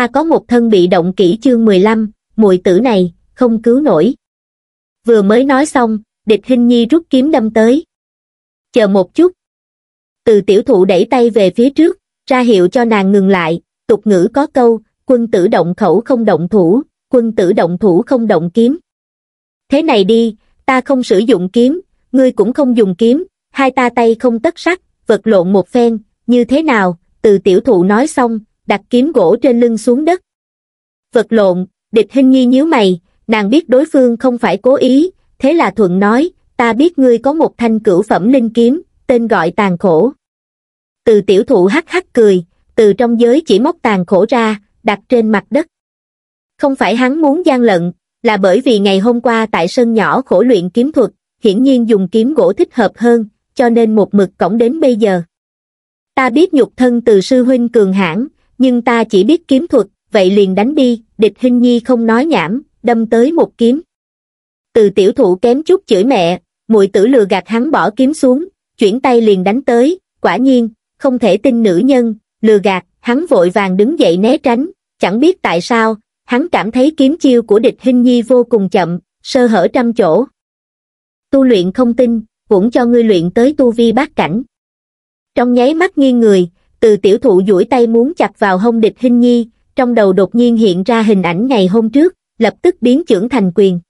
ta có một thân bị động kỹ chương 15, muội tử này, không cứu nổi. Vừa mới nói xong, địch hình nhi rút kiếm đâm tới. Chờ một chút. Từ tiểu thụ đẩy tay về phía trước, ra hiệu cho nàng ngừng lại, tục ngữ có câu, quân tử động khẩu không động thủ, quân tử động thủ không động kiếm. Thế này đi, ta không sử dụng kiếm, ngươi cũng không dùng kiếm, hai ta tay không tất sắt, vật lộn một phen, như thế nào, từ tiểu thụ nói xong, đặt kiếm gỗ trên lưng xuống đất vật lộn địch hình nhi nhíu mày nàng biết đối phương không phải cố ý thế là thuận nói ta biết ngươi có một thanh cửu phẩm linh kiếm tên gọi tàn khổ từ tiểu thụ hắc hắc cười từ trong giới chỉ móc tàn khổ ra đặt trên mặt đất không phải hắn muốn gian lận là bởi vì ngày hôm qua tại sân nhỏ khổ luyện kiếm thuật hiển nhiên dùng kiếm gỗ thích hợp hơn cho nên một mực cổng đến bây giờ ta biết nhục thân từ sư huynh cường hãn nhưng ta chỉ biết kiếm thuật, vậy liền đánh đi, địch hình nhi không nói nhảm, đâm tới một kiếm. Từ tiểu thụ kém chút chửi mẹ, muội tử lừa gạt hắn bỏ kiếm xuống, chuyển tay liền đánh tới, quả nhiên, không thể tin nữ nhân, lừa gạt, hắn vội vàng đứng dậy né tránh, chẳng biết tại sao, hắn cảm thấy kiếm chiêu của địch hình nhi vô cùng chậm, sơ hở trăm chỗ. Tu luyện không tin, cũng cho ngươi luyện tới tu vi bát cảnh. Trong nháy mắt nghiêng người, từ tiểu thụ duỗi tay muốn chặt vào hông địch hình nhi, trong đầu đột nhiên hiện ra hình ảnh ngày hôm trước, lập tức biến trưởng thành quyền.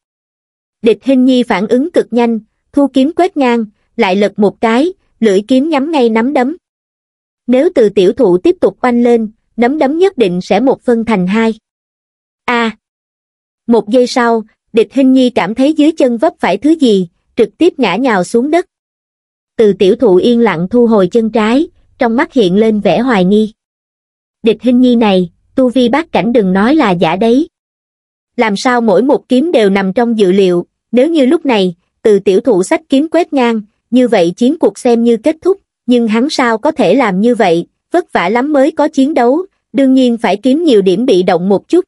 Địch hình nhi phản ứng cực nhanh, thu kiếm quét ngang, lại lật một cái, lưỡi kiếm nhắm ngay nắm đấm. Nếu từ tiểu thụ tiếp tục oanh lên, nắm đấm nhất định sẽ một phân thành hai. A. một giây sau, địch hình nhi cảm thấy dưới chân vấp phải thứ gì, trực tiếp ngã nhào xuống đất. Từ tiểu thụ yên lặng thu hồi chân trái, trong mắt hiện lên vẻ hoài nghi. Địch hình nhi này, tu vi bát cảnh đừng nói là giả đấy. Làm sao mỗi một kiếm đều nằm trong dự liệu, nếu như lúc này, từ tiểu thụ sách kiếm quét ngang, như vậy chiến cuộc xem như kết thúc, nhưng hắn sao có thể làm như vậy, vất vả lắm mới có chiến đấu, đương nhiên phải kiếm nhiều điểm bị động một chút.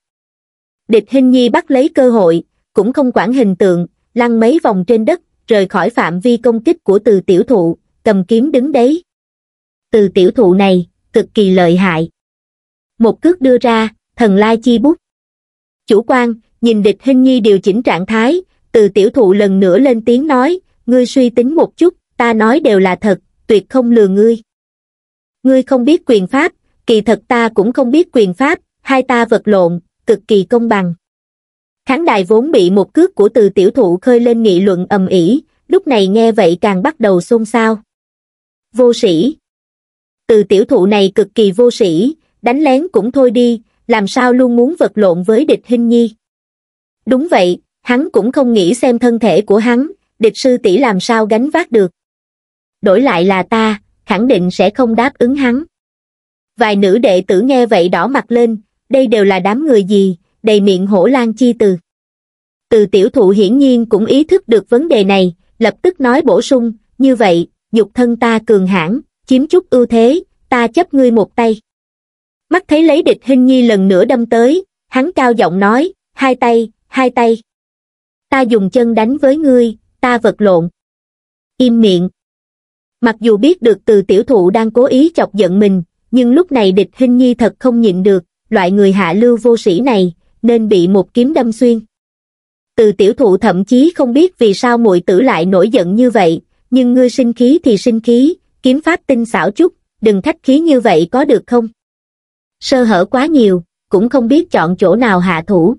Địch hình nhi bắt lấy cơ hội, cũng không quản hình tượng, lăn mấy vòng trên đất, rời khỏi phạm vi công kích của từ tiểu thụ, cầm kiếm đứng đấy từ tiểu thụ này, cực kỳ lợi hại. Một cước đưa ra, thần lai chi bút. Chủ quan, nhìn địch hình nhi điều chỉnh trạng thái, từ tiểu thụ lần nữa lên tiếng nói, ngươi suy tính một chút, ta nói đều là thật, tuyệt không lừa ngươi. Ngươi không biết quyền pháp, kỳ thật ta cũng không biết quyền pháp, hai ta vật lộn, cực kỳ công bằng. kháng đài vốn bị một cước của từ tiểu thụ khơi lên nghị luận ầm ĩ, lúc này nghe vậy càng bắt đầu xôn xao. Vô sĩ, từ tiểu thụ này cực kỳ vô sĩ đánh lén cũng thôi đi làm sao luôn muốn vật lộn với địch hình nhi đúng vậy hắn cũng không nghĩ xem thân thể của hắn địch sư tỷ làm sao gánh vác được đổi lại là ta khẳng định sẽ không đáp ứng hắn vài nữ đệ tử nghe vậy đỏ mặt lên đây đều là đám người gì đầy miệng hổ lan chi từ từ tiểu thụ hiển nhiên cũng ý thức được vấn đề này lập tức nói bổ sung như vậy dục thân ta cường hãn chiếm chút ưu thế ta chấp ngươi một tay mắt thấy lấy địch hình nhi lần nữa đâm tới hắn cao giọng nói hai tay hai tay ta dùng chân đánh với ngươi ta vật lộn im miệng mặc dù biết được từ tiểu thụ đang cố ý chọc giận mình nhưng lúc này địch hình nhi thật không nhịn được loại người hạ lưu vô sĩ này nên bị một kiếm đâm xuyên từ tiểu thụ thậm chí không biết vì sao muội tử lại nổi giận như vậy nhưng ngươi sinh khí thì sinh khí kiếm pháp tinh xảo chút, đừng khách khí như vậy có được không? Sơ hở quá nhiều, cũng không biết chọn chỗ nào hạ thủ.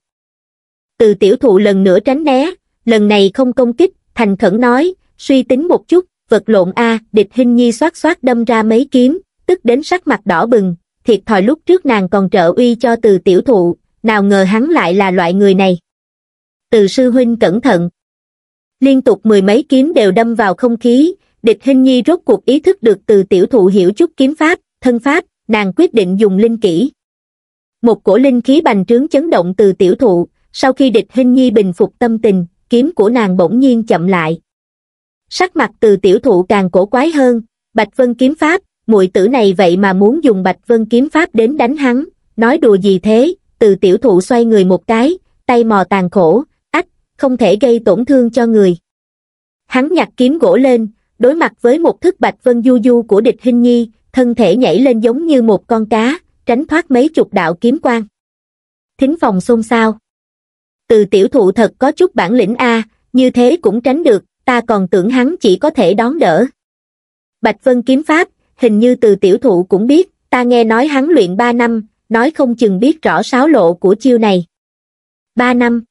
Từ tiểu thụ lần nữa tránh né, lần này không công kích, thành khẩn nói, suy tính một chút, vật lộn a địch hình nhi xoát xoát đâm ra mấy kiếm, tức đến sắc mặt đỏ bừng, thiệt thòi lúc trước nàng còn trợ uy cho từ tiểu thụ, nào ngờ hắn lại là loại người này. Từ sư huynh cẩn thận. Liên tục mười mấy kiếm đều đâm vào không khí, địch hình nhi rốt cuộc ý thức được từ tiểu thụ hiểu chút kiếm pháp thân pháp nàng quyết định dùng linh kỹ một cổ linh khí bành trướng chấn động từ tiểu thụ sau khi địch hình nhi bình phục tâm tình kiếm của nàng bỗng nhiên chậm lại sắc mặt từ tiểu thụ càng cổ quái hơn bạch vân kiếm pháp muội tử này vậy mà muốn dùng bạch vân kiếm pháp đến đánh hắn nói đùa gì thế từ tiểu thụ xoay người một cái tay mò tàn khổ ách không thể gây tổn thương cho người hắn nhặt kiếm gỗ lên đối mặt với một thức bạch vân du du của địch hình nhi, thân thể nhảy lên giống như một con cá, tránh thoát mấy chục đạo kiếm quang. Thính phòng xôn xao. Từ tiểu thụ thật có chút bản lĩnh A, như thế cũng tránh được, ta còn tưởng hắn chỉ có thể đón đỡ. Bạch Vân kiếm pháp, hình như từ tiểu thụ cũng biết, ta nghe nói hắn luyện ba năm, nói không chừng biết rõ sáo lộ của chiêu này. Ba năm.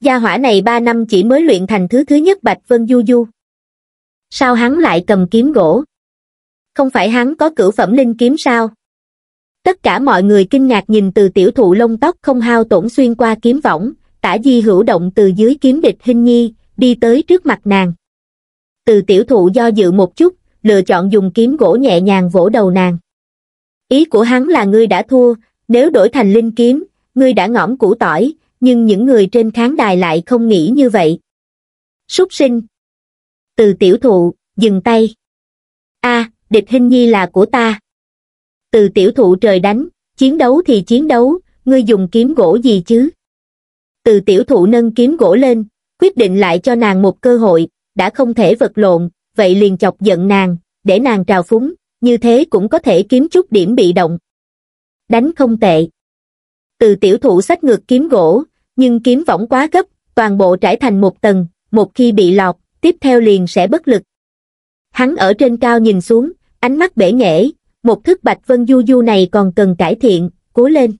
Gia hỏa này ba năm chỉ mới luyện thành thứ thứ nhất Bạch Vân Du Du sao hắn lại cầm kiếm gỗ? Không phải hắn có cửu phẩm linh kiếm sao? Tất cả mọi người kinh ngạc nhìn từ tiểu thụ lông tóc không hao tổn xuyên qua kiếm võng, tả di hữu động từ dưới kiếm địch hình nhi, đi tới trước mặt nàng. Từ tiểu thụ do dự một chút, lựa chọn dùng kiếm gỗ nhẹ nhàng vỗ đầu nàng. Ý của hắn là ngươi đã thua, nếu đổi thành linh kiếm, ngươi đã ngõm củ tỏi, nhưng những người trên khán đài lại không nghĩ như vậy. Súc sinh, từ tiểu thụ, dừng tay. a địch hình nhi là của ta. Từ tiểu thụ trời đánh, chiến đấu thì chiến đấu, ngươi dùng kiếm gỗ gì chứ? Từ tiểu thụ nâng kiếm gỗ lên, quyết định lại cho nàng một cơ hội, đã không thể vật lộn, vậy liền chọc giận nàng, để nàng trào phúng, như thế cũng có thể kiếm chút điểm bị động. Đánh không tệ. Từ tiểu thụ sách ngược kiếm gỗ, nhưng kiếm võng quá gấp, toàn bộ trải thành một tầng, một khi bị lọt, tiếp theo liền sẽ bất lực. Hắn ở trên cao nhìn xuống, ánh mắt bể nghệ, một thức bạch vân du du này còn cần cải thiện, cố lên.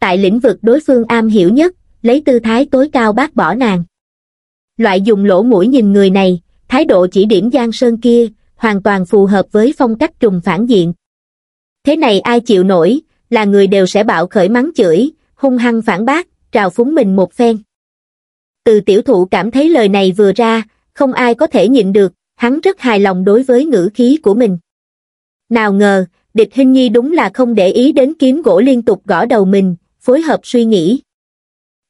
Tại lĩnh vực đối phương am hiểu nhất, lấy tư thái tối cao bác bỏ nàng. Loại dùng lỗ mũi nhìn người này, thái độ chỉ điểm Giang Sơn kia, hoàn toàn phù hợp với phong cách trùng phản diện. Thế này ai chịu nổi, là người đều sẽ bạo khởi mắng chửi, hung hăng phản bác, trào phúng mình một phen. Từ tiểu thụ cảm thấy lời này vừa ra, không ai có thể nhịn được, hắn rất hài lòng đối với ngữ khí của mình. Nào ngờ, địch hình nhi đúng là không để ý đến kiếm gỗ liên tục gõ đầu mình, phối hợp suy nghĩ.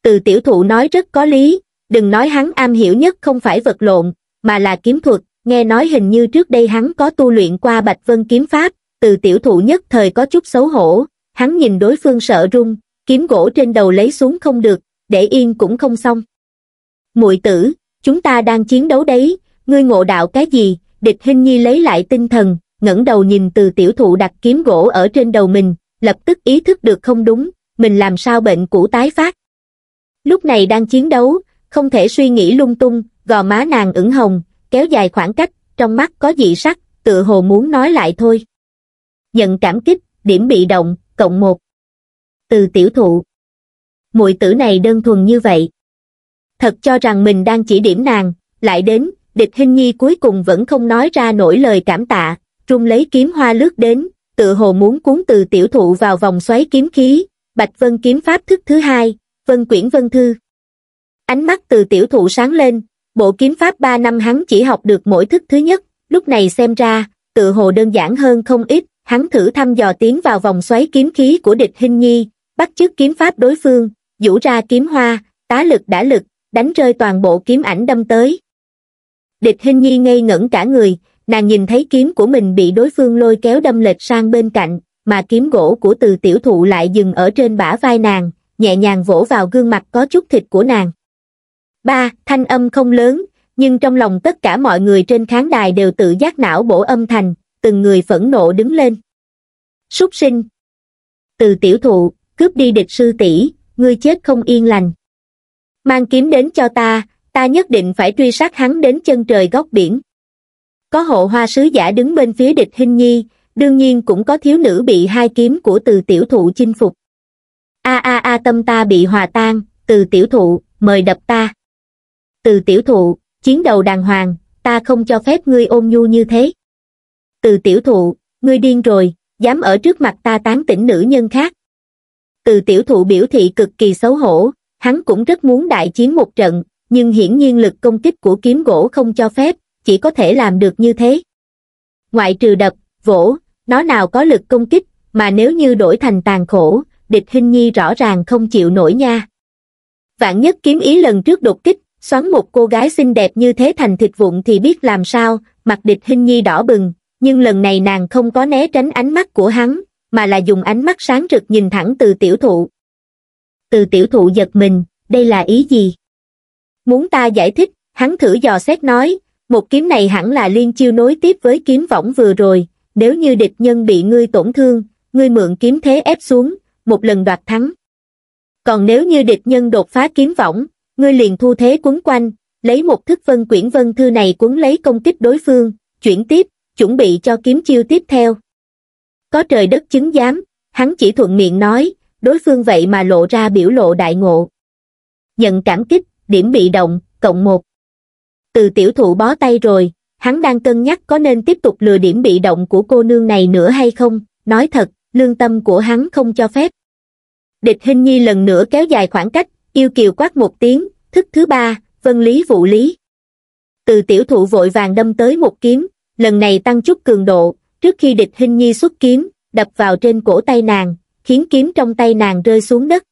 Từ tiểu thụ nói rất có lý, đừng nói hắn am hiểu nhất không phải vật lộn, mà là kiếm thuật, nghe nói hình như trước đây hắn có tu luyện qua Bạch Vân kiếm pháp, từ tiểu thụ nhất thời có chút xấu hổ, hắn nhìn đối phương sợ run, kiếm gỗ trên đầu lấy xuống không được, để yên cũng không xong. Muội tử, chúng ta đang chiến đấu đấy ngươi ngộ đạo cái gì địch hình nhi lấy lại tinh thần ngẩng đầu nhìn từ tiểu thụ đặt kiếm gỗ ở trên đầu mình lập tức ý thức được không đúng mình làm sao bệnh cũ tái phát lúc này đang chiến đấu không thể suy nghĩ lung tung gò má nàng ửng hồng kéo dài khoảng cách trong mắt có dị sắc tự hồ muốn nói lại thôi nhận cảm kích điểm bị động cộng một từ tiểu thụ muội tử này đơn thuần như vậy thật cho rằng mình đang chỉ điểm nàng lại đến địch hình nhi cuối cùng vẫn không nói ra nổi lời cảm tạ trung lấy kiếm hoa lướt đến tự hồ muốn cuốn từ tiểu thụ vào vòng xoáy kiếm khí bạch vân kiếm pháp thức thứ hai vân quyển vân thư ánh mắt từ tiểu thụ sáng lên bộ kiếm pháp ba năm hắn chỉ học được mỗi thức thứ nhất lúc này xem ra tự hồ đơn giản hơn không ít hắn thử thăm dò tiến vào vòng xoáy kiếm khí của địch hình nhi bắt chước kiếm pháp đối phương vũ ra kiếm hoa tá lực đã lực đánh rơi toàn bộ kiếm ảnh đâm tới địch hình nhi ngây ngẩn cả người nàng nhìn thấy kiếm của mình bị đối phương lôi kéo đâm lệch sang bên cạnh mà kiếm gỗ của từ tiểu thụ lại dừng ở trên bả vai nàng nhẹ nhàng vỗ vào gương mặt có chút thịt của nàng ba thanh âm không lớn nhưng trong lòng tất cả mọi người trên khán đài đều tự giác não bổ âm thành từng người phẫn nộ đứng lên súc sinh từ tiểu thụ cướp đi địch sư tỷ ngươi chết không yên lành mang kiếm đến cho ta ta nhất định phải truy sát hắn đến chân trời góc biển có hộ hoa sứ giả đứng bên phía địch hình nhi đương nhiên cũng có thiếu nữ bị hai kiếm của từ tiểu thụ chinh phục a a a tâm ta bị hòa tan từ tiểu thụ mời đập ta từ tiểu thụ chiến đầu đàng hoàng ta không cho phép ngươi ôn nhu như thế từ tiểu thụ ngươi điên rồi dám ở trước mặt ta tán tỉnh nữ nhân khác từ tiểu thụ biểu thị cực kỳ xấu hổ hắn cũng rất muốn đại chiến một trận, nhưng hiển nhiên lực công kích của kiếm gỗ không cho phép, chỉ có thể làm được như thế. Ngoại trừ đập, vỗ, nó nào có lực công kích, mà nếu như đổi thành tàn khổ, địch hình nhi rõ ràng không chịu nổi nha. Vạn nhất kiếm ý lần trước đột kích, xoắn một cô gái xinh đẹp như thế thành thịt vụn thì biết làm sao, mặt địch hình nhi đỏ bừng, nhưng lần này nàng không có né tránh ánh mắt của hắn, mà là dùng ánh mắt sáng rực nhìn thẳng từ tiểu thụ, từ tiểu thụ giật mình, đây là ý gì? Muốn ta giải thích, hắn thử dò xét nói, một kiếm này hẳn là liên chiêu nối tiếp với kiếm võng vừa rồi, nếu như địch nhân bị ngươi tổn thương, ngươi mượn kiếm thế ép xuống, một lần đoạt thắng. Còn nếu như địch nhân đột phá kiếm võng, ngươi liền thu thế quấn quanh, lấy một thức vân quyển vân thư này cuốn lấy công kích đối phương, chuyển tiếp, chuẩn bị cho kiếm chiêu tiếp theo. Có trời đất chứng giám, hắn chỉ thuận miệng nói, đối phương vậy mà lộ ra biểu lộ đại ngộ. Nhận cảm kích, điểm bị động, cộng một. Từ tiểu thụ bó tay rồi, hắn đang cân nhắc có nên tiếp tục lừa điểm bị động của cô nương này nữa hay không, nói thật, lương tâm của hắn không cho phép. Địch hình Nhi lần nữa kéo dài khoảng cách, yêu kiều quát một tiếng, thức thứ ba, vân lý vụ lý. Từ tiểu thụ vội vàng đâm tới một kiếm, lần này tăng chút cường độ, trước khi địch hình Nhi xuất kiếm, đập vào trên cổ tay nàng, khiến kiếm trong tay nàng rơi xuống đất.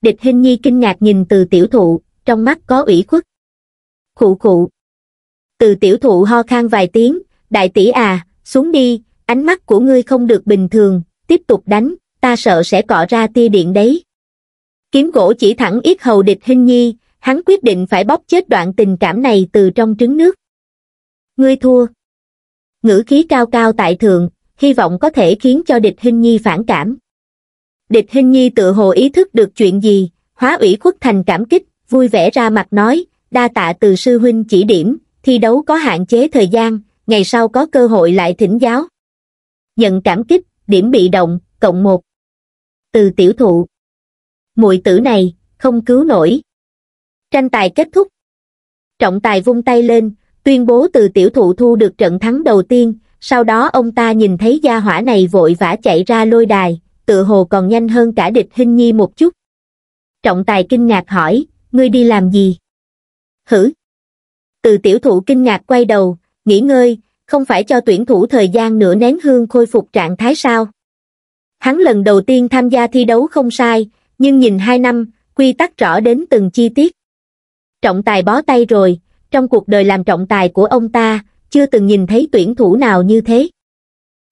Địch Hinh Nhi kinh ngạc nhìn từ tiểu thụ, trong mắt có ủy khuất. Khụ khụ. Từ tiểu thụ ho khan vài tiếng, đại tỷ à, xuống đi, ánh mắt của ngươi không được bình thường, tiếp tục đánh, ta sợ sẽ cọ ra tia điện đấy. Kiếm gỗ chỉ thẳng yết hầu địch Hinh Nhi, hắn quyết định phải bóp chết đoạn tình cảm này từ trong trứng nước. Ngươi thua. Ngữ khí cao cao tại thượng, hy vọng có thể khiến cho địch Hinh Nhi phản cảm địch hình nhi tự hồ ý thức được chuyện gì, hóa ủy khuất thành cảm kích, vui vẻ ra mặt nói, đa tạ từ sư huynh chỉ điểm, thi đấu có hạn chế thời gian, ngày sau có cơ hội lại thỉnh giáo. Nhận cảm kích, điểm bị động, cộng một. Từ tiểu thụ. muội tử này, không cứu nổi. Tranh tài kết thúc. Trọng tài vung tay lên, tuyên bố từ tiểu thụ thu được trận thắng đầu tiên, sau đó ông ta nhìn thấy gia hỏa này vội vã chạy ra lôi đài, tựa hồ còn nhanh hơn cả địch hình nhi một chút. Trọng tài kinh ngạc hỏi, ngươi đi làm gì? Hử? Từ tiểu thụ kinh ngạc quay đầu, nghỉ ngơi, không phải cho tuyển thủ thời gian nửa nén hương khôi phục trạng thái sao? Hắn lần đầu tiên tham gia thi đấu không sai, nhưng nhìn hai năm, quy tắc rõ đến từng chi tiết. Trọng tài bó tay rồi, trong cuộc đời làm trọng tài của ông ta, chưa từng nhìn thấy tuyển thủ nào như thế.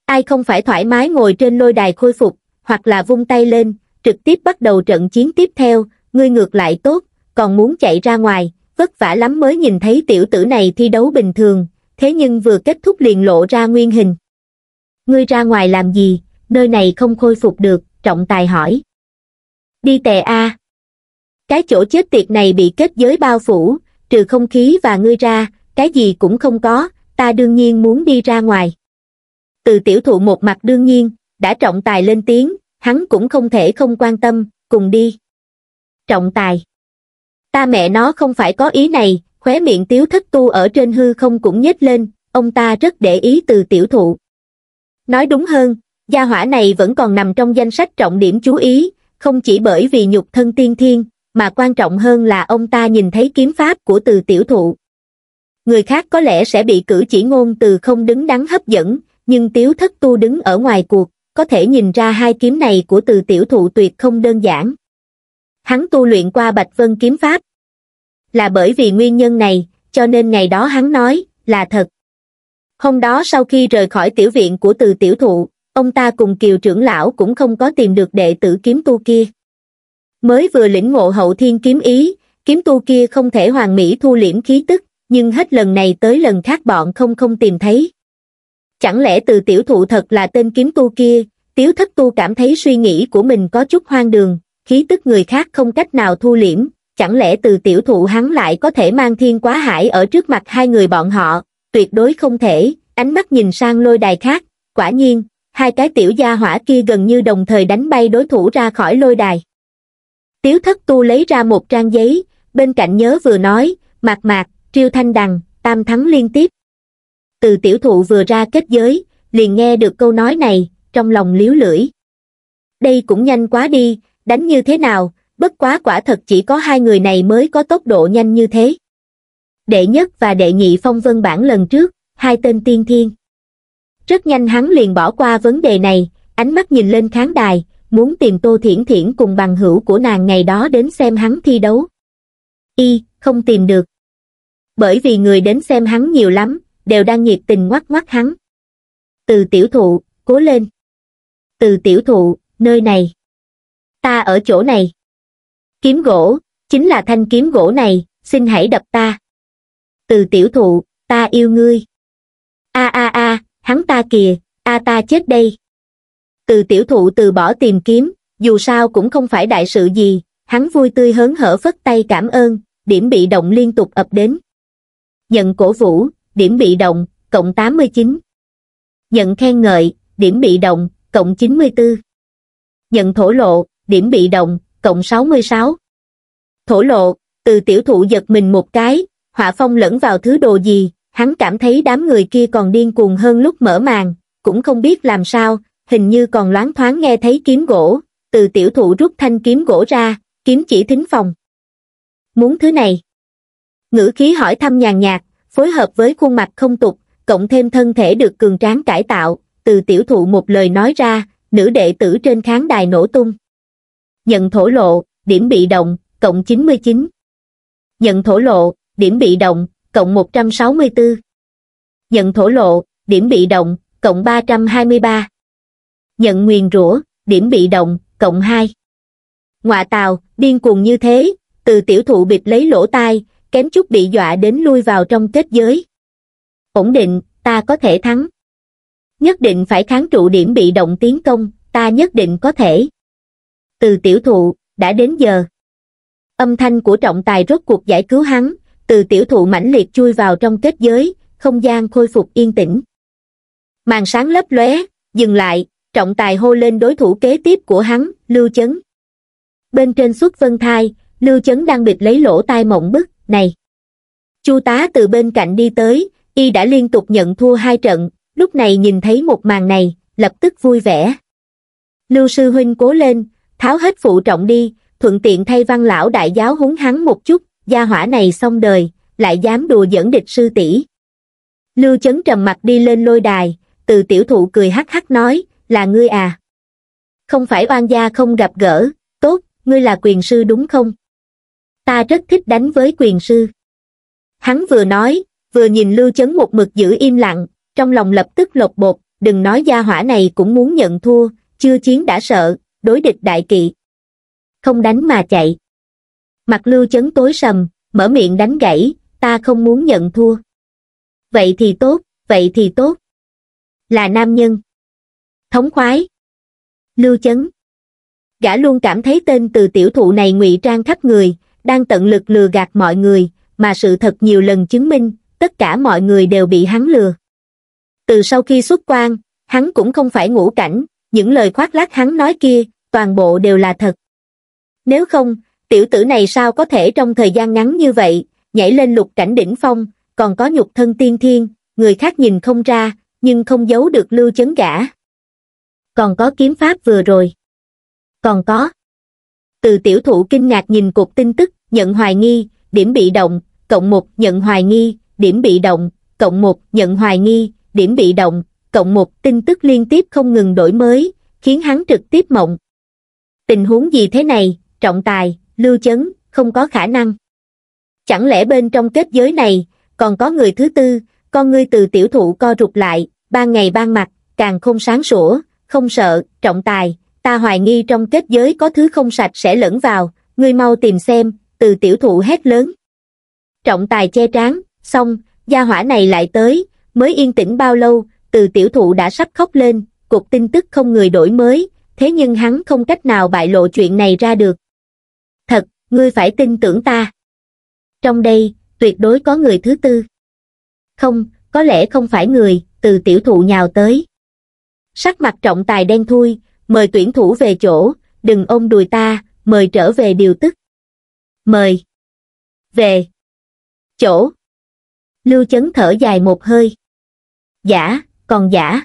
Ai không phải thoải mái ngồi trên lôi đài khôi phục, hoặc là vung tay lên trực tiếp bắt đầu trận chiến tiếp theo ngươi ngược lại tốt còn muốn chạy ra ngoài vất vả lắm mới nhìn thấy tiểu tử này thi đấu bình thường thế nhưng vừa kết thúc liền lộ ra nguyên hình ngươi ra ngoài làm gì nơi này không khôi phục được trọng tài hỏi đi tè a cái chỗ chết tiệt này bị kết giới bao phủ trừ không khí và ngươi ra cái gì cũng không có ta đương nhiên muốn đi ra ngoài từ tiểu thụ một mặt đương nhiên đã trọng tài lên tiếng, hắn cũng không thể không quan tâm, cùng đi. Trọng tài. Ta mẹ nó không phải có ý này, khóe miệng tiếu thất tu ở trên hư không cũng nhếch lên, ông ta rất để ý từ tiểu thụ. Nói đúng hơn, gia hỏa này vẫn còn nằm trong danh sách trọng điểm chú ý, không chỉ bởi vì nhục thân tiên thiên, mà quan trọng hơn là ông ta nhìn thấy kiếm pháp của từ tiểu thụ. Người khác có lẽ sẽ bị cử chỉ ngôn từ không đứng đắn hấp dẫn, nhưng tiếu thất tu đứng ở ngoài cuộc, có thể nhìn ra hai kiếm này của từ tiểu thụ tuyệt không đơn giản. Hắn tu luyện qua Bạch Vân kiếm pháp. Là bởi vì nguyên nhân này, cho nên ngày đó hắn nói, là thật. Hôm đó sau khi rời khỏi tiểu viện của từ tiểu thụ, ông ta cùng kiều trưởng lão cũng không có tìm được đệ tử kiếm tu kia. Mới vừa lĩnh ngộ hậu thiên kiếm ý, kiếm tu kia không thể hoàn mỹ thu liễm khí tức, nhưng hết lần này tới lần khác bọn không không tìm thấy. Chẳng lẽ từ tiểu thụ thật là tên kiếm tu kia, tiếu thất tu cảm thấy suy nghĩ của mình có chút hoang đường, khí tức người khác không cách nào thu liễm, chẳng lẽ từ tiểu thụ hắn lại có thể mang thiên quá hải ở trước mặt hai người bọn họ, tuyệt đối không thể, ánh mắt nhìn sang lôi đài khác, quả nhiên, hai cái tiểu gia hỏa kia gần như đồng thời đánh bay đối thủ ra khỏi lôi đài. Tiếu thất tu lấy ra một trang giấy, bên cạnh nhớ vừa nói, mạc mạc, triêu thanh đằng, tam thắng liên tiếp từ tiểu thụ vừa ra kết giới liền nghe được câu nói này trong lòng liếu lưỡi đây cũng nhanh quá đi đánh như thế nào bất quá quả thật chỉ có hai người này mới có tốc độ nhanh như thế đệ nhất và đệ nhị phong vân bản lần trước hai tên tiên thiên rất nhanh hắn liền bỏ qua vấn đề này ánh mắt nhìn lên khán đài muốn tìm tô thiển thiển cùng bằng hữu của nàng ngày đó đến xem hắn thi đấu y không tìm được bởi vì người đến xem hắn nhiều lắm đều đang nhiệt tình ngoắc ngoắc hắn. Từ tiểu thụ, cố lên. Từ tiểu thụ, nơi này. Ta ở chỗ này. Kiếm gỗ, chính là thanh kiếm gỗ này, xin hãy đập ta. Từ tiểu thụ, ta yêu ngươi. A a a, hắn ta kìa, a ta chết đây. Từ tiểu thụ từ bỏ tìm kiếm, dù sao cũng không phải đại sự gì, hắn vui tươi hớn hở phất tay cảm ơn, điểm bị động liên tục ập đến. Nhận cổ vũ, điểm bị động, cộng 89. Nhận khen ngợi, điểm bị động, cộng 94. Nhận thổ lộ, điểm bị động, cộng 66. Thổ lộ, từ tiểu thụ giật mình một cái, hỏa phong lẫn vào thứ đồ gì, hắn cảm thấy đám người kia còn điên cuồng hơn lúc mở màn, cũng không biết làm sao, hình như còn loáng thoáng nghe thấy kiếm gỗ, từ tiểu thụ rút thanh kiếm gỗ ra, kiếm chỉ thính phòng. Muốn thứ này? Ngữ khí hỏi thăm nhàn nhạt, phối hợp với khuôn mặt không tục, cộng thêm thân thể được cường tráng cải tạo, từ tiểu thụ một lời nói ra, nữ đệ tử trên khán đài nổ tung. Nhận thổ lộ, điểm bị động, cộng 99. Nhận thổ lộ, điểm bị động, cộng 164. Nhận thổ lộ, điểm bị động, cộng 323. Nhận nguyền rủa, điểm bị động, cộng 2. Ngoạ tàu, điên cuồng như thế, từ tiểu thụ bịt lấy lỗ tai, kém chút bị dọa đến lui vào trong kết giới. Ổn định, ta có thể thắng. Nhất định phải kháng trụ điểm bị động tiến công, ta nhất định có thể. Từ tiểu thụ, đã đến giờ. Âm thanh của trọng tài rốt cuộc giải cứu hắn, từ tiểu thụ mãnh liệt chui vào trong kết giới, không gian khôi phục yên tĩnh. Màn sáng lấp lóe, dừng lại, trọng tài hô lên đối thủ kế tiếp của hắn, Lưu Chấn. Bên trên xuất vân thai, Lưu Chấn đang bịt lấy lỗ tai mộng bức, này chu tá từ bên cạnh đi tới y đã liên tục nhận thua hai trận lúc này nhìn thấy một màn này lập tức vui vẻ lưu sư huynh cố lên tháo hết phụ trọng đi thuận tiện thay văn lão đại giáo húng hắn một chút gia hỏa này xong đời lại dám đùa dẫn địch sư tỷ lưu chấn trầm mặt đi lên lôi đài từ tiểu thụ cười hắc hắc nói là ngươi à không phải oan gia không gặp gỡ tốt ngươi là quyền sư đúng không ta rất thích đánh với quyền sư. Hắn vừa nói, vừa nhìn Lưu Chấn một mực giữ im lặng, trong lòng lập tức lột bột, đừng nói gia hỏa này cũng muốn nhận thua, chưa chiến đã sợ, đối địch đại kỵ. Không đánh mà chạy. Mặt Lưu Chấn tối sầm, mở miệng đánh gãy, ta không muốn nhận thua. Vậy thì tốt, vậy thì tốt. Là nam nhân. Thống khoái. Lưu Chấn. Gã luôn cảm thấy tên từ tiểu thụ này ngụy trang khắp người, đang tận lực lừa gạt mọi người, mà sự thật nhiều lần chứng minh, tất cả mọi người đều bị hắn lừa. Từ sau khi xuất quan, hắn cũng không phải ngủ cảnh, những lời khoác lác hắn nói kia, toàn bộ đều là thật. Nếu không, tiểu tử này sao có thể trong thời gian ngắn như vậy, nhảy lên lục cảnh đỉnh phong, còn có nhục thân tiên thiên, người khác nhìn không ra, nhưng không giấu được lưu chấn gã. Còn có kiếm pháp vừa rồi. Còn có, từ tiểu thụ kinh ngạc nhìn cục tin tức nhận hoài nghi điểm bị động cộng một nhận hoài nghi điểm bị động cộng một nhận hoài nghi điểm bị động cộng một tin tức liên tiếp không ngừng đổi mới khiến hắn trực tiếp mộng tình huống gì thế này trọng tài lưu chấn không có khả năng chẳng lẽ bên trong kết giới này còn có người thứ tư con ngươi từ tiểu thụ co rụt lại ban ngày ban mặt càng không sáng sủa không sợ trọng tài ta hoài nghi trong kết giới có thứ không sạch sẽ lẫn vào, ngươi mau tìm xem, từ tiểu thụ hét lớn. Trọng tài che trán, xong, gia hỏa này lại tới, mới yên tĩnh bao lâu, từ tiểu thụ đã sắp khóc lên, cục tin tức không người đổi mới, thế nhưng hắn không cách nào bại lộ chuyện này ra được. Thật, ngươi phải tin tưởng ta. Trong đây, tuyệt đối có người thứ tư. Không, có lẽ không phải người, từ tiểu thụ nhào tới. Sắc mặt trọng tài đen thui, mời tuyển thủ về chỗ, đừng ôm đùi ta, mời trở về điều tức. Mời. Về. Chỗ. Lưu chấn thở dài một hơi. Giả, còn giả.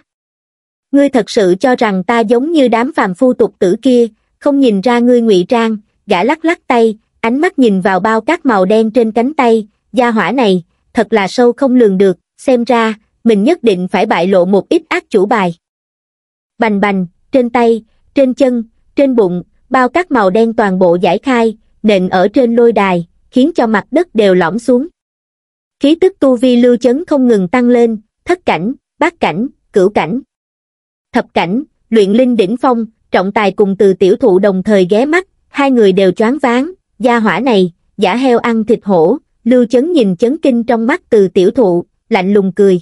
Ngươi thật sự cho rằng ta giống như đám phàm phu tục tử kia, không nhìn ra ngươi ngụy trang, gã lắc lắc tay, ánh mắt nhìn vào bao cát màu đen trên cánh tay, gia hỏa này, thật là sâu không lường được, xem ra, mình nhất định phải bại lộ một ít ác chủ bài. Bành bành, trên tay, trên chân, trên bụng, bao các màu đen toàn bộ giải khai, nện ở trên lôi đài, khiến cho mặt đất đều lõm xuống. Khí tức tu vi lưu chấn không ngừng tăng lên, thất cảnh, bát cảnh, cửu cảnh. Thập cảnh, luyện linh đỉnh phong, trọng tài cùng từ tiểu thụ đồng thời ghé mắt, hai người đều choáng váng, gia hỏa này, giả heo ăn thịt hổ, lưu chấn nhìn chấn kinh trong mắt từ tiểu thụ, lạnh lùng cười.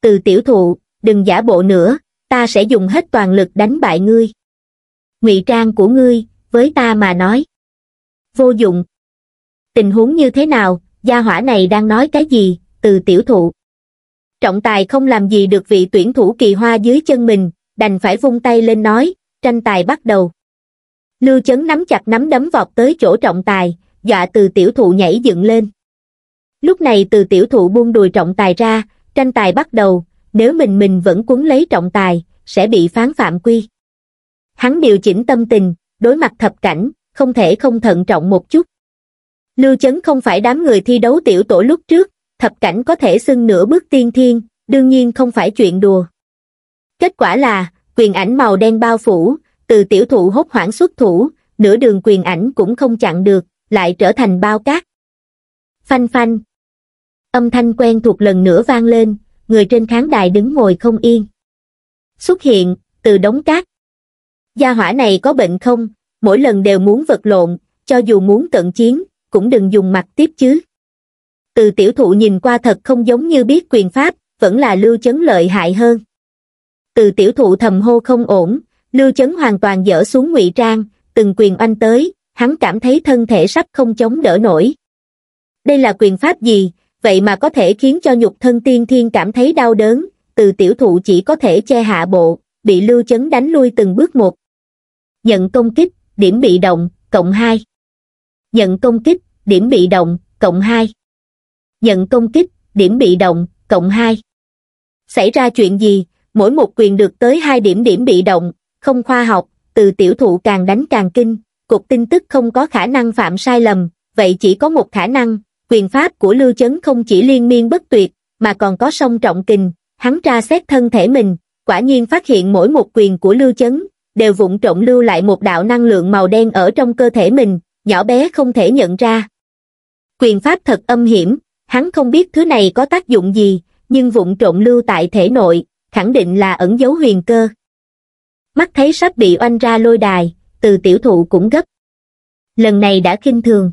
Từ tiểu thụ, đừng giả bộ nữa, ta sẽ dùng hết toàn lực đánh bại ngươi ngụy trang của ngươi với ta mà nói vô dụng tình huống như thế nào gia hỏa này đang nói cái gì từ tiểu thụ trọng tài không làm gì được vị tuyển thủ kỳ hoa dưới chân mình đành phải vung tay lên nói tranh tài bắt đầu lưu chấn nắm chặt nắm đấm vọt tới chỗ trọng tài dọa từ tiểu thụ nhảy dựng lên lúc này từ tiểu thụ buông đùi trọng tài ra tranh tài bắt đầu nếu mình mình vẫn cuốn lấy trọng tài, sẽ bị phán phạm quy. Hắn điều chỉnh tâm tình, đối mặt thập cảnh, không thể không thận trọng một chút. Lưu Chấn không phải đám người thi đấu tiểu tổ lúc trước, thập cảnh có thể xưng nửa bước tiên thiên, đương nhiên không phải chuyện đùa. Kết quả là, quyền ảnh màu đen bao phủ, từ tiểu thụ hốt hoảng xuất thủ, nửa đường quyền ảnh cũng không chặn được, lại trở thành bao cát. Phanh phanh. Âm thanh quen thuộc lần nữa vang lên, người trên khán đài đứng ngồi không yên. Xuất hiện, từ đống cát. Gia hỏa này có bệnh không, mỗi lần đều muốn vật lộn, cho dù muốn tận chiến, cũng đừng dùng mặt tiếp chứ. Từ tiểu thụ nhìn qua thật không giống như biết quyền pháp, vẫn là lưu chấn lợi hại hơn. Từ tiểu thụ thầm hô không ổn, lưu chấn hoàn toàn dở xuống ngụy trang, từng quyền oanh tới, hắn cảm thấy thân thể sắp không chống đỡ nổi. Đây là quyền pháp gì, vậy mà có thể khiến cho nhục thân tiên thiên cảm thấy đau đớn từ tiểu thụ chỉ có thể che hạ bộ bị lưu chấn đánh lui từng bước một nhận công kích điểm bị động cộng hai nhận công kích điểm bị động cộng hai nhận công kích điểm bị động cộng hai xảy ra chuyện gì mỗi một quyền được tới hai điểm điểm bị động không khoa học từ tiểu thụ càng đánh càng kinh cục tin tức không có khả năng phạm sai lầm vậy chỉ có một khả năng quyền pháp của Lưu Chấn không chỉ liên miên bất tuyệt, mà còn có song trọng kình, hắn tra xét thân thể mình, quả nhiên phát hiện mỗi một quyền của Lưu Chấn, đều vụng trộn lưu lại một đạo năng lượng màu đen ở trong cơ thể mình, nhỏ bé không thể nhận ra. Quyền pháp thật âm hiểm, hắn không biết thứ này có tác dụng gì, nhưng vụng trộn lưu tại thể nội, khẳng định là ẩn dấu huyền cơ. Mắt thấy sắp bị oanh ra lôi đài, từ tiểu thụ cũng gấp. Lần này đã kinh thường.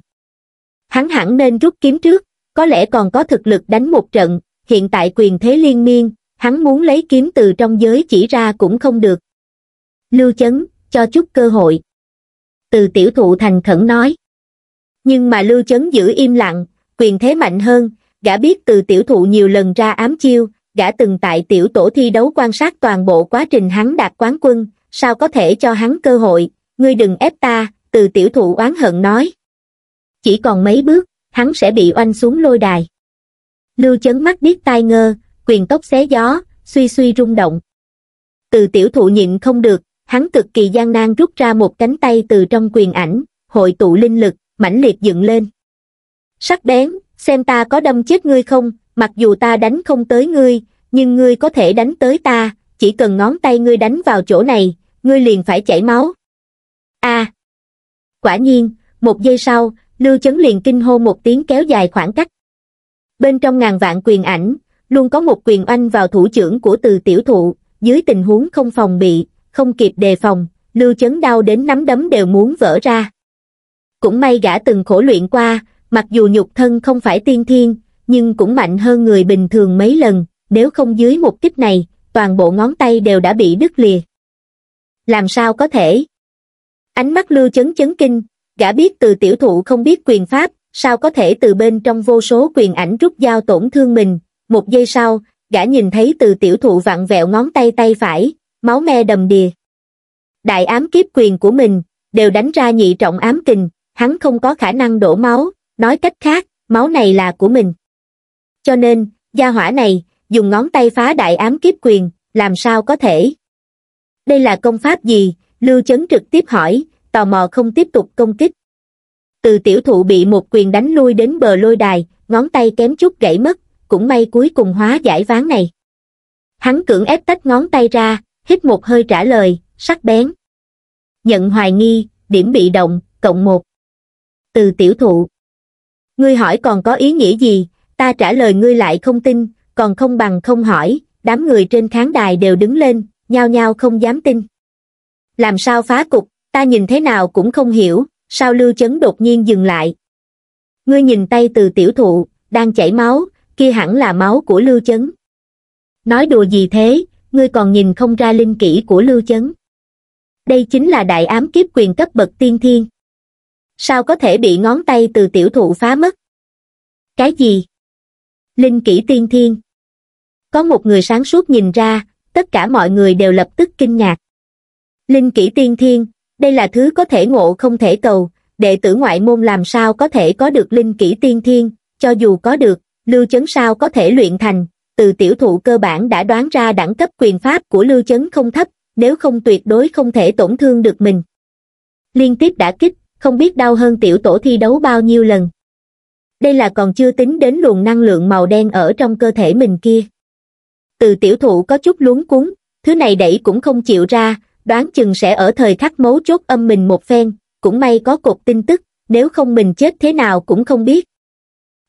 Hắn hẳn nên rút kiếm trước, có lẽ còn có thực lực đánh một trận, hiện tại quyền thế liên miên, hắn muốn lấy kiếm từ trong giới chỉ ra cũng không được. Lưu chấn, cho chút cơ hội. Từ tiểu thụ thành khẩn nói. Nhưng mà lưu chấn giữ im lặng, quyền thế mạnh hơn, gã biết từ tiểu thụ nhiều lần ra ám chiêu, gã từng tại tiểu tổ thi đấu quan sát toàn bộ quá trình hắn đạt quán quân, sao có thể cho hắn cơ hội, ngươi đừng ép ta, từ tiểu thụ oán hận nói chỉ còn mấy bước, hắn sẽ bị oanh xuống lôi đài. Lưu chấn mắt điếc tai ngơ, quyền tóc xé gió, suy suy rung động. Từ tiểu thụ nhịn không được, hắn cực kỳ gian nan rút ra một cánh tay từ trong quyền ảnh, hội tụ linh lực, mãnh liệt dựng lên. Sắc bén, xem ta có đâm chết ngươi không, mặc dù ta đánh không tới ngươi, nhưng ngươi có thể đánh tới ta, chỉ cần ngón tay ngươi đánh vào chỗ này, ngươi liền phải chảy máu. a à, Quả nhiên, một giây sau, lưu chấn liền kinh hô một tiếng kéo dài khoảng cách bên trong ngàn vạn quyền ảnh luôn có một quyền oanh vào thủ trưởng của từ tiểu thụ dưới tình huống không phòng bị không kịp đề phòng lưu chấn đau đến nắm đấm đều muốn vỡ ra cũng may gã từng khổ luyện qua mặc dù nhục thân không phải tiên thiên nhưng cũng mạnh hơn người bình thường mấy lần nếu không dưới một kích này toàn bộ ngón tay đều đã bị đứt lìa làm sao có thể ánh mắt lưu chấn chấn kinh gã biết từ tiểu thụ không biết quyền pháp, sao có thể từ bên trong vô số quyền ảnh rút dao tổn thương mình. Một giây sau, gã nhìn thấy từ tiểu thụ vặn vẹo ngón tay tay phải, máu me đầm đìa. Đại ám kiếp quyền của mình, đều đánh ra nhị trọng ám kình, hắn không có khả năng đổ máu, nói cách khác, máu này là của mình. Cho nên, gia hỏa này, dùng ngón tay phá đại ám kiếp quyền, làm sao có thể? Đây là công pháp gì? Lưu Chấn trực tiếp hỏi, tò mò không tiếp tục công kích. Từ tiểu thụ bị một quyền đánh lui đến bờ lôi đài, ngón tay kém chút gãy mất, cũng may cuối cùng hóa giải ván này. Hắn cưỡng ép tách ngón tay ra, hít một hơi trả lời, sắc bén. Nhận hoài nghi, điểm bị động, cộng một. Từ tiểu thụ. Ngươi hỏi còn có ý nghĩa gì, ta trả lời ngươi lại không tin, còn không bằng không hỏi, đám người trên khán đài đều đứng lên, nhao nhao không dám tin. Làm sao phá cục, ta nhìn thế nào cũng không hiểu, sao Lưu Chấn đột nhiên dừng lại. Ngươi nhìn tay từ tiểu thụ, đang chảy máu, kia hẳn là máu của Lưu Chấn. Nói đùa gì thế, ngươi còn nhìn không ra linh kỹ của Lưu Chấn. Đây chính là đại ám kiếp quyền cấp bậc tiên thiên. Sao có thể bị ngón tay từ tiểu thụ phá mất? Cái gì? Linh kỹ tiên thiên. Có một người sáng suốt nhìn ra, tất cả mọi người đều lập tức kinh ngạc. Linh kỹ tiên thiên, đây là thứ có thể ngộ không thể cầu, đệ tử ngoại môn làm sao có thể có được linh kỹ tiên thiên, cho dù có được, lưu chấn sao có thể luyện thành, từ tiểu thụ cơ bản đã đoán ra đẳng cấp quyền pháp của lưu chấn không thấp, nếu không tuyệt đối không thể tổn thương được mình. Liên tiếp đã kích, không biết đau hơn tiểu tổ thi đấu bao nhiêu lần. Đây là còn chưa tính đến luồng năng lượng màu đen ở trong cơ thể mình kia. Từ tiểu thụ có chút luống cuốn, thứ này đẩy cũng không chịu ra, đoán chừng sẽ ở thời khắc mấu chốt âm mình một phen, cũng may có cột tin tức, nếu không mình chết thế nào cũng không biết.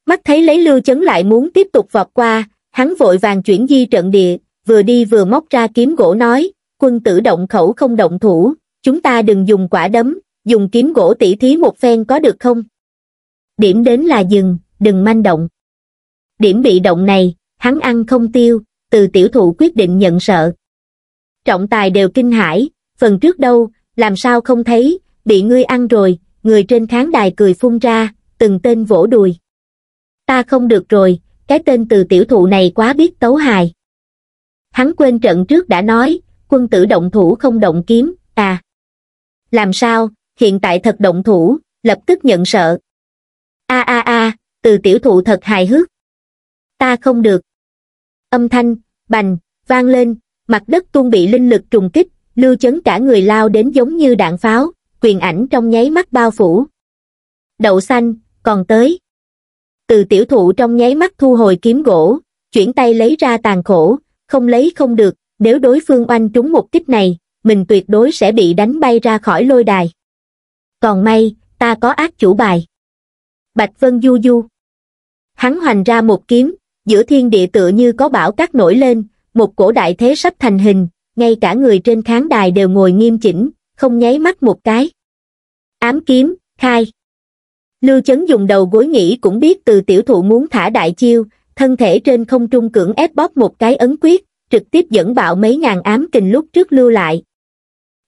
Mắt thấy lấy lưu chấn lại muốn tiếp tục vọt qua, hắn vội vàng chuyển di trận địa, vừa đi vừa móc ra kiếm gỗ nói, quân tử động khẩu không động thủ, chúng ta đừng dùng quả đấm, dùng kiếm gỗ tỉ thí một phen có được không? Điểm đến là dừng, đừng manh động. Điểm bị động này, hắn ăn không tiêu, từ tiểu thụ quyết định nhận sợ trọng tài đều kinh hãi, phần trước đâu, làm sao không thấy, bị ngươi ăn rồi, người trên khán đài cười phun ra, từng tên vỗ đùi. Ta không được rồi, cái tên từ tiểu thụ này quá biết tấu hài. Hắn quên trận trước đã nói, quân tử động thủ không động kiếm, à. Làm sao, hiện tại thật động thủ, lập tức nhận sợ. A a a, từ tiểu thụ thật hài hước. Ta không được. Âm thanh, bành, vang lên, mặt đất tuôn bị linh lực trùng kích lưu chấn cả người lao đến giống như đạn pháo quyền ảnh trong nháy mắt bao phủ đậu xanh còn tới từ tiểu thụ trong nháy mắt thu hồi kiếm gỗ chuyển tay lấy ra tàn khổ không lấy không được nếu đối phương oanh trúng một kích này mình tuyệt đối sẽ bị đánh bay ra khỏi lôi đài còn may ta có ác chủ bài bạch vân du du hắn hoành ra một kiếm giữa thiên địa tựa như có bão cát nổi lên một cổ đại thế sắp thành hình, ngay cả người trên khán đài đều ngồi nghiêm chỉnh, không nháy mắt một cái. Ám kiếm, khai. Lưu Chấn dùng đầu gối nghĩ cũng biết từ tiểu thụ muốn thả đại chiêu, thân thể trên không trung cưỡng ép bóp một cái ấn quyết, trực tiếp dẫn bạo mấy ngàn ám kình lúc trước lưu lại.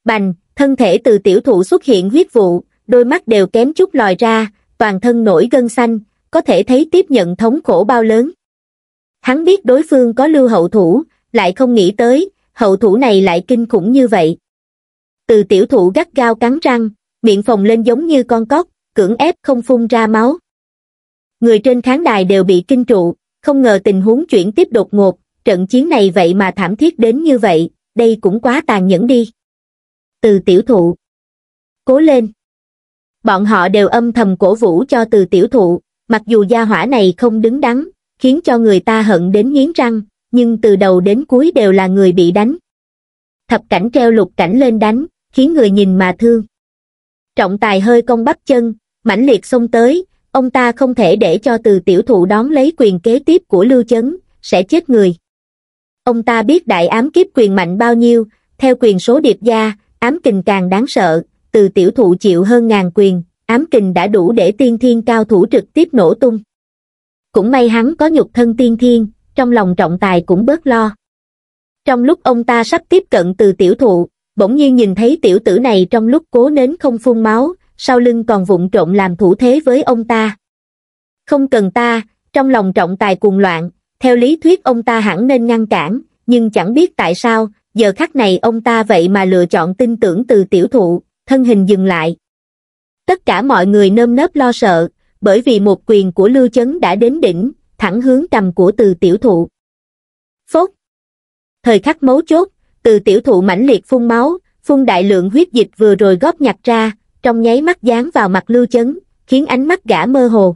Bành, thân thể từ tiểu thụ xuất hiện huyết vụ, đôi mắt đều kém chút lòi ra, toàn thân nổi gân xanh, có thể thấy tiếp nhận thống khổ bao lớn. Hắn biết đối phương có lưu hậu thủ, lại không nghĩ tới, hậu thủ này lại kinh khủng như vậy. Từ tiểu thụ gắt gao cắn răng, miệng phồng lên giống như con cóc, cưỡng ép không phun ra máu. Người trên khán đài đều bị kinh trụ, không ngờ tình huống chuyển tiếp đột ngột, trận chiến này vậy mà thảm thiết đến như vậy, đây cũng quá tàn nhẫn đi. Từ tiểu thụ Cố lên Bọn họ đều âm thầm cổ vũ cho từ tiểu thụ, mặc dù gia hỏa này không đứng đắn, khiến cho người ta hận đến nghiến răng, nhưng từ đầu đến cuối đều là người bị đánh. Thập cảnh treo lục cảnh lên đánh, khiến người nhìn mà thương. Trọng tài hơi cong bắp chân, mãnh liệt xông tới, ông ta không thể để cho từ tiểu thụ đón lấy quyền kế tiếp của Lưu Chấn, sẽ chết người. Ông ta biết đại ám kiếp quyền mạnh bao nhiêu, theo quyền số điệp gia, ám kình càng đáng sợ, từ tiểu thụ chịu hơn ngàn quyền, ám kình đã đủ để tiên thiên cao thủ trực tiếp nổ tung. Cũng may hắn có nhục thân tiên thiên, trong lòng trọng tài cũng bớt lo. Trong lúc ông ta sắp tiếp cận từ tiểu thụ, bỗng nhiên nhìn thấy tiểu tử này trong lúc cố nến không phun máu, sau lưng còn vụng trộn làm thủ thế với ông ta. Không cần ta, trong lòng trọng tài cuồng loạn, theo lý thuyết ông ta hẳn nên ngăn cản, nhưng chẳng biết tại sao, giờ khắc này ông ta vậy mà lựa chọn tin tưởng từ tiểu thụ, thân hình dừng lại. Tất cả mọi người nơm nớp lo sợ, bởi vì một quyền của Lưu Chấn đã đến đỉnh, thẳng hướng cầm của từ tiểu thụ. Phốt! Thời khắc mấu chốt, từ tiểu thụ mãnh liệt phun máu, phun đại lượng huyết dịch vừa rồi góp nhặt ra, trong nháy mắt dán vào mặt lưu chấn, khiến ánh mắt gã mơ hồ.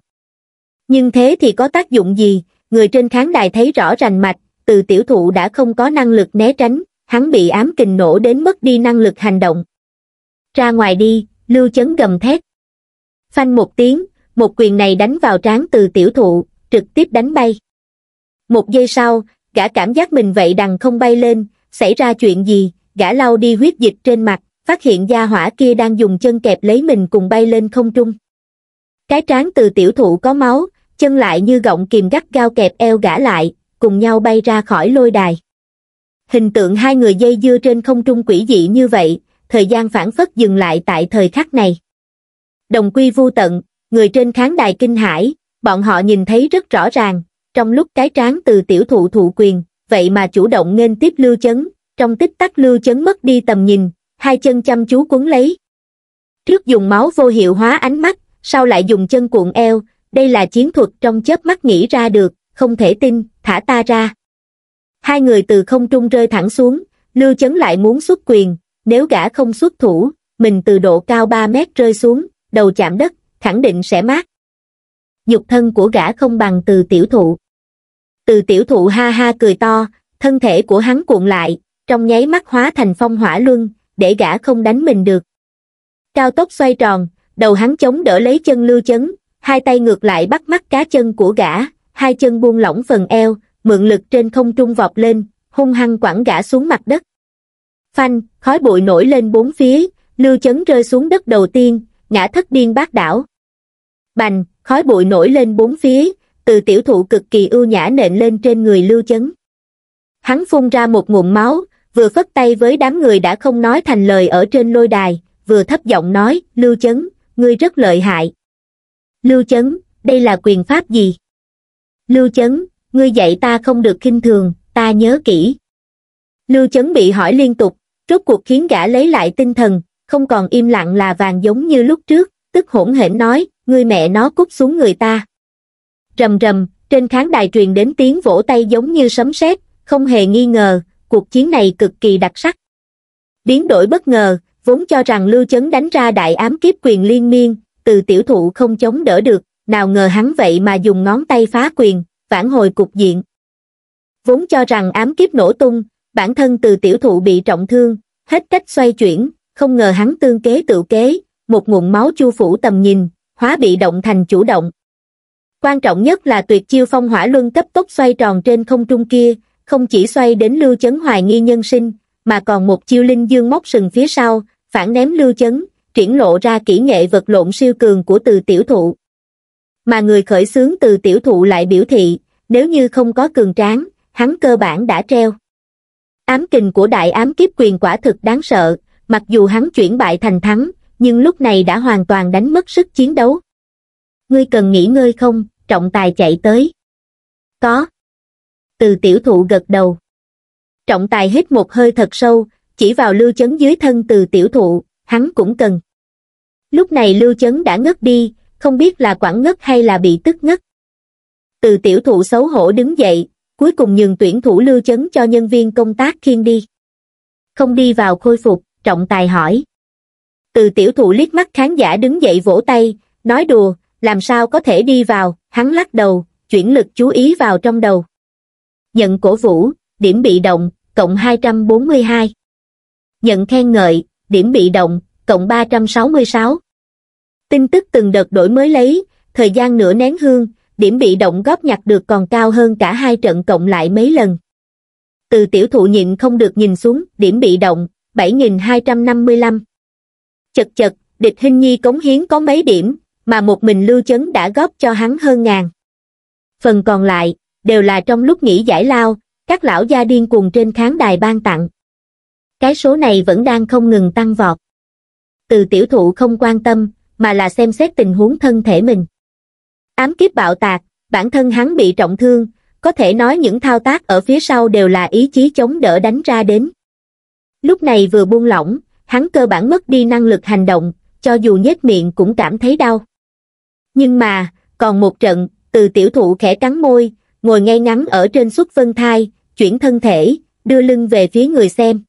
Nhưng thế thì có tác dụng gì, người trên khán đài thấy rõ rành mạch, từ tiểu thụ đã không có năng lực né tránh, hắn bị ám kình nổ đến mất đi năng lực hành động. Ra ngoài đi, lưu chấn gầm thét. Phanh một tiếng, một quyền này đánh vào trán từ tiểu thụ, trực tiếp đánh bay một giây sau gã cảm giác mình vậy đằng không bay lên xảy ra chuyện gì gã lau đi huyết dịch trên mặt phát hiện gia hỏa kia đang dùng chân kẹp lấy mình cùng bay lên không trung cái trán từ tiểu thụ có máu chân lại như gọng kìm gắt gao kẹp eo gã lại cùng nhau bay ra khỏi lôi đài hình tượng hai người dây dưa trên không trung quỷ dị như vậy thời gian phản phất dừng lại tại thời khắc này đồng quy vu tận người trên khán đài kinh hải bọn họ nhìn thấy rất rõ ràng, trong lúc cái tráng từ tiểu thụ thụ quyền, vậy mà chủ động nên tiếp lưu chấn, trong tích tắc lưu chấn mất đi tầm nhìn, hai chân chăm chú cuốn lấy. Trước dùng máu vô hiệu hóa ánh mắt, sau lại dùng chân cuộn eo, đây là chiến thuật trong chớp mắt nghĩ ra được, không thể tin, thả ta ra. Hai người từ không trung rơi thẳng xuống, lưu chấn lại muốn xuất quyền, nếu gã không xuất thủ, mình từ độ cao 3 mét rơi xuống, đầu chạm đất, khẳng định sẽ mát nhục thân của gã không bằng từ tiểu thụ. Từ tiểu thụ ha ha cười to, thân thể của hắn cuộn lại, trong nháy mắt hóa thành phong hỏa luân, để gã không đánh mình được. Cao tốc xoay tròn, đầu hắn chống đỡ lấy chân lưu chấn, hai tay ngược lại bắt mắt cá chân của gã, hai chân buông lỏng phần eo, mượn lực trên không trung vọt lên, hung hăng quẳng gã xuống mặt đất. Phanh, khói bụi nổi lên bốn phía, lưu chấn rơi xuống đất đầu tiên, ngã thất điên bát đảo. Bành, khói bụi nổi lên bốn phía, từ tiểu thụ cực kỳ ưu nhã nện lên trên người lưu chấn. Hắn phun ra một ngụm máu, vừa phất tay với đám người đã không nói thành lời ở trên lôi đài, vừa thấp giọng nói, lưu chấn, ngươi rất lợi hại. Lưu chấn, đây là quyền pháp gì? Lưu chấn, ngươi dạy ta không được khinh thường, ta nhớ kỹ. Lưu chấn bị hỏi liên tục, rốt cuộc khiến gã lấy lại tinh thần, không còn im lặng là vàng giống như lúc trước, tức hỗn hển nói, ngươi mẹ nó cút xuống người ta. Rầm rầm, trên khán đài truyền đến tiếng vỗ tay giống như sấm sét, không hề nghi ngờ, cuộc chiến này cực kỳ đặc sắc. Biến đổi bất ngờ, vốn cho rằng Lưu Chấn đánh ra đại ám kiếp quyền liên miên, từ tiểu thụ không chống đỡ được, nào ngờ hắn vậy mà dùng ngón tay phá quyền, vãn hồi cục diện. Vốn cho rằng ám kiếp nổ tung, bản thân từ tiểu thụ bị trọng thương, hết cách xoay chuyển, không ngờ hắn tương kế tự kế, một ngụm máu chu phủ tầm nhìn, hóa bị động thành chủ động. Quan trọng nhất là tuyệt chiêu phong hỏa luân cấp tốc xoay tròn trên không trung kia, không chỉ xoay đến lưu chấn hoài nghi nhân sinh, mà còn một chiêu linh dương móc sừng phía sau, phản ném lưu chấn, triển lộ ra kỹ nghệ vật lộn siêu cường của từ tiểu thụ. Mà người khởi xướng từ tiểu thụ lại biểu thị, nếu như không có cường tráng, hắn cơ bản đã treo. Ám kình của đại ám kiếp quyền quả thực đáng sợ, mặc dù hắn chuyển bại thành thắng, nhưng lúc này đã hoàn toàn đánh mất sức chiến đấu. Ngươi cần nghỉ ngơi không? Trọng tài chạy tới. Có. Từ tiểu thụ gật đầu. Trọng tài hít một hơi thật sâu, chỉ vào lưu chấn dưới thân từ tiểu thụ, hắn cũng cần. Lúc này lưu chấn đã ngất đi, không biết là quản ngất hay là bị tức ngất. Từ tiểu thụ xấu hổ đứng dậy, cuối cùng nhường tuyển thủ lưu chấn cho nhân viên công tác khiêng đi. Không đi vào khôi phục, trọng tài hỏi. Từ tiểu thụ liếc mắt khán giả đứng dậy vỗ tay, nói đùa, làm sao có thể đi vào, hắn lắc đầu, chuyển lực chú ý vào trong đầu. Nhận cổ vũ, điểm bị động, cộng 242. Nhận khen ngợi, điểm bị động, cộng 366. Tin tức từng đợt đổi mới lấy, thời gian nửa nén hương, điểm bị động góp nhặt được còn cao hơn cả hai trận cộng lại mấy lần. Từ tiểu thụ nhịn không được nhìn xuống, điểm bị động, 7.255 chật chật địch hình nhi cống hiến có mấy điểm mà một mình lưu chấn đã góp cho hắn hơn ngàn phần còn lại đều là trong lúc nghỉ giải lao các lão gia điên cuồng trên khán đài ban tặng cái số này vẫn đang không ngừng tăng vọt từ tiểu thụ không quan tâm mà là xem xét tình huống thân thể mình ám kiếp bạo tạc bản thân hắn bị trọng thương có thể nói những thao tác ở phía sau đều là ý chí chống đỡ đánh ra đến lúc này vừa buông lỏng hắn cơ bản mất đi năng lực hành động, cho dù nhếch miệng cũng cảm thấy đau. Nhưng mà, còn một trận, từ tiểu thụ khẽ cắn môi, ngồi ngay ngắn ở trên xuất vân thai, chuyển thân thể, đưa lưng về phía người xem.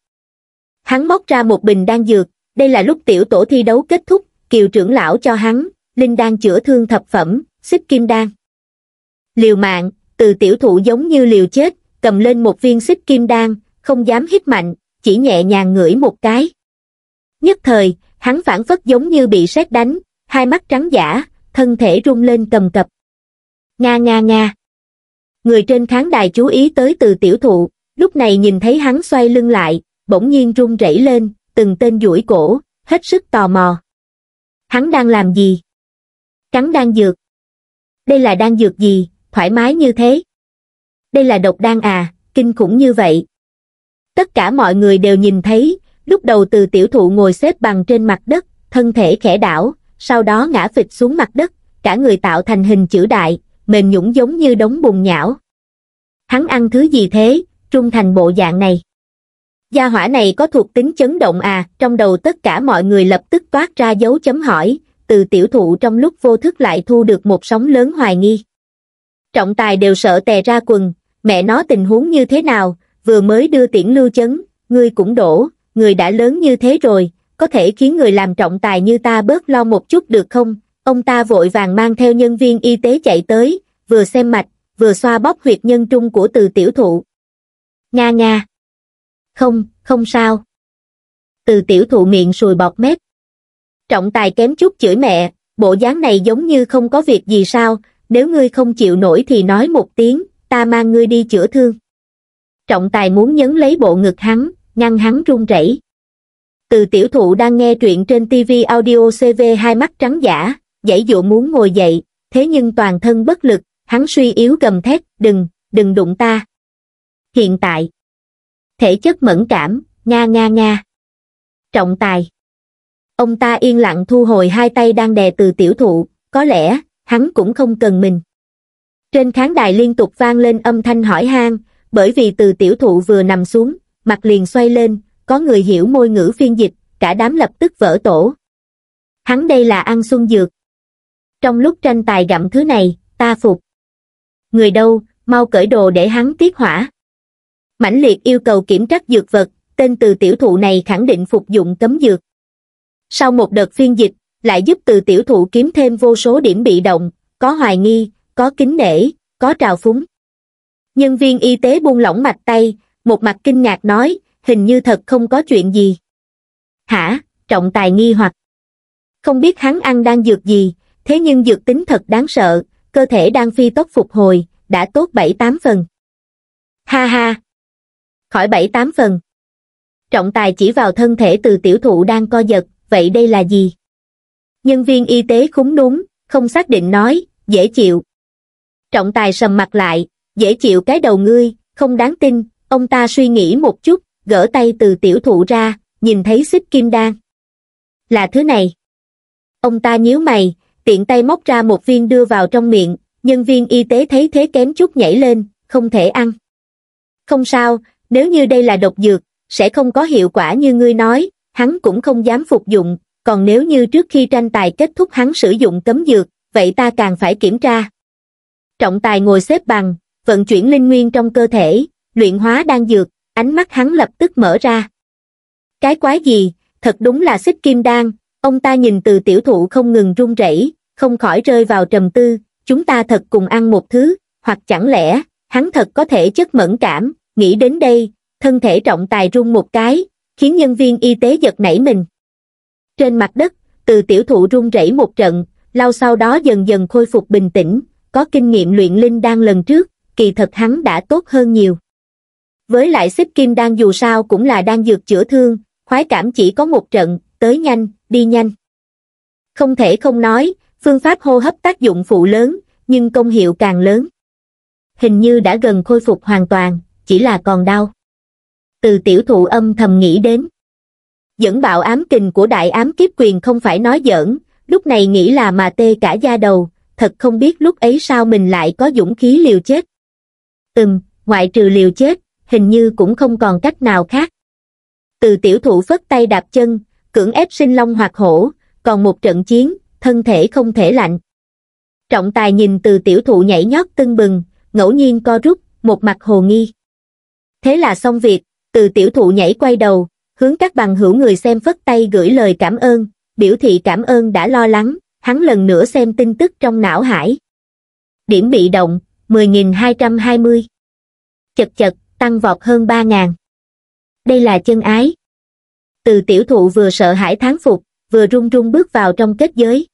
Hắn móc ra một bình đan dược, đây là lúc tiểu tổ thi đấu kết thúc, kiều trưởng lão cho hắn, linh đan chữa thương thập phẩm, xích kim đan. Liều mạng, từ tiểu thụ giống như liều chết, cầm lên một viên xích kim đan, không dám hít mạnh, chỉ nhẹ nhàng ngửi một cái. Nhất thời, hắn phản phất giống như bị sét đánh, hai mắt trắng giả, thân thể rung lên cầm cập. Nga nga nga. Người trên khán đài chú ý tới từ tiểu thụ, lúc này nhìn thấy hắn xoay lưng lại, bỗng nhiên rung rẩy lên, từng tên duỗi cổ, hết sức tò mò. Hắn đang làm gì? Cắn đang dược. Đây là đang dược gì, thoải mái như thế? Đây là độc đan à, kinh khủng như vậy. Tất cả mọi người đều nhìn thấy, Lúc đầu từ tiểu thụ ngồi xếp bằng trên mặt đất, thân thể khẽ đảo, sau đó ngã phịch xuống mặt đất, cả người tạo thành hình chữ đại, mềm nhũng giống như đống bùn nhão. Hắn ăn thứ gì thế, trung thành bộ dạng này. Gia hỏa này có thuộc tính chấn động à, trong đầu tất cả mọi người lập tức toát ra dấu chấm hỏi, từ tiểu thụ trong lúc vô thức lại thu được một sóng lớn hoài nghi. Trọng tài đều sợ tè ra quần, mẹ nó tình huống như thế nào, vừa mới đưa tiễn lưu chấn, ngươi cũng đổ, người đã lớn như thế rồi, có thể khiến người làm trọng tài như ta bớt lo một chút được không? Ông ta vội vàng mang theo nhân viên y tế chạy tới, vừa xem mạch, vừa xoa bóp huyệt nhân trung của từ tiểu thụ. Nga nga. Không, không sao. Từ tiểu thụ miệng sùi bọt mép. Trọng tài kém chút chửi mẹ, bộ dáng này giống như không có việc gì sao, nếu ngươi không chịu nổi thì nói một tiếng, ta mang ngươi đi chữa thương. Trọng tài muốn nhấn lấy bộ ngực hắn, ngăn hắn run rẩy. Từ tiểu thụ đang nghe truyện trên TV audio CV hai mắt trắng giả, dãy dụ muốn ngồi dậy, thế nhưng toàn thân bất lực, hắn suy yếu gầm thét, đừng, đừng đụng ta. Hiện tại, thể chất mẫn cảm, nga nga nga. Trọng tài. Ông ta yên lặng thu hồi hai tay đang đè từ tiểu thụ, có lẽ, hắn cũng không cần mình. Trên khán đài liên tục vang lên âm thanh hỏi han, bởi vì từ tiểu thụ vừa nằm xuống, mặt liền xoay lên có người hiểu môi ngữ phiên dịch cả đám lập tức vỡ tổ hắn đây là ăn xuân dược trong lúc tranh tài gặm thứ này ta phục người đâu mau cởi đồ để hắn tiết hỏa mãnh liệt yêu cầu kiểm trắc dược vật tên từ tiểu thụ này khẳng định phục dụng cấm dược sau một đợt phiên dịch lại giúp từ tiểu thụ kiếm thêm vô số điểm bị động có hoài nghi có kính nể có trào phúng nhân viên y tế buông lỏng mạch tay một mặt kinh ngạc nói hình như thật không có chuyện gì hả trọng tài nghi hoặc không biết hắn ăn đang dược gì thế nhưng dược tính thật đáng sợ cơ thể đang phi tốc phục hồi đã tốt bảy tám phần ha ha khỏi bảy tám phần trọng tài chỉ vào thân thể từ tiểu thụ đang co giật vậy đây là gì nhân viên y tế khúng núm không xác định nói dễ chịu trọng tài sầm mặt lại dễ chịu cái đầu ngươi không đáng tin Ông ta suy nghĩ một chút, gỡ tay từ tiểu thụ ra, nhìn thấy xích kim đan. Là thứ này. Ông ta nhíu mày, tiện tay móc ra một viên đưa vào trong miệng, nhân viên y tế thấy thế kém chút nhảy lên, không thể ăn. Không sao, nếu như đây là độc dược, sẽ không có hiệu quả như ngươi nói, hắn cũng không dám phục dụng, còn nếu như trước khi tranh tài kết thúc hắn sử dụng cấm dược, vậy ta càng phải kiểm tra. Trọng tài ngồi xếp bằng, vận chuyển linh nguyên trong cơ thể, luyện hóa đang dược, ánh mắt hắn lập tức mở ra. Cái quái gì, thật đúng là xích kim đan, ông ta nhìn từ tiểu thụ không ngừng run rẩy, không khỏi rơi vào trầm tư, chúng ta thật cùng ăn một thứ, hoặc chẳng lẽ, hắn thật có thể chất mẫn cảm, nghĩ đến đây, thân thể trọng tài run một cái, khiến nhân viên y tế giật nảy mình. Trên mặt đất, từ tiểu thụ run rẩy một trận, lau sau đó dần dần khôi phục bình tĩnh, có kinh nghiệm luyện linh đang lần trước, kỳ thật hắn đã tốt hơn nhiều với lại xích kim đang dù sao cũng là đang dược chữa thương khoái cảm chỉ có một trận tới nhanh đi nhanh không thể không nói phương pháp hô hấp tác dụng phụ lớn nhưng công hiệu càng lớn hình như đã gần khôi phục hoàn toàn chỉ là còn đau từ tiểu thụ âm thầm nghĩ đến dẫn bạo ám kình của đại ám kiếp quyền không phải nói giỡn lúc này nghĩ là mà tê cả da đầu thật không biết lúc ấy sao mình lại có dũng khí liều chết ừm ngoại trừ liều chết hình như cũng không còn cách nào khác từ tiểu thụ phất tay đạp chân cưỡng ép sinh long hoặc hổ còn một trận chiến thân thể không thể lạnh trọng tài nhìn từ tiểu thụ nhảy nhót tưng bừng ngẫu nhiên co rút một mặt hồ nghi thế là xong việc từ tiểu thụ nhảy quay đầu hướng các bằng hữu người xem phất tay gửi lời cảm ơn biểu thị cảm ơn đã lo lắng hắn lần nữa xem tin tức trong não hải điểm bị động 10.220 chật chật tăng vọt hơn ba ngàn đây là chân ái từ tiểu thụ vừa sợ hãi thán phục vừa run run bước vào trong kết giới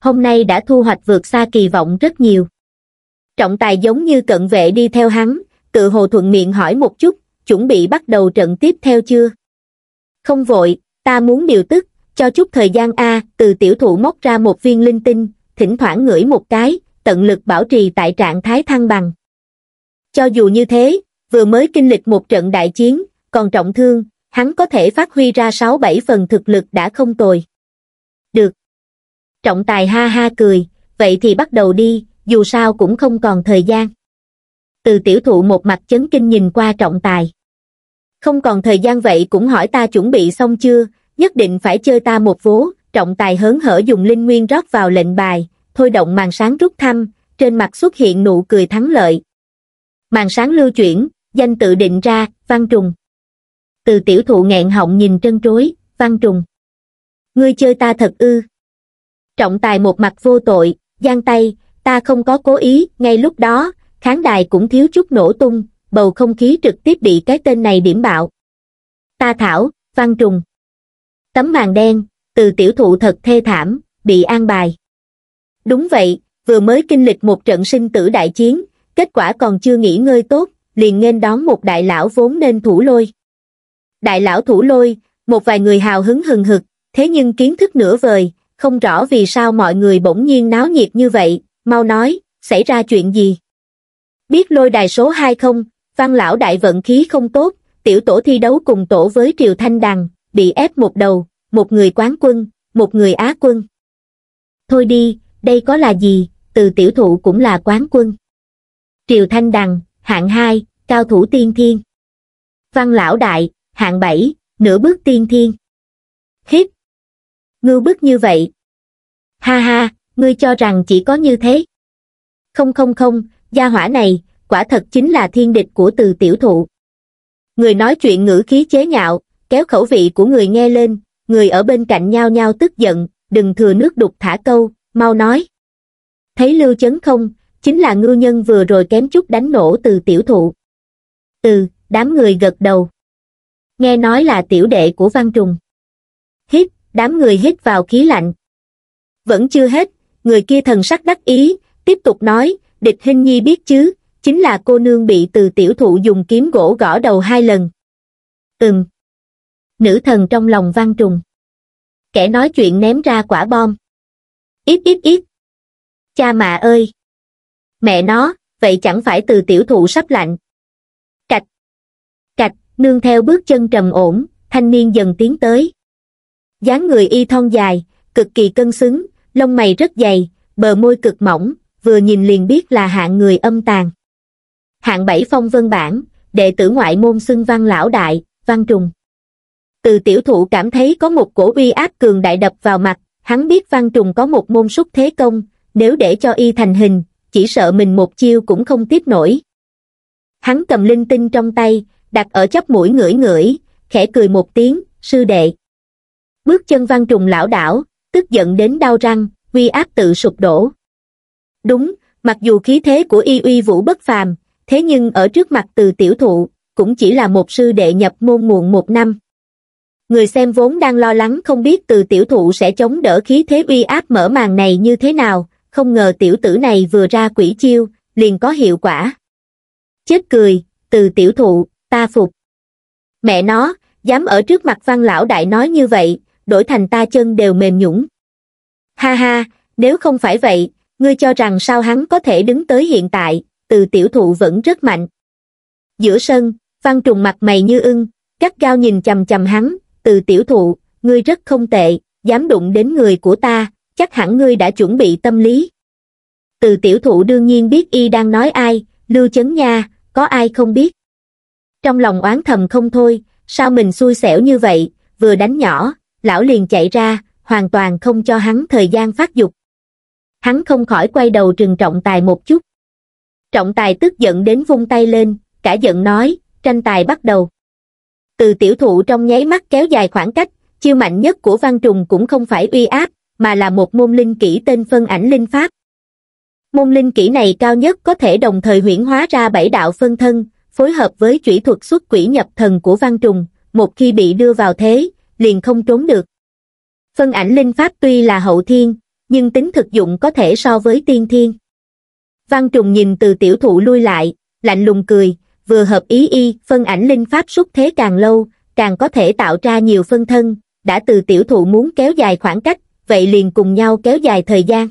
hôm nay đã thu hoạch vượt xa kỳ vọng rất nhiều trọng tài giống như cận vệ đi theo hắn tự hồ thuận miệng hỏi một chút chuẩn bị bắt đầu trận tiếp theo chưa không vội ta muốn điều tức cho chút thời gian a từ tiểu thụ móc ra một viên linh tinh thỉnh thoảng ngửi một cái tận lực bảo trì tại trạng thái thăng bằng cho dù như thế vừa mới kinh lịch một trận đại chiến, còn trọng thương, hắn có thể phát huy ra 6-7 phần thực lực đã không tồi. Được. Trọng tài ha ha cười, vậy thì bắt đầu đi, dù sao cũng không còn thời gian. Từ tiểu thụ một mặt chấn kinh nhìn qua trọng tài. Không còn thời gian vậy cũng hỏi ta chuẩn bị xong chưa, nhất định phải chơi ta một vố, trọng tài hớn hở dùng linh nguyên rót vào lệnh bài, thôi động màn sáng rút thăm, trên mặt xuất hiện nụ cười thắng lợi. Màn sáng lưu chuyển, danh tự định ra văn trùng từ tiểu thụ nghẹn họng nhìn trân trối văn trùng ngươi chơi ta thật ư trọng tài một mặt vô tội giang tay ta không có cố ý ngay lúc đó khán đài cũng thiếu chút nổ tung bầu không khí trực tiếp bị cái tên này điểm bạo ta thảo văn trùng tấm màn đen từ tiểu thụ thật thê thảm bị an bài đúng vậy vừa mới kinh lịch một trận sinh tử đại chiến kết quả còn chưa nghỉ ngơi tốt liền nghênh đón một đại lão vốn nên thủ lôi. Đại lão thủ lôi, một vài người hào hứng hừng hực, thế nhưng kiến thức nửa vời, không rõ vì sao mọi người bỗng nhiên náo nhiệt như vậy, mau nói, xảy ra chuyện gì. Biết lôi đài số 2 không, văn lão đại vận khí không tốt, tiểu tổ thi đấu cùng tổ với Triều Thanh Đằng, bị ép một đầu, một người quán quân, một người á quân. Thôi đi, đây có là gì, từ tiểu thụ cũng là quán quân. Triều Thanh Đằng, hạng 2, cao thủ tiên thiên. Văn lão đại, hạng 7, nửa bước tiên thiên. Khiếp! Ngưu bức như vậy. Ha ha, ngươi cho rằng chỉ có như thế. Không không không, gia hỏa này, quả thật chính là thiên địch của từ tiểu thụ. Người nói chuyện ngữ khí chế nhạo, kéo khẩu vị của người nghe lên, người ở bên cạnh nhau nhau tức giận, đừng thừa nước đục thả câu, mau nói. Thấy lưu chấn không, chính là ngư nhân vừa rồi kém chút đánh nổ từ tiểu thụ từ đám người gật đầu nghe nói là tiểu đệ của văn trùng hít đám người hít vào khí lạnh vẫn chưa hết người kia thần sắc đắc ý tiếp tục nói địch hinh nhi biết chứ chính là cô nương bị từ tiểu thụ dùng kiếm gỗ gõ đầu hai lần ừm nữ thần trong lòng văn trùng kẻ nói chuyện ném ra quả bom ít ít ít cha mạ ơi mẹ nó vậy chẳng phải từ tiểu thụ sắp lạnh cạch cạch nương theo bước chân trầm ổn thanh niên dần tiến tới dáng người y thon dài cực kỳ cân xứng lông mày rất dày bờ môi cực mỏng vừa nhìn liền biết là hạng người âm tàn hạng bảy phong vân bản đệ tử ngoại môn xưng văn lão đại văn trùng từ tiểu thụ cảm thấy có một cổ uy áp cường đại đập vào mặt hắn biết văn trùng có một môn súc thế công nếu để cho y thành hình chỉ sợ mình một chiêu cũng không tiếp nổi. Hắn cầm linh tinh trong tay, đặt ở chóp mũi ngửi ngửi, khẽ cười một tiếng, sư đệ. Bước chân văn trùng lão đảo, tức giận đến đau răng, uy áp tự sụp đổ. Đúng, mặc dù khí thế của y uy vũ bất phàm, thế nhưng ở trước mặt từ tiểu thụ, cũng chỉ là một sư đệ nhập môn muộn một năm. Người xem vốn đang lo lắng không biết từ tiểu thụ sẽ chống đỡ khí thế uy áp mở màn này như thế nào, không ngờ tiểu tử này vừa ra quỷ chiêu liền có hiệu quả chết cười từ tiểu thụ ta phục mẹ nó dám ở trước mặt văn lão đại nói như vậy đổi thành ta chân đều mềm nhũng ha ha nếu không phải vậy ngươi cho rằng sao hắn có thể đứng tới hiện tại từ tiểu thụ vẫn rất mạnh giữa sân văn trùng mặt mày như ưng cắt gao nhìn chầm chầm hắn từ tiểu thụ ngươi rất không tệ dám đụng đến người của ta chắc hẳn ngươi đã chuẩn bị tâm lý. Từ tiểu thụ đương nhiên biết y đang nói ai, Lưu Chấn Nha, có ai không biết. Trong lòng oán thầm không thôi, sao mình xui xẻo như vậy, vừa đánh nhỏ, lão liền chạy ra, hoàn toàn không cho hắn thời gian phát dục. Hắn không khỏi quay đầu trừng trọng tài một chút. Trọng tài tức giận đến vung tay lên, cả giận nói, tranh tài bắt đầu. Từ tiểu thụ trong nháy mắt kéo dài khoảng cách, chiêu mạnh nhất của văn trùng cũng không phải uy áp, mà là một môn linh kỹ tên phân ảnh linh pháp. Môn linh kỹ này cao nhất có thể đồng thời huyển hóa ra bảy đạo phân thân, phối hợp với chủy thuật xuất quỷ nhập thần của văn trùng, một khi bị đưa vào thế, liền không trốn được. Phân ảnh linh pháp tuy là hậu thiên, nhưng tính thực dụng có thể so với tiên thiên. Văn trùng nhìn từ tiểu thụ lui lại, lạnh lùng cười, vừa hợp ý y, phân ảnh linh pháp xúc thế càng lâu, càng có thể tạo ra nhiều phân thân, đã từ tiểu thụ muốn kéo dài khoảng cách, vậy liền cùng nhau kéo dài thời gian.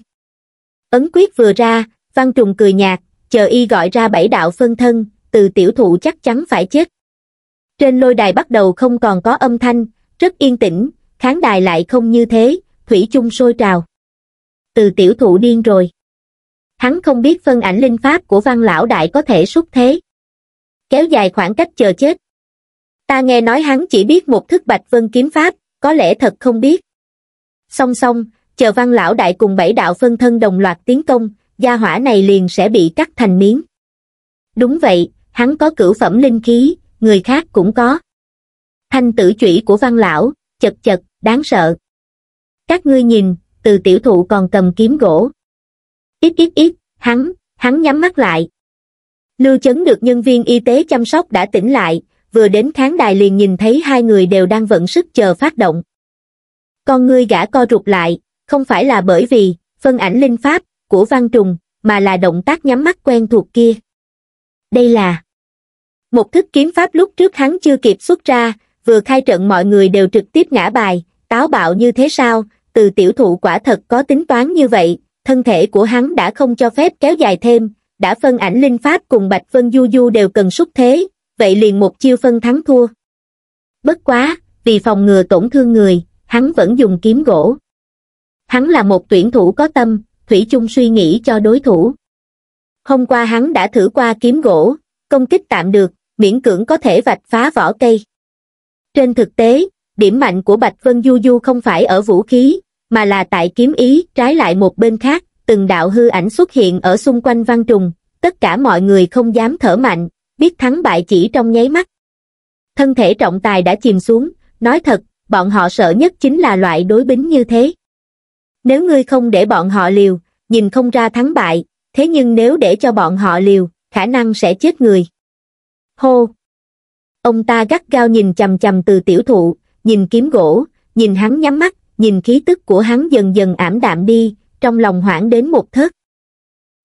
Ấn quyết vừa ra, văn trùng cười nhạt, chờ y gọi ra bảy đạo phân thân, từ tiểu thụ chắc chắn phải chết. Trên lôi đài bắt đầu không còn có âm thanh, rất yên tĩnh, kháng đài lại không như thế, thủy chung sôi trào. Từ tiểu thụ điên rồi. Hắn không biết phân ảnh linh pháp của văn lão đại có thể xuất thế. Kéo dài khoảng cách chờ chết. Ta nghe nói hắn chỉ biết một thức bạch vân kiếm pháp, có lẽ thật không biết. Song song, chờ văn lão đại cùng bảy đạo phân thân đồng loạt tiến công, gia hỏa này liền sẽ bị cắt thành miếng. Đúng vậy, hắn có cửu phẩm linh khí, người khác cũng có. Thanh tử chủy của văn lão, chật chật, đáng sợ. Các ngươi nhìn, từ tiểu thụ còn cầm kiếm gỗ. Ít ít ít, hắn, hắn nhắm mắt lại. Lưu chấn được nhân viên y tế chăm sóc đã tỉnh lại, vừa đến kháng đài liền nhìn thấy hai người đều đang vận sức chờ phát động con ngươi gã co rụt lại, không phải là bởi vì phân ảnh linh pháp của văn trùng, mà là động tác nhắm mắt quen thuộc kia. Đây là một thức kiếm pháp lúc trước hắn chưa kịp xuất ra, vừa khai trận mọi người đều trực tiếp ngã bài, táo bạo như thế sao, từ tiểu thụ quả thật có tính toán như vậy, thân thể của hắn đã không cho phép kéo dài thêm, đã phân ảnh linh pháp cùng Bạch Vân Du Du đều cần xúc thế, vậy liền một chiêu phân thắng thua. Bất quá, vì phòng ngừa tổn thương người, hắn vẫn dùng kiếm gỗ. Hắn là một tuyển thủ có tâm, Thủy chung suy nghĩ cho đối thủ. Hôm qua hắn đã thử qua kiếm gỗ, công kích tạm được, miễn cưỡng có thể vạch phá vỏ cây. Trên thực tế, điểm mạnh của Bạch Vân Du Du không phải ở vũ khí, mà là tại kiếm ý, trái lại một bên khác, từng đạo hư ảnh xuất hiện ở xung quanh văn trùng, tất cả mọi người không dám thở mạnh, biết thắng bại chỉ trong nháy mắt. Thân thể trọng tài đã chìm xuống, nói thật, bọn họ sợ nhất chính là loại đối bính như thế. Nếu ngươi không để bọn họ liều, nhìn không ra thắng bại, thế nhưng nếu để cho bọn họ liều, khả năng sẽ chết người. Hô! Ông ta gắt gao nhìn chầm chầm từ tiểu thụ, nhìn kiếm gỗ, nhìn hắn nhắm mắt, nhìn khí tức của hắn dần dần ảm đạm đi, trong lòng hoảng đến một thớt.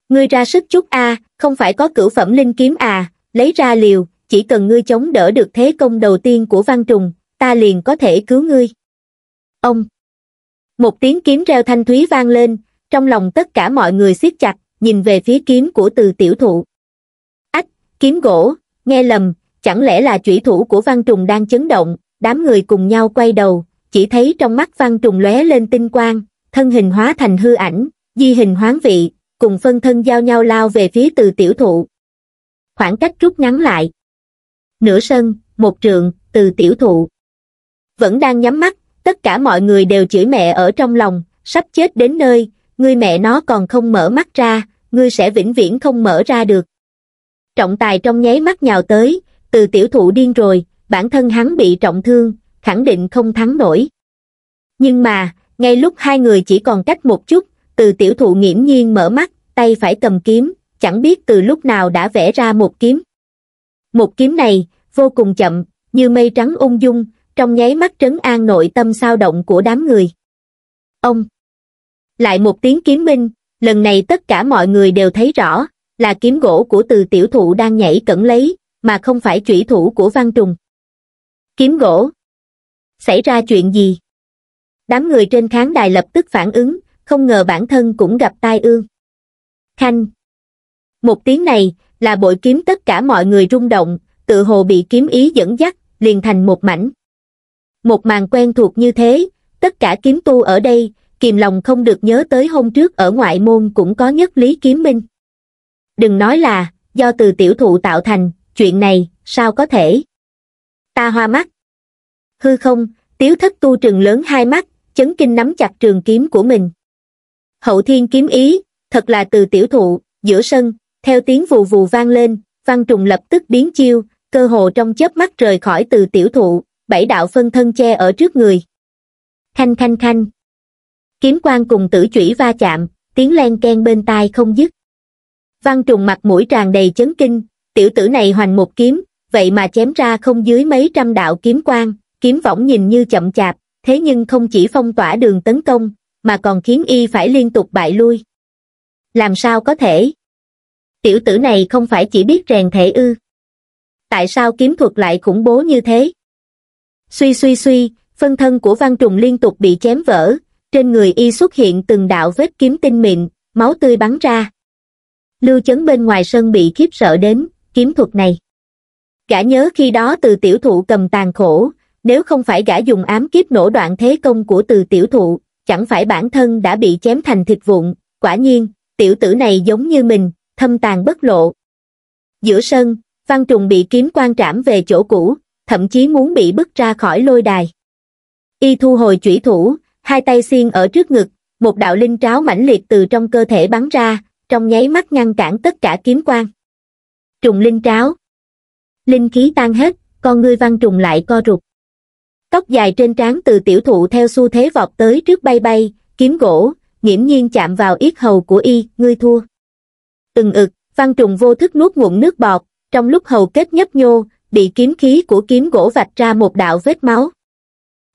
Ngươi ra sức chút a, không phải có cửu phẩm linh kiếm à, lấy ra liều, chỉ cần ngươi chống đỡ được thế công đầu tiên của văn trùng, ta liền có thể cứu ngươi. Ông! Một tiếng kiếm reo thanh thúy vang lên, trong lòng tất cả mọi người siết chặt, nhìn về phía kiếm của từ tiểu thụ. Ách, kiếm gỗ, nghe lầm, chẳng lẽ là chủy thủ của văn trùng đang chấn động, đám người cùng nhau quay đầu, chỉ thấy trong mắt văn trùng lóe lên tinh quang, thân hình hóa thành hư ảnh, di hình hoán vị, cùng phân thân giao nhau lao về phía từ tiểu thụ. Khoảng cách rút ngắn lại. Nửa sân, một trường, từ tiểu thụ vẫn đang nhắm mắt tất cả mọi người đều chửi mẹ ở trong lòng sắp chết đến nơi ngươi mẹ nó còn không mở mắt ra ngươi sẽ vĩnh viễn không mở ra được trọng tài trong nháy mắt nhào tới từ tiểu thụ điên rồi bản thân hắn bị trọng thương khẳng định không thắng nổi nhưng mà ngay lúc hai người chỉ còn cách một chút từ tiểu thụ nghiễm nhiên mở mắt tay phải cầm kiếm chẳng biết từ lúc nào đã vẽ ra một kiếm một kiếm này vô cùng chậm như mây trắng ung dung trong nháy mắt trấn an nội tâm sao động của đám người. Ông! Lại một tiếng kiếm minh, lần này tất cả mọi người đều thấy rõ, là kiếm gỗ của từ tiểu thụ đang nhảy cẩn lấy, mà không phải chủy thủ của văn trùng. Kiếm gỗ! Xảy ra chuyện gì? Đám người trên khán đài lập tức phản ứng, không ngờ bản thân cũng gặp tai ương. Khanh! Một tiếng này, là bội kiếm tất cả mọi người rung động, tự hồ bị kiếm ý dẫn dắt, liền thành một mảnh một màn quen thuộc như thế, tất cả kiếm tu ở đây, kìm lòng không được nhớ tới hôm trước ở ngoại môn cũng có nhất lý kiếm minh. Đừng nói là, do từ tiểu thụ tạo thành, chuyện này, sao có thể? Ta hoa mắt. Hư không, tiếu thất tu trường lớn hai mắt, chấn kinh nắm chặt trường kiếm của mình. Hậu thiên kiếm ý, thật là từ tiểu thụ, giữa sân, theo tiếng vù vù vang lên, văn trùng lập tức biến chiêu, cơ hồ trong chớp mắt rời khỏi từ tiểu thụ, bảy đạo phân thân che ở trước người khanh khanh khanh kiếm quang cùng tử chủy va chạm tiếng len ken bên tai không dứt văn trùng mặt mũi tràn đầy chấn kinh tiểu tử này hoành một kiếm vậy mà chém ra không dưới mấy trăm đạo kiếm quang kiếm võng nhìn như chậm chạp thế nhưng không chỉ phong tỏa đường tấn công mà còn khiến y phải liên tục bại lui làm sao có thể tiểu tử này không phải chỉ biết rèn thể ư tại sao kiếm thuật lại khủng bố như thế Suy suy suy, phân thân của Văn Trùng liên tục bị chém vỡ, trên người y xuất hiện từng đạo vết kiếm tinh mịn, máu tươi bắn ra. Lưu chấn bên ngoài sân bị khiếp sợ đến, kiếm thuật này. Gã nhớ khi đó từ tiểu thụ cầm tàn khổ, nếu không phải gã dùng ám kiếp nổ đoạn thế công của từ tiểu thụ, chẳng phải bản thân đã bị chém thành thịt vụn, quả nhiên, tiểu tử này giống như mình, thâm tàn bất lộ. Giữa sân, văn trùng bị kiếm quan trảm về chỗ cũ, thậm chí muốn bị bức ra khỏi lôi đài. Y thu hồi chủy thủ, hai tay xiên ở trước ngực, một đạo linh tráo mãnh liệt từ trong cơ thể bắn ra, trong nháy mắt ngăn cản tất cả kiếm quang. Trùng linh tráo. Linh khí tan hết, con ngươi văn trùng lại co rụt. Tóc dài trên trán từ tiểu thụ theo xu thế vọt tới trước bay bay, kiếm gỗ, nghiễm nhiên chạm vào yết hầu của y, ngươi thua. Từng ực, văn trùng vô thức nuốt ngụm nước bọt, trong lúc hầu kết nhấp nhô, bị kiếm khí của kiếm gỗ vạch ra một đạo vết máu.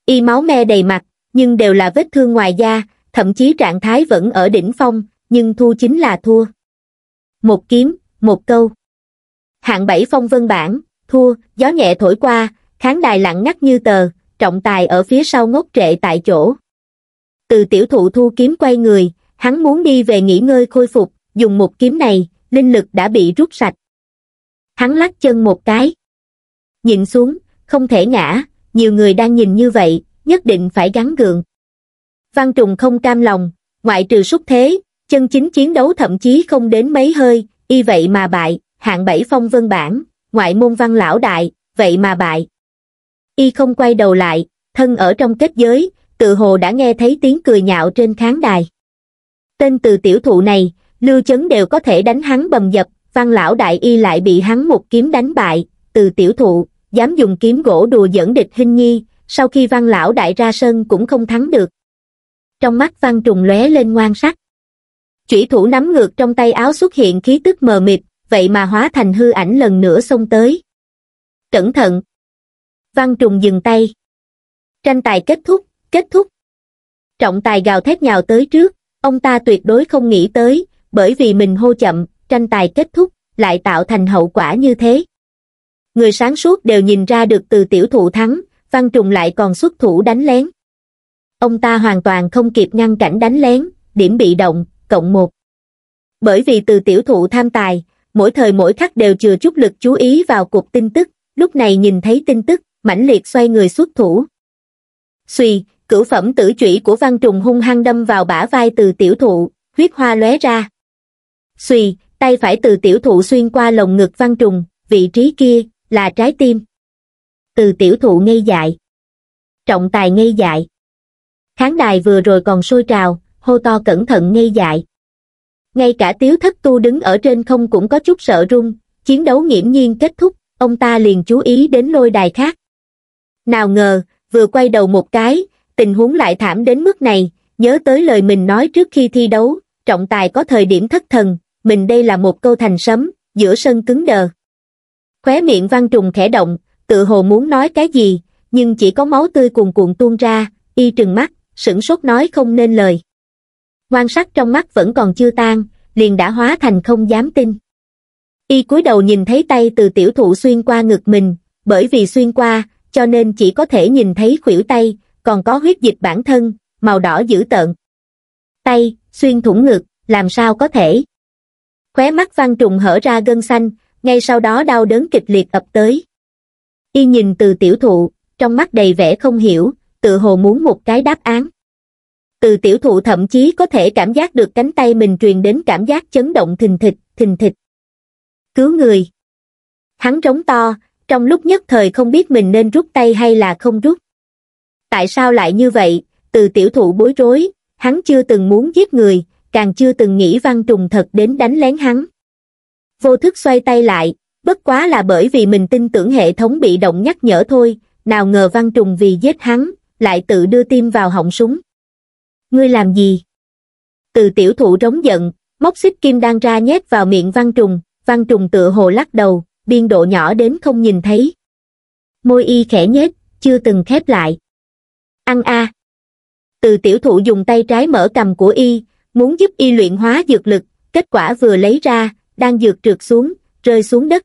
Y máu me đầy mặt, nhưng đều là vết thương ngoài da, thậm chí trạng thái vẫn ở đỉnh phong, nhưng thua chính là thua. Một kiếm, một câu. Hạng bảy phong vân bản, thua, gió nhẹ thổi qua, khán đài lặng ngắt như tờ, trọng tài ở phía sau ngốc trệ tại chỗ. Từ tiểu thụ thu kiếm quay người, hắn muốn đi về nghỉ ngơi khôi phục, dùng một kiếm này, linh lực đã bị rút sạch. Hắn lắc chân một cái nhìn xuống, không thể ngã, nhiều người đang nhìn như vậy, nhất định phải gắn gượng. Văn Trùng không cam lòng, ngoại trừ xúc thế, chân chính chiến đấu thậm chí không đến mấy hơi, y vậy mà bại, hạng bảy phong vân bản, ngoại môn văn lão đại, vậy mà bại. Y không quay đầu lại, thân ở trong kết giới, tự hồ đã nghe thấy tiếng cười nhạo trên khán đài. Tên từ tiểu thụ này, lưu chấn đều có thể đánh hắn bầm dập, văn lão đại y lại bị hắn một kiếm đánh bại, từ tiểu thụ, dám dùng kiếm gỗ đùa dẫn địch hình nhi, sau khi văn lão đại ra sân cũng không thắng được. Trong mắt văn trùng lóe lên ngoan sắc. Chủy thủ nắm ngược trong tay áo xuất hiện khí tức mờ mịt, vậy mà hóa thành hư ảnh lần nữa xông tới. Cẩn thận! Văn trùng dừng tay. Tranh tài kết thúc, kết thúc. Trọng tài gào thét nhào tới trước, ông ta tuyệt đối không nghĩ tới, bởi vì mình hô chậm, tranh tài kết thúc, lại tạo thành hậu quả như thế người sáng suốt đều nhìn ra được từ tiểu thụ thắng, văn trùng lại còn xuất thủ đánh lén. Ông ta hoàn toàn không kịp ngăn cảnh đánh lén, điểm bị động, cộng một. Bởi vì từ tiểu thụ tham tài, mỗi thời mỗi khắc đều chừa chút lực chú ý vào cục tin tức, lúc này nhìn thấy tin tức, mãnh liệt xoay người xuất thủ. Xùy, cửu phẩm tử trụy của văn trùng hung hăng đâm vào bả vai từ tiểu thụ, huyết hoa lóe ra. Xùy, tay phải từ tiểu thụ xuyên qua lồng ngực văn trùng, vị trí kia, là trái tim. Từ tiểu thụ ngây dại. Trọng tài ngây dại. kháng đài vừa rồi còn sôi trào, hô to cẩn thận ngây dại. Ngay cả tiếu thất tu đứng ở trên không cũng có chút sợ run, chiến đấu nghiễm nhiên kết thúc, ông ta liền chú ý đến lôi đài khác. Nào ngờ, vừa quay đầu một cái, tình huống lại thảm đến mức này, nhớ tới lời mình nói trước khi thi đấu, trọng tài có thời điểm thất thần, mình đây là một câu thành sấm, giữa sân cứng đờ khóe miệng văn trùng khẽ động, tự hồ muốn nói cái gì, nhưng chỉ có máu tươi cuồn cuộn tuôn ra, y trừng mắt, sửng sốt nói không nên lời. Quan sát trong mắt vẫn còn chưa tan, liền đã hóa thành không dám tin. Y cúi đầu nhìn thấy tay từ tiểu thụ xuyên qua ngực mình, bởi vì xuyên qua, cho nên chỉ có thể nhìn thấy khuỷu tay, còn có huyết dịch bản thân, màu đỏ dữ tợn. Tay, xuyên thủng ngực, làm sao có thể? Khóe mắt văn trùng hở ra gân xanh, ngay sau đó đau đớn kịch liệt ập tới. Y nhìn từ tiểu thụ, trong mắt đầy vẻ không hiểu, tự hồ muốn một cái đáp án. Từ tiểu thụ thậm chí có thể cảm giác được cánh tay mình truyền đến cảm giác chấn động thình thịch, thình thịch. Cứu người. Hắn rống to, trong lúc nhất thời không biết mình nên rút tay hay là không rút. Tại sao lại như vậy, từ tiểu thụ bối rối, hắn chưa từng muốn giết người, càng chưa từng nghĩ văn trùng thật đến đánh lén hắn vô thức xoay tay lại, bất quá là bởi vì mình tin tưởng hệ thống bị động nhắc nhở thôi, nào ngờ văn trùng vì giết hắn, lại tự đưa tim vào họng súng. Ngươi làm gì? Từ tiểu thụ rống giận, móc xích kim đang ra nhét vào miệng văn trùng, văn trùng tựa hồ lắc đầu, biên độ nhỏ đến không nhìn thấy. Môi y khẽ nhét, chưa từng khép lại. Ăn a. Từ tiểu thụ dùng tay trái mở cầm của y, muốn giúp y luyện hóa dược lực, kết quả vừa lấy ra, đang dược trượt xuống, rơi xuống đất.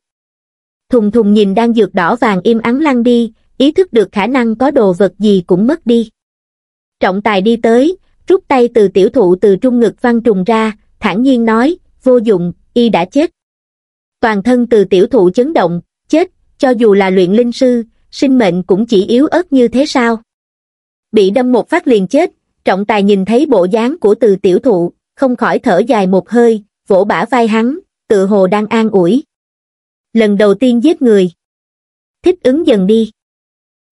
Thùng thùng nhìn đang dược đỏ vàng im ắng lăn đi, ý thức được khả năng có đồ vật gì cũng mất đi. Trọng tài đi tới, rút tay từ tiểu thụ từ trung ngực văn trùng ra, thản nhiên nói, vô dụng, y đã chết. Toàn thân từ tiểu thụ chấn động, chết, cho dù là luyện linh sư, sinh mệnh cũng chỉ yếu ớt như thế sao. Bị đâm một phát liền chết, trọng tài nhìn thấy bộ dáng của từ tiểu thụ, không khỏi thở dài một hơi, vỗ bả vai hắn, tựa hồ đang an ủi. Lần đầu tiên giết người. Thích ứng dần đi.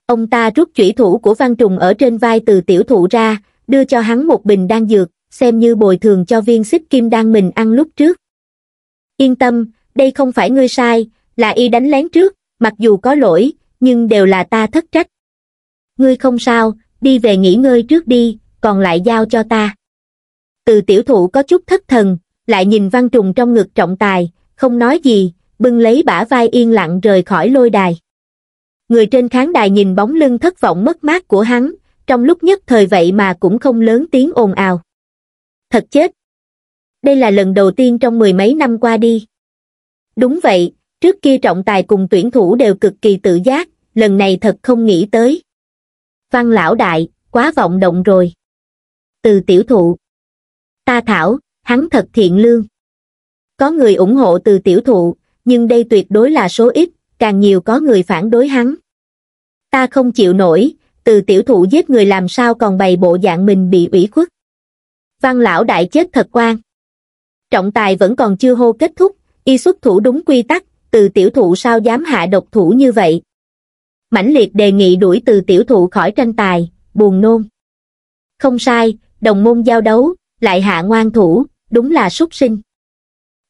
Ông ta rút chủy thủ của văn trùng ở trên vai từ tiểu thụ ra, đưa cho hắn một bình đan dược, xem như bồi thường cho viên xích kim đan mình ăn lúc trước. Yên tâm, đây không phải ngươi sai, là y đánh lén trước, mặc dù có lỗi, nhưng đều là ta thất trách. Ngươi không sao, đi về nghỉ ngơi trước đi, còn lại giao cho ta. Từ tiểu thụ có chút thất thần, lại nhìn văn trùng trong ngực trọng tài, không nói gì, bưng lấy bả vai yên lặng rời khỏi lôi đài. Người trên khán đài nhìn bóng lưng thất vọng mất mát của hắn, trong lúc nhất thời vậy mà cũng không lớn tiếng ồn ào. Thật chết! Đây là lần đầu tiên trong mười mấy năm qua đi. Đúng vậy, trước kia trọng tài cùng tuyển thủ đều cực kỳ tự giác, lần này thật không nghĩ tới. Văn lão đại, quá vọng động rồi. Từ tiểu thụ. Ta thảo, hắn thật thiện lương. Có người ủng hộ từ tiểu thụ, nhưng đây tuyệt đối là số ít, càng nhiều có người phản đối hắn. Ta không chịu nổi, từ tiểu thụ giết người làm sao còn bày bộ dạng mình bị ủy khuất. Văn lão đại chết thật quan. Trọng tài vẫn còn chưa hô kết thúc, y xuất thủ đúng quy tắc, từ tiểu thụ sao dám hạ độc thủ như vậy. Mãnh liệt đề nghị đuổi từ tiểu thụ khỏi tranh tài, buồn nôn. Không sai, đồng môn giao đấu, lại hạ ngoan thủ, đúng là súc sinh.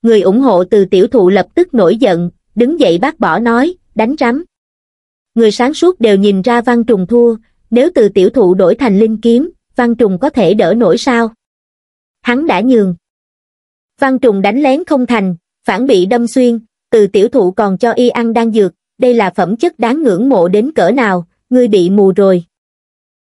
Người ủng hộ từ tiểu thụ lập tức nổi giận, đứng dậy bác bỏ nói, đánh rắm. Người sáng suốt đều nhìn ra văn trùng thua, nếu từ tiểu thụ đổi thành linh kiếm, văn trùng có thể đỡ nổi sao? Hắn đã nhường. Văn trùng đánh lén không thành, phản bị đâm xuyên, từ tiểu thụ còn cho y ăn đang dược, đây là phẩm chất đáng ngưỡng mộ đến cỡ nào, ngươi bị mù rồi.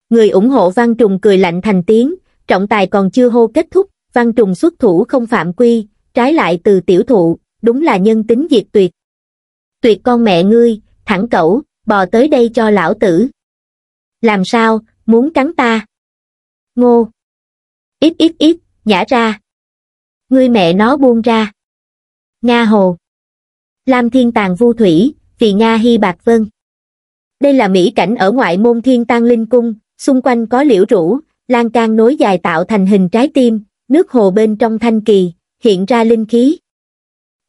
Người ủng hộ văn trùng cười lạnh thành tiếng, trọng tài còn chưa hô kết thúc, văn trùng xuất thủ không phạm quy, trái lại từ tiểu thụ, đúng là nhân tính diệt tuyệt. Tuyệt con mẹ ngươi, thẳng cẩu, bò tới đây cho lão tử. Làm sao, muốn cắn ta? Ngô. Ít ít ít, nhả ra. Ngươi mẹ nó buông ra. Nga Hồ. Lam Thiên Tàng Vu Thủy, vì Nga Hy Bạc Vân. Đây là mỹ cảnh ở ngoại môn Thiên Tang Linh Cung, xung quanh có liễu rũ, lan can nối dài tạo thành hình trái tim, nước hồ bên trong thanh kỳ, hiện ra linh khí.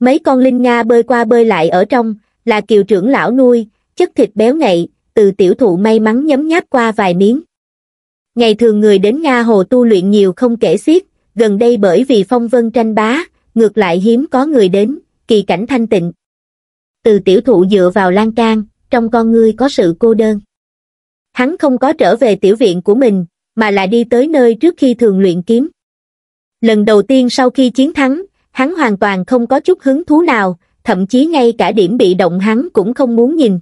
Mấy con linh Nga bơi qua bơi lại ở trong, là kiều trưởng lão nuôi, chất thịt béo ngậy, từ tiểu thụ may mắn nhấm nháp qua vài miếng. Ngày thường người đến Nga hồ tu luyện nhiều không kể xiết, gần đây bởi vì phong vân tranh bá, ngược lại hiếm có người đến, kỳ cảnh thanh tịnh. Từ tiểu thụ dựa vào lan can, trong con ngươi có sự cô đơn. Hắn không có trở về tiểu viện của mình, mà là đi tới nơi trước khi thường luyện kiếm lần đầu tiên sau khi chiến thắng hắn hoàn toàn không có chút hứng thú nào thậm chí ngay cả điểm bị động hắn cũng không muốn nhìn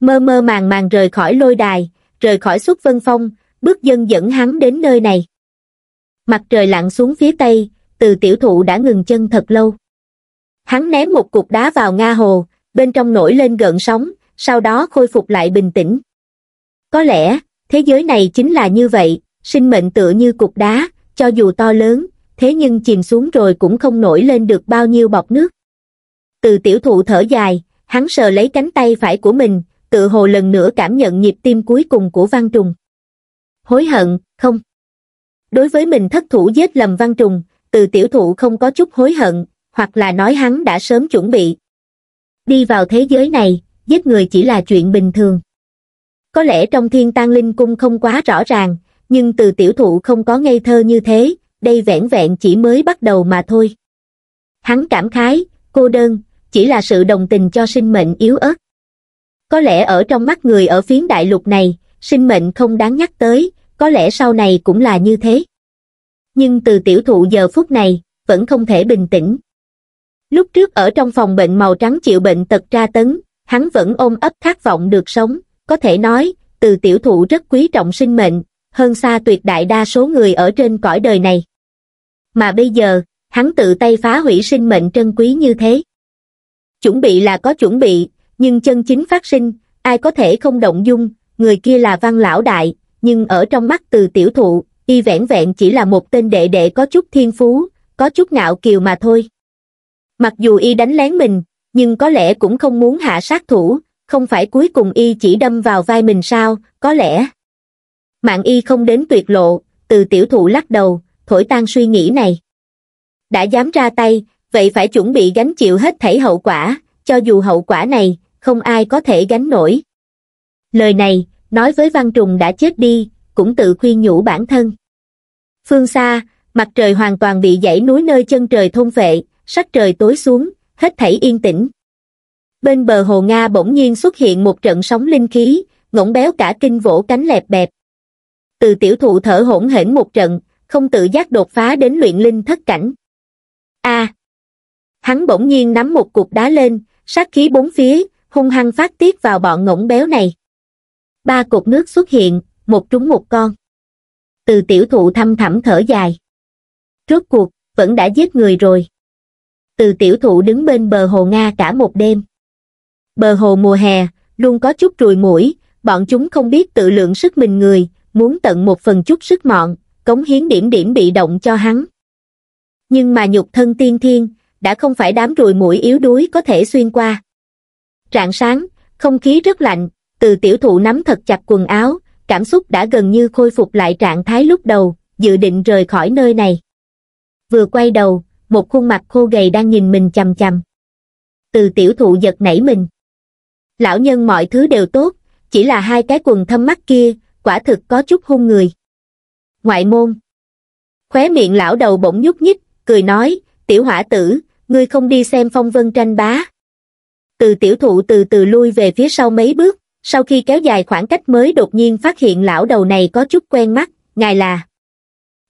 mơ mơ màng màng rời khỏi lôi đài rời khỏi xuất vân phong bước dân dẫn hắn đến nơi này mặt trời lặn xuống phía tây từ tiểu thụ đã ngừng chân thật lâu hắn ném một cục đá vào nga hồ bên trong nổi lên gợn sóng sau đó khôi phục lại bình tĩnh có lẽ thế giới này chính là như vậy sinh mệnh tựa như cục đá cho dù to lớn, thế nhưng chìm xuống rồi cũng không nổi lên được bao nhiêu bọc nước. Từ tiểu thụ thở dài, hắn sờ lấy cánh tay phải của mình, tự hồ lần nữa cảm nhận nhịp tim cuối cùng của Văn Trùng. Hối hận, không. Đối với mình thất thủ giết lầm Văn Trùng, từ tiểu thụ không có chút hối hận, hoặc là nói hắn đã sớm chuẩn bị. Đi vào thế giới này, giết người chỉ là chuyện bình thường. Có lẽ trong thiên tang linh cung không quá rõ ràng, nhưng từ tiểu thụ không có ngây thơ như thế, đây vẻn vẹn chỉ mới bắt đầu mà thôi. Hắn cảm khái, cô đơn, chỉ là sự đồng tình cho sinh mệnh yếu ớt. Có lẽ ở trong mắt người ở phiến đại lục này, sinh mệnh không đáng nhắc tới, có lẽ sau này cũng là như thế. Nhưng từ tiểu thụ giờ phút này, vẫn không thể bình tĩnh. Lúc trước ở trong phòng bệnh màu trắng chịu bệnh tật tra tấn, hắn vẫn ôm ấp khát vọng được sống, có thể nói, từ tiểu thụ rất quý trọng sinh mệnh, hơn xa tuyệt đại đa số người ở trên cõi đời này. Mà bây giờ, hắn tự tay phá hủy sinh mệnh trân quý như thế. Chuẩn bị là có chuẩn bị, nhưng chân chính phát sinh, ai có thể không động dung, người kia là văn lão đại, nhưng ở trong mắt từ tiểu thụ, y vẻn vẹn chỉ là một tên đệ đệ có chút thiên phú, có chút ngạo kiều mà thôi. Mặc dù y đánh lén mình, nhưng có lẽ cũng không muốn hạ sát thủ, không phải cuối cùng y chỉ đâm vào vai mình sao, có lẽ... Mạng y không đến tuyệt lộ, từ tiểu thụ lắc đầu, thổi tan suy nghĩ này. Đã dám ra tay, vậy phải chuẩn bị gánh chịu hết thảy hậu quả, cho dù hậu quả này, không ai có thể gánh nổi. Lời này, nói với Văn Trùng đã chết đi, cũng tự khuyên nhủ bản thân. Phương xa, mặt trời hoàn toàn bị dãy núi nơi chân trời thôn vệ, sắc trời tối xuống, hết thảy yên tĩnh. Bên bờ hồ Nga bỗng nhiên xuất hiện một trận sóng linh khí, ngỗng béo cả kinh vỗ cánh lẹp bẹp, từ tiểu thụ thở hỗn hển một trận, không tự giác đột phá đến luyện linh thất cảnh. A. hắn bỗng nhiên nắm một cục đá lên, sát khí bốn phía, hung hăng phát tiết vào bọn ngỗng béo này. Ba cục nước xuất hiện, một trúng một con. Từ tiểu thụ thâm thẳm thở dài. Rốt cuộc, vẫn đã giết người rồi. Từ tiểu thụ đứng bên bờ hồ Nga cả một đêm. Bờ hồ mùa hè, luôn có chút ruồi mũi, bọn chúng không biết tự lượng sức mình người, muốn tận một phần chút sức mọn, cống hiến điểm điểm bị động cho hắn. Nhưng mà nhục thân tiên thiên, đã không phải đám ruồi mũi yếu đuối có thể xuyên qua. trạng sáng, không khí rất lạnh, từ tiểu thụ nắm thật chặt quần áo, cảm xúc đã gần như khôi phục lại trạng thái lúc đầu, dự định rời khỏi nơi này. Vừa quay đầu, một khuôn mặt khô gầy đang nhìn mình chằm chằm. Từ tiểu thụ giật nảy mình. Lão nhân mọi thứ đều tốt, chỉ là hai cái quần thâm mắt kia, quả thực có chút hung người. Ngoại môn Khóe miệng lão đầu bỗng nhúc nhích, cười nói, tiểu hỏa tử, ngươi không đi xem phong vân tranh bá. Từ tiểu thụ từ từ lui về phía sau mấy bước, sau khi kéo dài khoảng cách mới đột nhiên phát hiện lão đầu này có chút quen mắt, ngài là.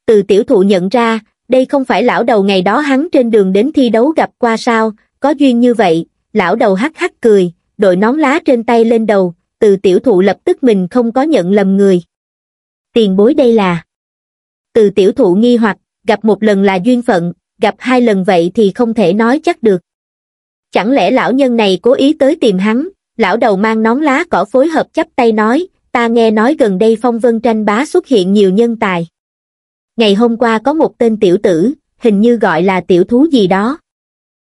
Từ tiểu thụ nhận ra, đây không phải lão đầu ngày đó hắn trên đường đến thi đấu gặp qua sao, có duyên như vậy, lão đầu hắc hắc cười, đội nón lá trên tay lên đầu, từ tiểu thụ lập tức mình không có nhận lầm người. Tiền bối đây là... Từ tiểu thụ nghi hoặc, gặp một lần là duyên phận, gặp hai lần vậy thì không thể nói chắc được. Chẳng lẽ lão nhân này cố ý tới tìm hắn, lão đầu mang nón lá cỏ phối hợp chắp tay nói, ta nghe nói gần đây phong vân tranh bá xuất hiện nhiều nhân tài. Ngày hôm qua có một tên tiểu tử, hình như gọi là tiểu thú gì đó.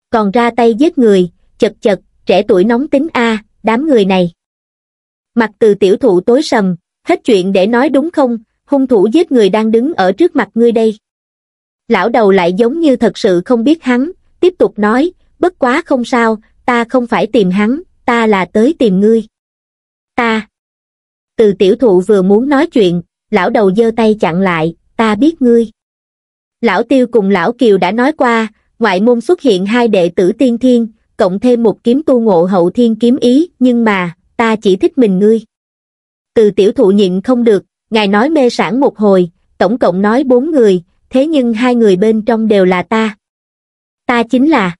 Còn ra tay giết người, chật chật, trẻ tuổi nóng tính a đám người này mặt từ tiểu thụ tối sầm, hết chuyện để nói đúng không, hung thủ giết người đang đứng ở trước mặt ngươi đây. Lão đầu lại giống như thật sự không biết hắn, tiếp tục nói, bất quá không sao, ta không phải tìm hắn, ta là tới tìm ngươi. Ta. Từ tiểu thụ vừa muốn nói chuyện, lão đầu giơ tay chặn lại, ta biết ngươi. Lão Tiêu cùng lão Kiều đã nói qua, ngoại môn xuất hiện hai đệ tử tiên thiên, cộng thêm một kiếm tu ngộ hậu thiên kiếm ý, nhưng mà, ta chỉ thích mình ngươi. Từ tiểu thụ nhịn không được, ngài nói mê sản một hồi, tổng cộng nói bốn người, thế nhưng hai người bên trong đều là ta. Ta chính là...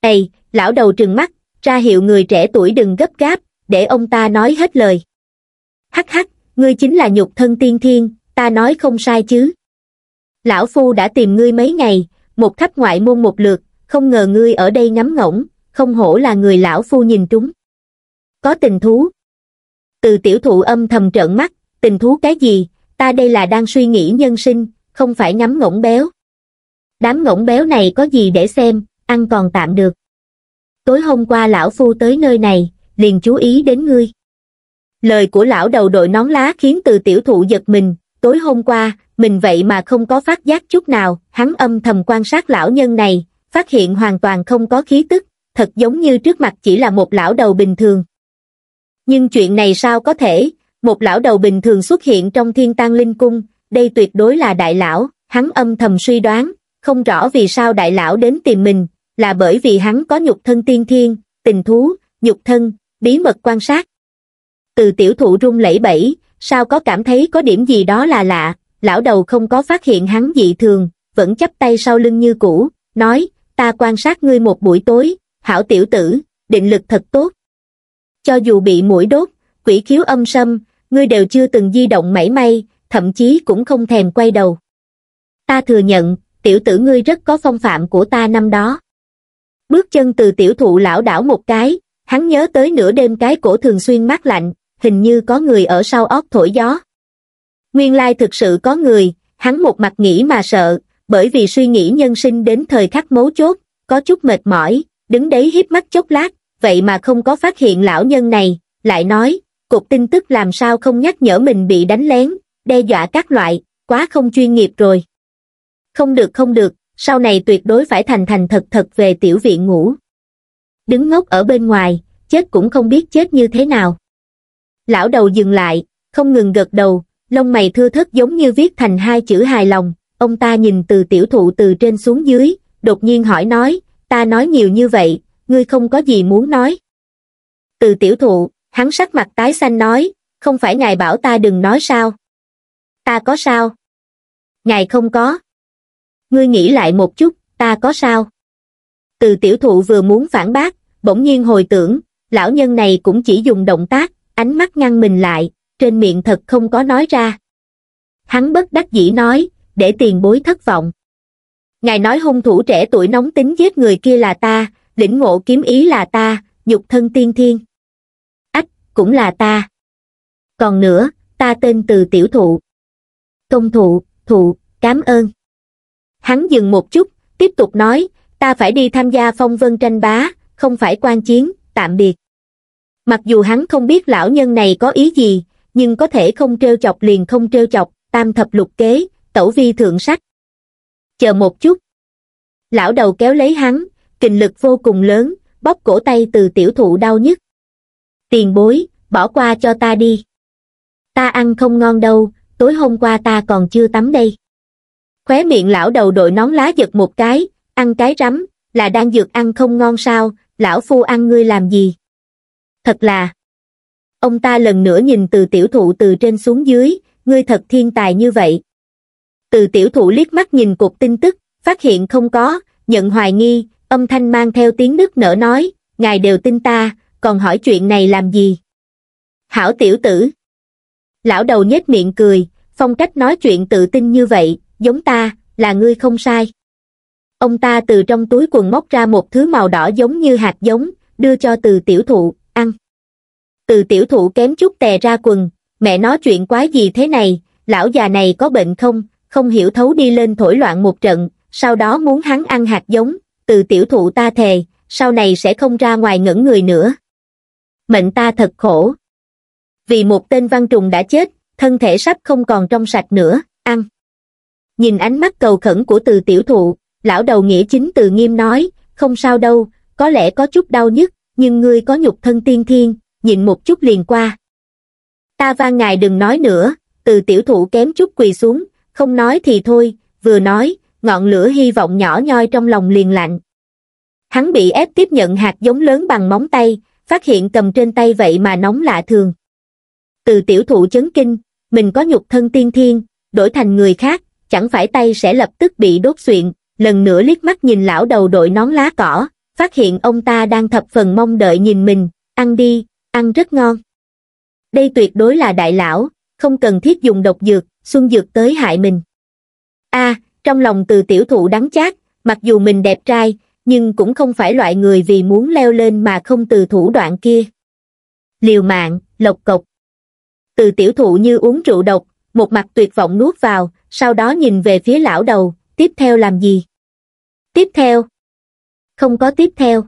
Ây, lão đầu trừng mắt, ra hiệu người trẻ tuổi đừng gấp gáp, để ông ta nói hết lời. Hắc hắc, ngươi chính là nhục thân tiên thiên, ta nói không sai chứ. Lão Phu đã tìm ngươi mấy ngày, một khắp ngoại môn một lượt, không ngờ ngươi ở đây ngắm ngỗng, không hổ là người Lão Phu nhìn trúng có tình thú. Từ tiểu thụ âm thầm trợn mắt, tình thú cái gì, ta đây là đang suy nghĩ nhân sinh, không phải ngắm ngỗng béo. Đám ngỗng béo này có gì để xem, ăn còn tạm được. Tối hôm qua lão phu tới nơi này, liền chú ý đến ngươi. Lời của lão đầu đội nón lá khiến từ tiểu thụ giật mình, tối hôm qua, mình vậy mà không có phát giác chút nào, hắn âm thầm quan sát lão nhân này, phát hiện hoàn toàn không có khí tức, thật giống như trước mặt chỉ là một lão đầu bình thường nhưng chuyện này sao có thể một lão đầu bình thường xuất hiện trong thiên tang linh cung đây tuyệt đối là đại lão hắn âm thầm suy đoán không rõ vì sao đại lão đến tìm mình là bởi vì hắn có nhục thân tiên thiên tình thú nhục thân bí mật quan sát từ tiểu thụ rung lẫy bẫy sao có cảm thấy có điểm gì đó là lạ lão đầu không có phát hiện hắn dị thường vẫn chắp tay sau lưng như cũ nói ta quan sát ngươi một buổi tối hảo tiểu tử định lực thật tốt cho dù bị mũi đốt, quỷ khiếu âm sâm, ngươi đều chưa từng di động mảy may, thậm chí cũng không thèm quay đầu. Ta thừa nhận, tiểu tử ngươi rất có phong phạm của ta năm đó. Bước chân từ tiểu thụ lão đảo một cái, hắn nhớ tới nửa đêm cái cổ thường xuyên mát lạnh, hình như có người ở sau ót thổi gió. Nguyên lai thực sự có người, hắn một mặt nghĩ mà sợ, bởi vì suy nghĩ nhân sinh đến thời khắc mấu chốt, có chút mệt mỏi, đứng đấy hiếp mắt chốc lát, vậy mà không có phát hiện lão nhân này, lại nói, cục tin tức làm sao không nhắc nhở mình bị đánh lén, đe dọa các loại, quá không chuyên nghiệp rồi. Không được không được, sau này tuyệt đối phải thành thành thật thật về tiểu viện ngủ. Đứng ngốc ở bên ngoài, chết cũng không biết chết như thế nào. Lão đầu dừng lại, không ngừng gật đầu, lông mày thưa thớt giống như viết thành hai chữ hài lòng, ông ta nhìn từ tiểu thụ từ trên xuống dưới, đột nhiên hỏi nói, ta nói nhiều như vậy, ngươi không có gì muốn nói. Từ tiểu thụ, hắn sắc mặt tái xanh nói, không phải ngài bảo ta đừng nói sao. Ta có sao? Ngài không có. Ngươi nghĩ lại một chút, ta có sao? Từ tiểu thụ vừa muốn phản bác, bỗng nhiên hồi tưởng, lão nhân này cũng chỉ dùng động tác, ánh mắt ngăn mình lại, trên miệng thật không có nói ra. Hắn bất đắc dĩ nói, để tiền bối thất vọng. Ngài nói hung thủ trẻ tuổi nóng tính giết người kia là ta, lĩnh ngộ kiếm ý là ta nhục thân tiên thiên ách cũng là ta còn nữa ta tên từ tiểu thụ công thụ thụ cảm ơn hắn dừng một chút tiếp tục nói ta phải đi tham gia phong vân tranh bá không phải quan chiến tạm biệt mặc dù hắn không biết lão nhân này có ý gì nhưng có thể không trêu chọc liền không trêu chọc tam thập lục kế tẩu vi thượng sách chờ một chút lão đầu kéo lấy hắn kinh lực vô cùng lớn, bóp cổ tay từ tiểu thụ đau nhất. Tiền bối, bỏ qua cho ta đi. Ta ăn không ngon đâu, tối hôm qua ta còn chưa tắm đây. Khóe miệng lão đầu đội nón lá giật một cái, ăn cái rắm, là đang dược ăn không ngon sao, lão phu ăn ngươi làm gì? Thật là... Ông ta lần nữa nhìn từ tiểu thụ từ trên xuống dưới, ngươi thật thiên tài như vậy. Từ tiểu thụ liếc mắt nhìn cục tin tức, phát hiện không có, nhận hoài nghi, âm thanh mang theo tiếng nức nở nói ngài đều tin ta còn hỏi chuyện này làm gì hảo tiểu tử lão đầu nhếch miệng cười phong cách nói chuyện tự tin như vậy giống ta là ngươi không sai ông ta từ trong túi quần móc ra một thứ màu đỏ giống như hạt giống đưa cho từ tiểu thụ ăn từ tiểu thụ kém chút tè ra quần mẹ nói chuyện quái gì thế này lão già này có bệnh không không hiểu thấu đi lên thổi loạn một trận sau đó muốn hắn ăn hạt giống từ tiểu thụ ta thề, sau này sẽ không ra ngoài ngẩn người nữa. Mệnh ta thật khổ. Vì một tên văn trùng đã chết, thân thể sắp không còn trong sạch nữa, ăn. Nhìn ánh mắt cầu khẩn của từ tiểu thụ, lão đầu nghĩa chính từ nghiêm nói, không sao đâu, có lẽ có chút đau nhức, nhưng ngươi có nhục thân tiên thiên, nhịn một chút liền qua. Ta van ngài đừng nói nữa, từ tiểu thụ kém chút quỳ xuống, không nói thì thôi, vừa nói, ngọn lửa hy vọng nhỏ nhoi trong lòng liền lạnh. Hắn bị ép tiếp nhận hạt giống lớn bằng móng tay, phát hiện cầm trên tay vậy mà nóng lạ thường. Từ tiểu thụ chấn kinh, mình có nhục thân tiên thiên, đổi thành người khác, chẳng phải tay sẽ lập tức bị đốt xuyện, lần nữa liếc mắt nhìn lão đầu đội nón lá cỏ, phát hiện ông ta đang thập phần mong đợi nhìn mình, ăn đi, ăn rất ngon. Đây tuyệt đối là đại lão, không cần thiết dùng độc dược, xuân dược tới hại mình. a à, trong lòng từ tiểu thụ đắng chát mặc dù mình đẹp trai nhưng cũng không phải loại người vì muốn leo lên mà không từ thủ đoạn kia liều mạng lộc cộc từ tiểu thụ như uống rượu độc một mặt tuyệt vọng nuốt vào sau đó nhìn về phía lão đầu tiếp theo làm gì tiếp theo không có tiếp theo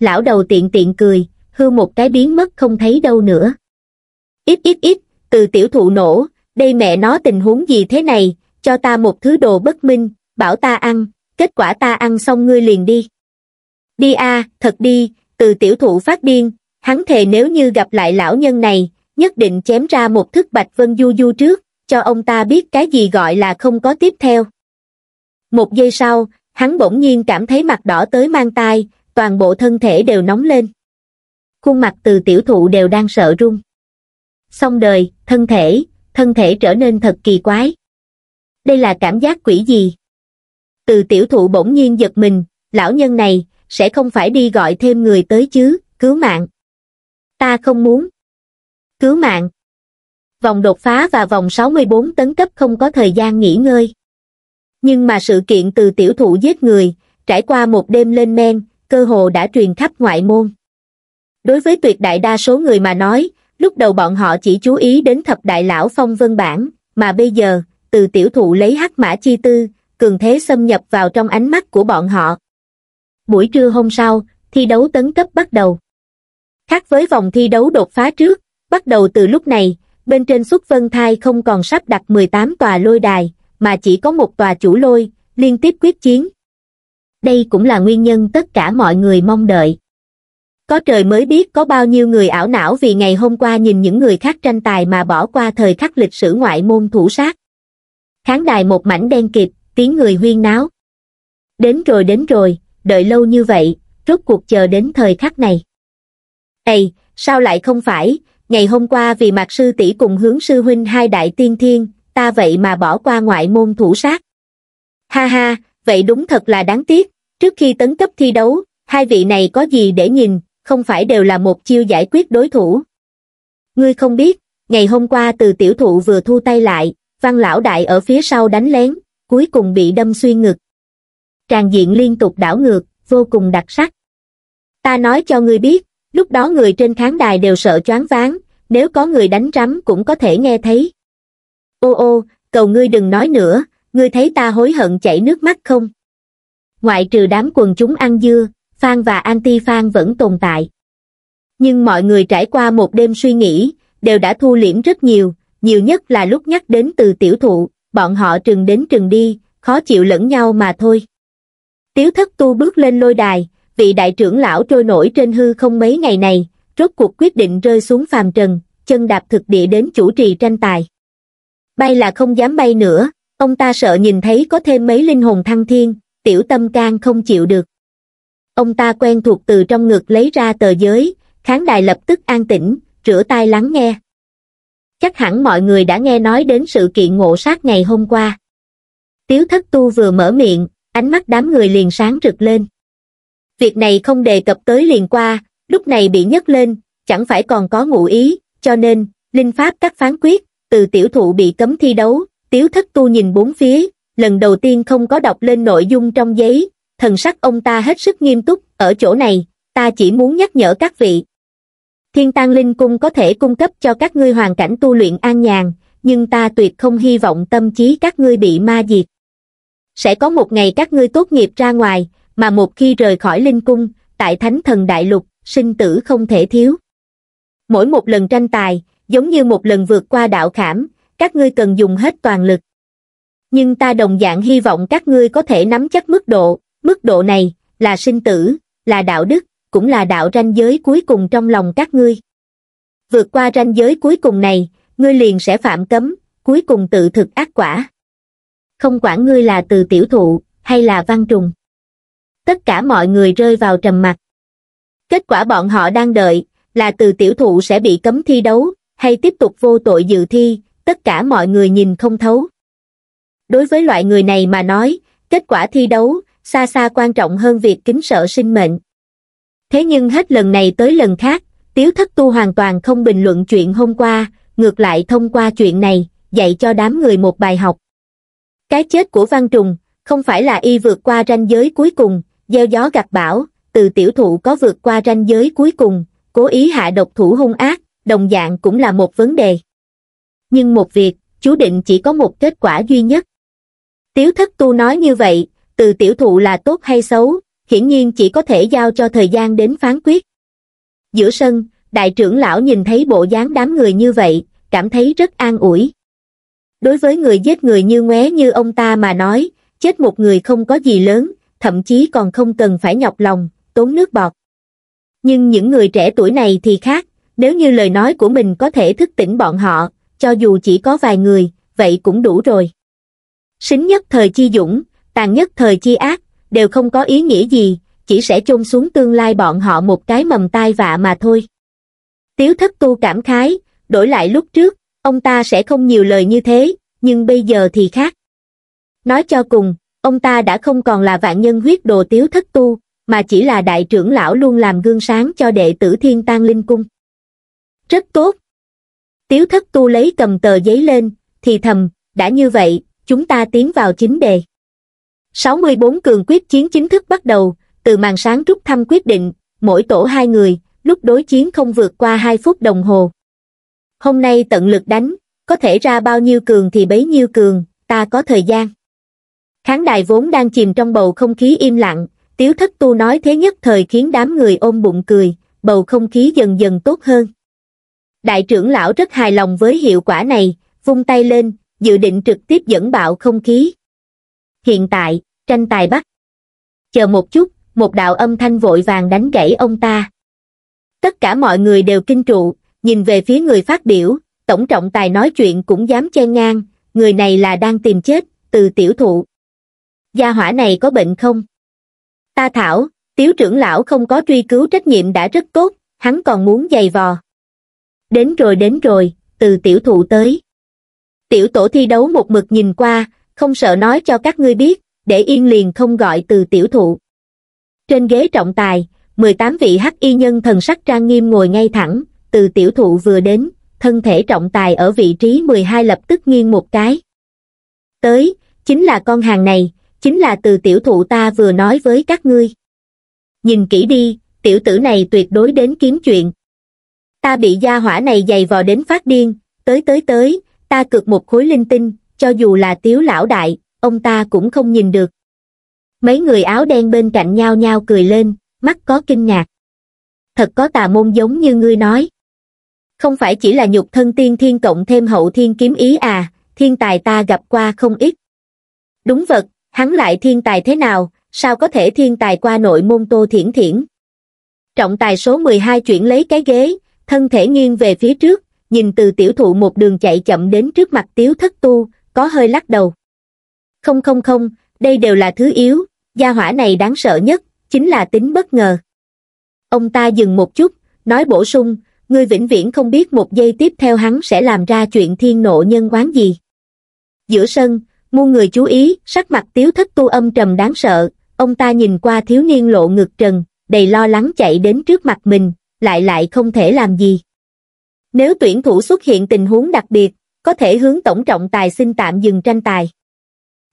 lão đầu tiện tiện cười hư một cái biến mất không thấy đâu nữa ít ít ít từ tiểu thụ nổ đây mẹ nó tình huống gì thế này cho ta một thứ đồ bất minh, bảo ta ăn, kết quả ta ăn xong ngươi liền đi. Đi a thật đi, từ tiểu thụ phát điên, hắn thề nếu như gặp lại lão nhân này, nhất định chém ra một thức bạch vân du du trước, cho ông ta biết cái gì gọi là không có tiếp theo. Một giây sau, hắn bỗng nhiên cảm thấy mặt đỏ tới mang tai, toàn bộ thân thể đều nóng lên. Khuôn mặt từ tiểu thụ đều đang sợ run. Xong đời, thân thể, thân thể trở nên thật kỳ quái đây là cảm giác quỷ gì? Từ tiểu thụ bỗng nhiên giật mình, lão nhân này, sẽ không phải đi gọi thêm người tới chứ, cứu mạng. Ta không muốn. Cứu mạng. Vòng đột phá và vòng 64 tấn cấp không có thời gian nghỉ ngơi. Nhưng mà sự kiện từ tiểu thụ giết người, trải qua một đêm lên men, cơ hồ đã truyền khắp ngoại môn. Đối với tuyệt đại đa số người mà nói, lúc đầu bọn họ chỉ chú ý đến thập đại lão phong vân bản, mà bây giờ, từ tiểu thụ lấy hắc mã chi tư, cường thế xâm nhập vào trong ánh mắt của bọn họ. Buổi trưa hôm sau, thi đấu tấn cấp bắt đầu. Khác với vòng thi đấu đột phá trước, bắt đầu từ lúc này, bên trên xuất vân thai không còn sắp đặt 18 tòa lôi đài, mà chỉ có một tòa chủ lôi, liên tiếp quyết chiến. Đây cũng là nguyên nhân tất cả mọi người mong đợi. Có trời mới biết có bao nhiêu người ảo não vì ngày hôm qua nhìn những người khác tranh tài mà bỏ qua thời khắc lịch sử ngoại môn thủ sát khán đài một mảnh đen kịt tiếng người huyên náo đến rồi đến rồi đợi lâu như vậy rốt cuộc chờ đến thời khắc này ầy sao lại không phải ngày hôm qua vì mạc sư tỷ cùng hướng sư huynh hai đại tiên thiên ta vậy mà bỏ qua ngoại môn thủ sát ha ha vậy đúng thật là đáng tiếc trước khi tấn cấp thi đấu hai vị này có gì để nhìn không phải đều là một chiêu giải quyết đối thủ ngươi không biết ngày hôm qua từ tiểu thụ vừa thu tay lại văn lão đại ở phía sau đánh lén, cuối cùng bị đâm xuyên ngực. Tràng diện liên tục đảo ngược, vô cùng đặc sắc. Ta nói cho ngươi biết, lúc đó người trên khán đài đều sợ choáng váng, nếu có người đánh rắm cũng có thể nghe thấy. Ô ô, cầu ngươi đừng nói nữa, ngươi thấy ta hối hận chảy nước mắt không? Ngoại trừ đám quần chúng ăn dưa, Phan và anti-Phan vẫn tồn tại. Nhưng mọi người trải qua một đêm suy nghĩ, đều đã thu liễm rất nhiều, nhiều nhất là lúc nhắc đến từ tiểu thụ, bọn họ trừng đến trừng đi, khó chịu lẫn nhau mà thôi. Tiếu thất tu bước lên lôi đài, vị đại trưởng lão trôi nổi trên hư không mấy ngày này, rốt cuộc quyết định rơi xuống phàm trần, chân đạp thực địa đến chủ trì tranh tài. Bay là không dám bay nữa, ông ta sợ nhìn thấy có thêm mấy linh hồn thăng thiên, tiểu tâm can không chịu được. Ông ta quen thuộc từ trong ngực lấy ra tờ giới, kháng đài lập tức an tĩnh, rửa tai lắng nghe chắc hẳn mọi người đã nghe nói đến sự kiện ngộ sát ngày hôm qua. Tiếu thất tu vừa mở miệng, ánh mắt đám người liền sáng rực lên. Việc này không đề cập tới liền qua, lúc này bị nhấc lên, chẳng phải còn có ngụ ý, cho nên, linh pháp các phán quyết, từ tiểu thụ bị cấm thi đấu, tiếu thất tu nhìn bốn phía, lần đầu tiên không có đọc lên nội dung trong giấy, thần sắc ông ta hết sức nghiêm túc, ở chỗ này, ta chỉ muốn nhắc nhở các vị, thiên tang linh cung có thể cung cấp cho các ngươi hoàn cảnh tu luyện an nhàn nhưng ta tuyệt không hy vọng tâm trí các ngươi bị ma diệt sẽ có một ngày các ngươi tốt nghiệp ra ngoài mà một khi rời khỏi linh cung tại thánh thần đại lục sinh tử không thể thiếu mỗi một lần tranh tài giống như một lần vượt qua đạo khảm các ngươi cần dùng hết toàn lực nhưng ta đồng dạng hy vọng các ngươi có thể nắm chắc mức độ mức độ này là sinh tử là đạo đức cũng là đạo ranh giới cuối cùng trong lòng các ngươi. Vượt qua ranh giới cuối cùng này, ngươi liền sẽ phạm cấm, cuối cùng tự thực ác quả. Không quản ngươi là từ tiểu thụ, hay là văn trùng. Tất cả mọi người rơi vào trầm mặc. Kết quả bọn họ đang đợi, là từ tiểu thụ sẽ bị cấm thi đấu, hay tiếp tục vô tội dự thi, tất cả mọi người nhìn không thấu. Đối với loại người này mà nói, kết quả thi đấu, xa xa quan trọng hơn việc kính sợ sinh mệnh. Thế nhưng hết lần này tới lần khác, Tiếu Thất Tu hoàn toàn không bình luận chuyện hôm qua, ngược lại thông qua chuyện này, dạy cho đám người một bài học. Cái chết của Văn Trùng, không phải là y vượt qua ranh giới cuối cùng, gieo gió gặt bão, từ tiểu thụ có vượt qua ranh giới cuối cùng, cố ý hạ độc thủ hung ác, đồng dạng cũng là một vấn đề. Nhưng một việc, chú định chỉ có một kết quả duy nhất. Tiếu thất tu nói như vậy, từ tiểu thụ là tốt hay xấu, hiển nhiên chỉ có thể giao cho thời gian đến phán quyết. Giữa sân, đại trưởng lão nhìn thấy bộ dáng đám người như vậy, cảm thấy rất an ủi. Đối với người giết người như ngoé như ông ta mà nói, chết một người không có gì lớn, thậm chí còn không cần phải nhọc lòng, tốn nước bọt. Nhưng những người trẻ tuổi này thì khác, nếu như lời nói của mình có thể thức tỉnh bọn họ, cho dù chỉ có vài người, vậy cũng đủ rồi. xính nhất thời chi dũng, tàn nhất thời chi ác, đều không có ý nghĩa gì, chỉ sẽ chôn xuống tương lai bọn họ một cái mầm tai vạ mà thôi. Tiếu thất tu cảm khái, đổi lại lúc trước, ông ta sẽ không nhiều lời như thế, nhưng bây giờ thì khác. Nói cho cùng, ông ta đã không còn là vạn nhân huyết đồ tiếu thất tu, mà chỉ là đại trưởng lão luôn làm gương sáng cho đệ tử thiên tang linh cung. Rất tốt. Tiếu thất tu lấy cầm tờ giấy lên, thì thầm, đã như vậy, chúng ta tiến vào chính đề. 64 cường quyết chiến chính thức bắt đầu, từ màn sáng rút thăm quyết định, mỗi tổ hai người, lúc đối chiến không vượt qua 2 phút đồng hồ. Hôm nay tận lực đánh, có thể ra bao nhiêu cường thì bấy nhiêu cường, ta có thời gian. Khán đài vốn đang chìm trong bầu không khí im lặng, tiếu thất tu nói thế nhất thời khiến đám người ôm bụng cười, bầu không khí dần dần tốt hơn. Đại trưởng lão rất hài lòng với hiệu quả này, vung tay lên, dự định trực tiếp dẫn bạo không khí. Hiện tại, tranh tài bắt chờ một chút một đạo âm thanh vội vàng đánh gãy ông ta tất cả mọi người đều kinh trụ nhìn về phía người phát biểu tổng trọng tài nói chuyện cũng dám chen ngang người này là đang tìm chết từ tiểu thụ gia hỏa này có bệnh không ta thảo tiếu trưởng lão không có truy cứu trách nhiệm đã rất tốt hắn còn muốn giày vò đến rồi đến rồi từ tiểu thụ tới tiểu tổ thi đấu một mực nhìn qua không sợ nói cho các ngươi biết để yên liền không gọi từ tiểu thụ. Trên ghế trọng tài, 18 vị hắc y nhân thần sắc trang nghiêm ngồi ngay thẳng, từ tiểu thụ vừa đến, thân thể trọng tài ở vị trí 12 lập tức nghiêng một cái. Tới, chính là con hàng này, chính là từ tiểu thụ ta vừa nói với các ngươi. Nhìn kỹ đi, tiểu tử này tuyệt đối đến kiếm chuyện. Ta bị gia hỏa này dày vò đến phát điên, tới tới tới, ta cực một khối linh tinh, cho dù là tiếu lão đại, ông ta cũng không nhìn được. Mấy người áo đen bên cạnh nhau nhau cười lên, mắt có kinh ngạc. Thật có tà môn giống như ngươi nói. Không phải chỉ là nhục thân tiên thiên cộng thêm hậu thiên kiếm ý à, thiên tài ta gặp qua không ít. Đúng vật, hắn lại thiên tài thế nào, sao có thể thiên tài qua nội môn tô thiển thiển. Trọng tài số 12 chuyển lấy cái ghế, thân thể nghiêng về phía trước, nhìn từ tiểu thụ một đường chạy chậm đến trước mặt tiếu thất tu, có hơi lắc đầu không không không đây đều là thứ yếu gia hỏa này đáng sợ nhất chính là tính bất ngờ ông ta dừng một chút nói bổ sung ngươi vĩnh viễn không biết một giây tiếp theo hắn sẽ làm ra chuyện thiên nộ nhân oán gì giữa sân muôn người chú ý sắc mặt tiếu thất tu âm trầm đáng sợ ông ta nhìn qua thiếu niên lộ ngực trần đầy lo lắng chạy đến trước mặt mình lại lại không thể làm gì nếu tuyển thủ xuất hiện tình huống đặc biệt có thể hướng tổng trọng tài xin tạm dừng tranh tài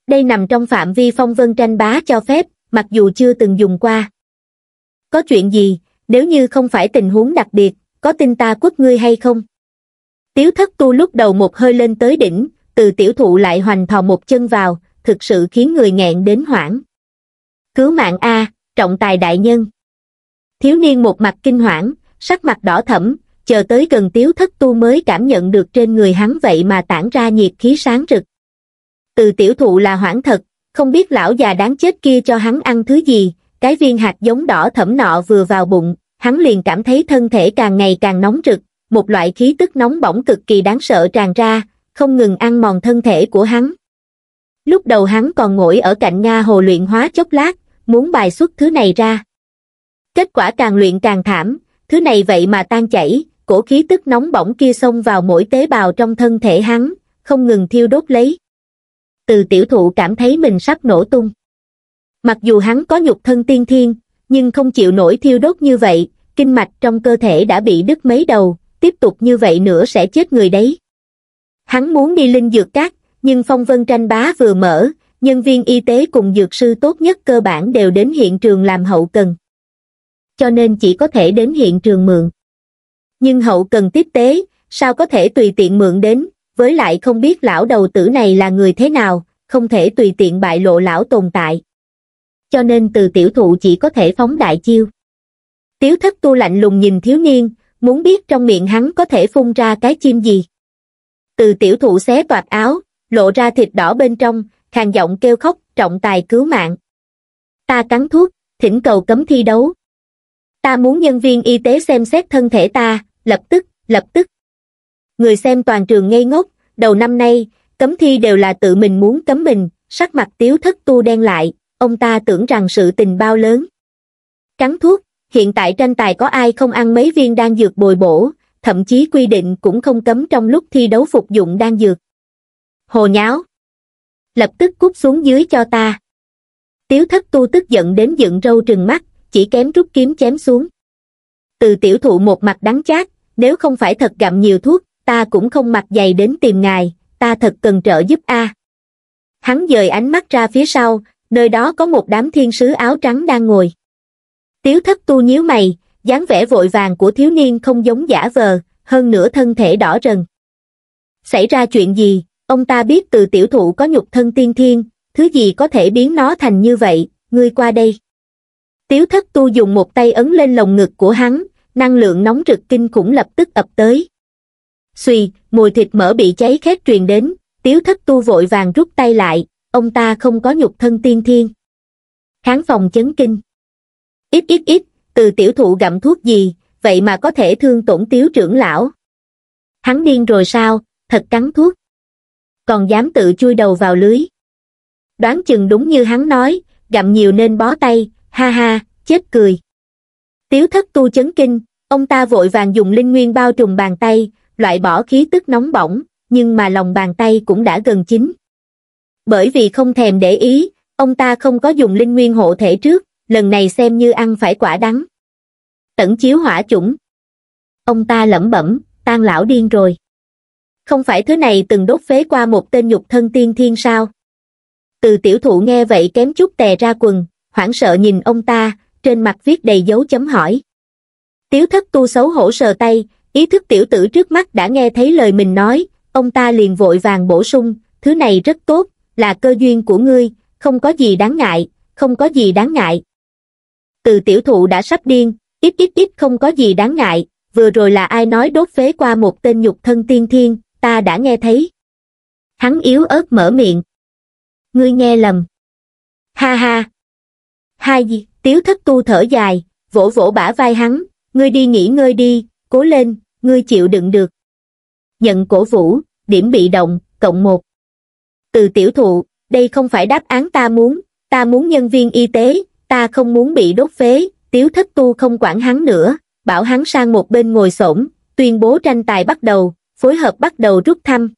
đây nằm trong phạm vi phong vân tranh bá cho phép mặc dù chưa từng dùng qua có chuyện gì nếu như không phải tình huống đặc biệt có tin ta quất ngươi hay không tiếu thất tu lúc đầu một hơi lên tới đỉnh từ tiểu thụ lại hoành thò một chân vào thực sự khiến người nghẹn đến hoảng cứu mạng a trọng tài đại nhân thiếu niên một mặt kinh hoảng sắc mặt đỏ thẫm chờ tới gần tiếu thất tu mới cảm nhận được trên người hắn vậy mà tản ra nhiệt khí sáng rực từ tiểu thụ là hoảng thật, không biết lão già đáng chết kia cho hắn ăn thứ gì, cái viên hạt giống đỏ thẫm nọ vừa vào bụng, hắn liền cảm thấy thân thể càng ngày càng nóng rực, một loại khí tức nóng bỏng cực kỳ đáng sợ tràn ra, không ngừng ăn mòn thân thể của hắn. Lúc đầu hắn còn ngồi ở cạnh Nga hồ luyện hóa chốc lát, muốn bài xuất thứ này ra. Kết quả càng luyện càng thảm, thứ này vậy mà tan chảy, cổ khí tức nóng bỏng kia xông vào mỗi tế bào trong thân thể hắn, không ngừng thiêu đốt lấy từ tiểu thụ cảm thấy mình sắp nổ tung. Mặc dù hắn có nhục thân tiên thiên, nhưng không chịu nổi thiêu đốt như vậy, kinh mạch trong cơ thể đã bị đứt mấy đầu, tiếp tục như vậy nữa sẽ chết người đấy. Hắn muốn đi linh dược cát, nhưng phong vân tranh bá vừa mở, nhân viên y tế cùng dược sư tốt nhất cơ bản đều đến hiện trường làm hậu cần. Cho nên chỉ có thể đến hiện trường mượn. Nhưng hậu cần tiếp tế, sao có thể tùy tiện mượn đến, với lại không biết lão đầu tử này là người thế nào, không thể tùy tiện bại lộ lão tồn tại. Cho nên từ tiểu thụ chỉ có thể phóng đại chiêu. Tiếu thất tu lạnh lùng nhìn thiếu niên, muốn biết trong miệng hắn có thể phun ra cái chim gì. Từ tiểu thụ xé toạc áo, lộ ra thịt đỏ bên trong, khàn giọng kêu khóc, trọng tài cứu mạng. Ta cắn thuốc, thỉnh cầu cấm thi đấu. Ta muốn nhân viên y tế xem xét thân thể ta, lập tức, lập tức người xem toàn trường ngây ngốc đầu năm nay cấm thi đều là tự mình muốn cấm mình sắc mặt tiếu thất tu đen lại ông ta tưởng rằng sự tình bao lớn cắn thuốc hiện tại tranh tài có ai không ăn mấy viên đan dược bồi bổ thậm chí quy định cũng không cấm trong lúc thi đấu phục dụng đan dược hồ nháo lập tức cút xuống dưới cho ta tiếu thất tu tức giận đến dựng râu trừng mắt chỉ kém rút kiếm chém xuống từ tiểu thụ một mặt đắng chát nếu không phải thật gặm nhiều thuốc ta cũng không mặc dày đến tìm ngài ta thật cần trợ giúp a hắn dời ánh mắt ra phía sau nơi đó có một đám thiên sứ áo trắng đang ngồi tiếu thất tu nhíu mày dáng vẻ vội vàng của thiếu niên không giống giả vờ hơn nữa thân thể đỏ rần xảy ra chuyện gì ông ta biết từ tiểu thụ có nhục thân tiên thiên thứ gì có thể biến nó thành như vậy ngươi qua đây tiếu thất tu dùng một tay ấn lên lồng ngực của hắn năng lượng nóng rực kinh khủng lập tức ập tới Xùy, mùi thịt mỡ bị cháy khét truyền đến, tiếu thất tu vội vàng rút tay lại, ông ta không có nhục thân tiên thiên. Kháng phòng chấn kinh. Ít ít ít, từ tiểu thụ gặm thuốc gì, vậy mà có thể thương tổn tiếu trưởng lão. Hắn điên rồi sao, thật cắn thuốc. Còn dám tự chui đầu vào lưới. Đoán chừng đúng như hắn nói, gặm nhiều nên bó tay, ha ha, chết cười. Tiếu thất tu chấn kinh, ông ta vội vàng dùng linh nguyên bao trùm bàn tay, loại bỏ khí tức nóng bỏng, nhưng mà lòng bàn tay cũng đã gần chín. Bởi vì không thèm để ý, ông ta không có dùng linh nguyên hộ thể trước, lần này xem như ăn phải quả đắng. Tẩn chiếu hỏa chủng. Ông ta lẩm bẩm, tan lão điên rồi. Không phải thứ này từng đốt phế qua một tên nhục thân tiên thiên sao? Từ tiểu thụ nghe vậy kém chút tè ra quần, hoảng sợ nhìn ông ta, trên mặt viết đầy dấu chấm hỏi. Tiếu thất tu xấu hổ sờ tay, Ý thức tiểu tử trước mắt đã nghe thấy lời mình nói, ông ta liền vội vàng bổ sung, thứ này rất tốt, là cơ duyên của ngươi, không có gì đáng ngại, không có gì đáng ngại. Từ tiểu thụ đã sắp điên, ít ít ít không có gì đáng ngại, vừa rồi là ai nói đốt phế qua một tên nhục thân tiên thiên, ta đã nghe thấy. Hắn yếu ớt mở miệng. Ngươi nghe lầm. Ha ha. Hai gì, tiếu thất tu thở dài, vỗ vỗ bả vai hắn, ngươi đi nghỉ ngơi đi, cố lên, ngươi chịu đựng được. Nhận cổ vũ, điểm bị động, cộng một. Từ tiểu thụ, đây không phải đáp án ta muốn, ta muốn nhân viên y tế, ta không muốn bị đốt phế, tiếu thất tu không quản hắn nữa, bảo hắn sang một bên ngồi xổm tuyên bố tranh tài bắt đầu, phối hợp bắt đầu rút thăm.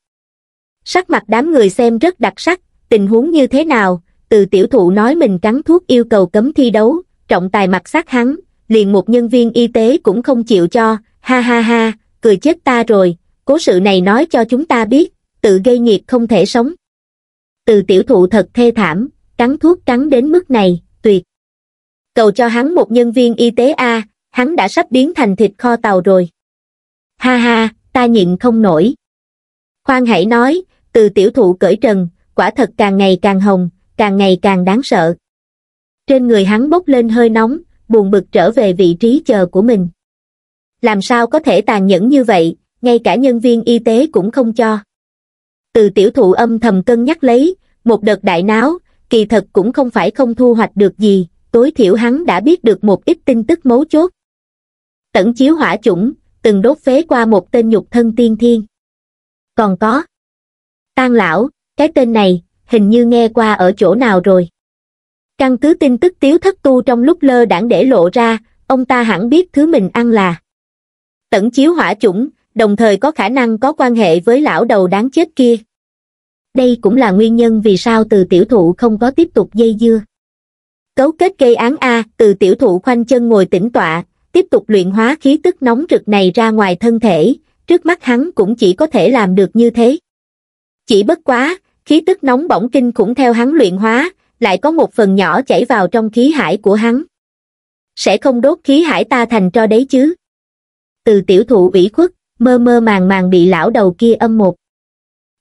Sắc mặt đám người xem rất đặc sắc, tình huống như thế nào, từ tiểu thụ nói mình cắn thuốc yêu cầu cấm thi đấu, trọng tài mặt sát hắn, liền một nhân viên y tế cũng không chịu cho, ha ha ha cười chết ta rồi cố sự này nói cho chúng ta biết tự gây nghiệp không thể sống từ tiểu thụ thật thê thảm cắn thuốc cắn đến mức này tuyệt cầu cho hắn một nhân viên y tế a hắn đã sắp biến thành thịt kho tàu rồi ha ha ta nhịn không nổi khoan hãy nói từ tiểu thụ cởi trần quả thật càng ngày càng hồng càng ngày càng đáng sợ trên người hắn bốc lên hơi nóng buồn bực trở về vị trí chờ của mình làm sao có thể tàn nhẫn như vậy, ngay cả nhân viên y tế cũng không cho. Từ tiểu thụ âm thầm cân nhắc lấy, một đợt đại náo, kỳ thật cũng không phải không thu hoạch được gì, tối thiểu hắn đã biết được một ít tin tức mấu chốt. Tẩn chiếu hỏa chủng, từng đốt phế qua một tên nhục thân tiên thiên. Còn có, tan lão, cái tên này, hình như nghe qua ở chỗ nào rồi. Căn cứ tin tức tiếu thất tu trong lúc lơ đãng để lộ ra, ông ta hẳn biết thứ mình ăn là tẩn chiếu hỏa chủng đồng thời có khả năng có quan hệ với lão đầu đáng chết kia đây cũng là nguyên nhân vì sao từ tiểu thụ không có tiếp tục dây dưa cấu kết gây án a từ tiểu thụ khoanh chân ngồi tĩnh tọa tiếp tục luyện hóa khí tức nóng rực này ra ngoài thân thể trước mắt hắn cũng chỉ có thể làm được như thế chỉ bất quá khí tức nóng bỏng kinh khủng theo hắn luyện hóa lại có một phần nhỏ chảy vào trong khí hải của hắn sẽ không đốt khí hải ta thành cho đấy chứ từ tiểu thụ ủy khuất, mơ mơ màng màng bị lão đầu kia âm một.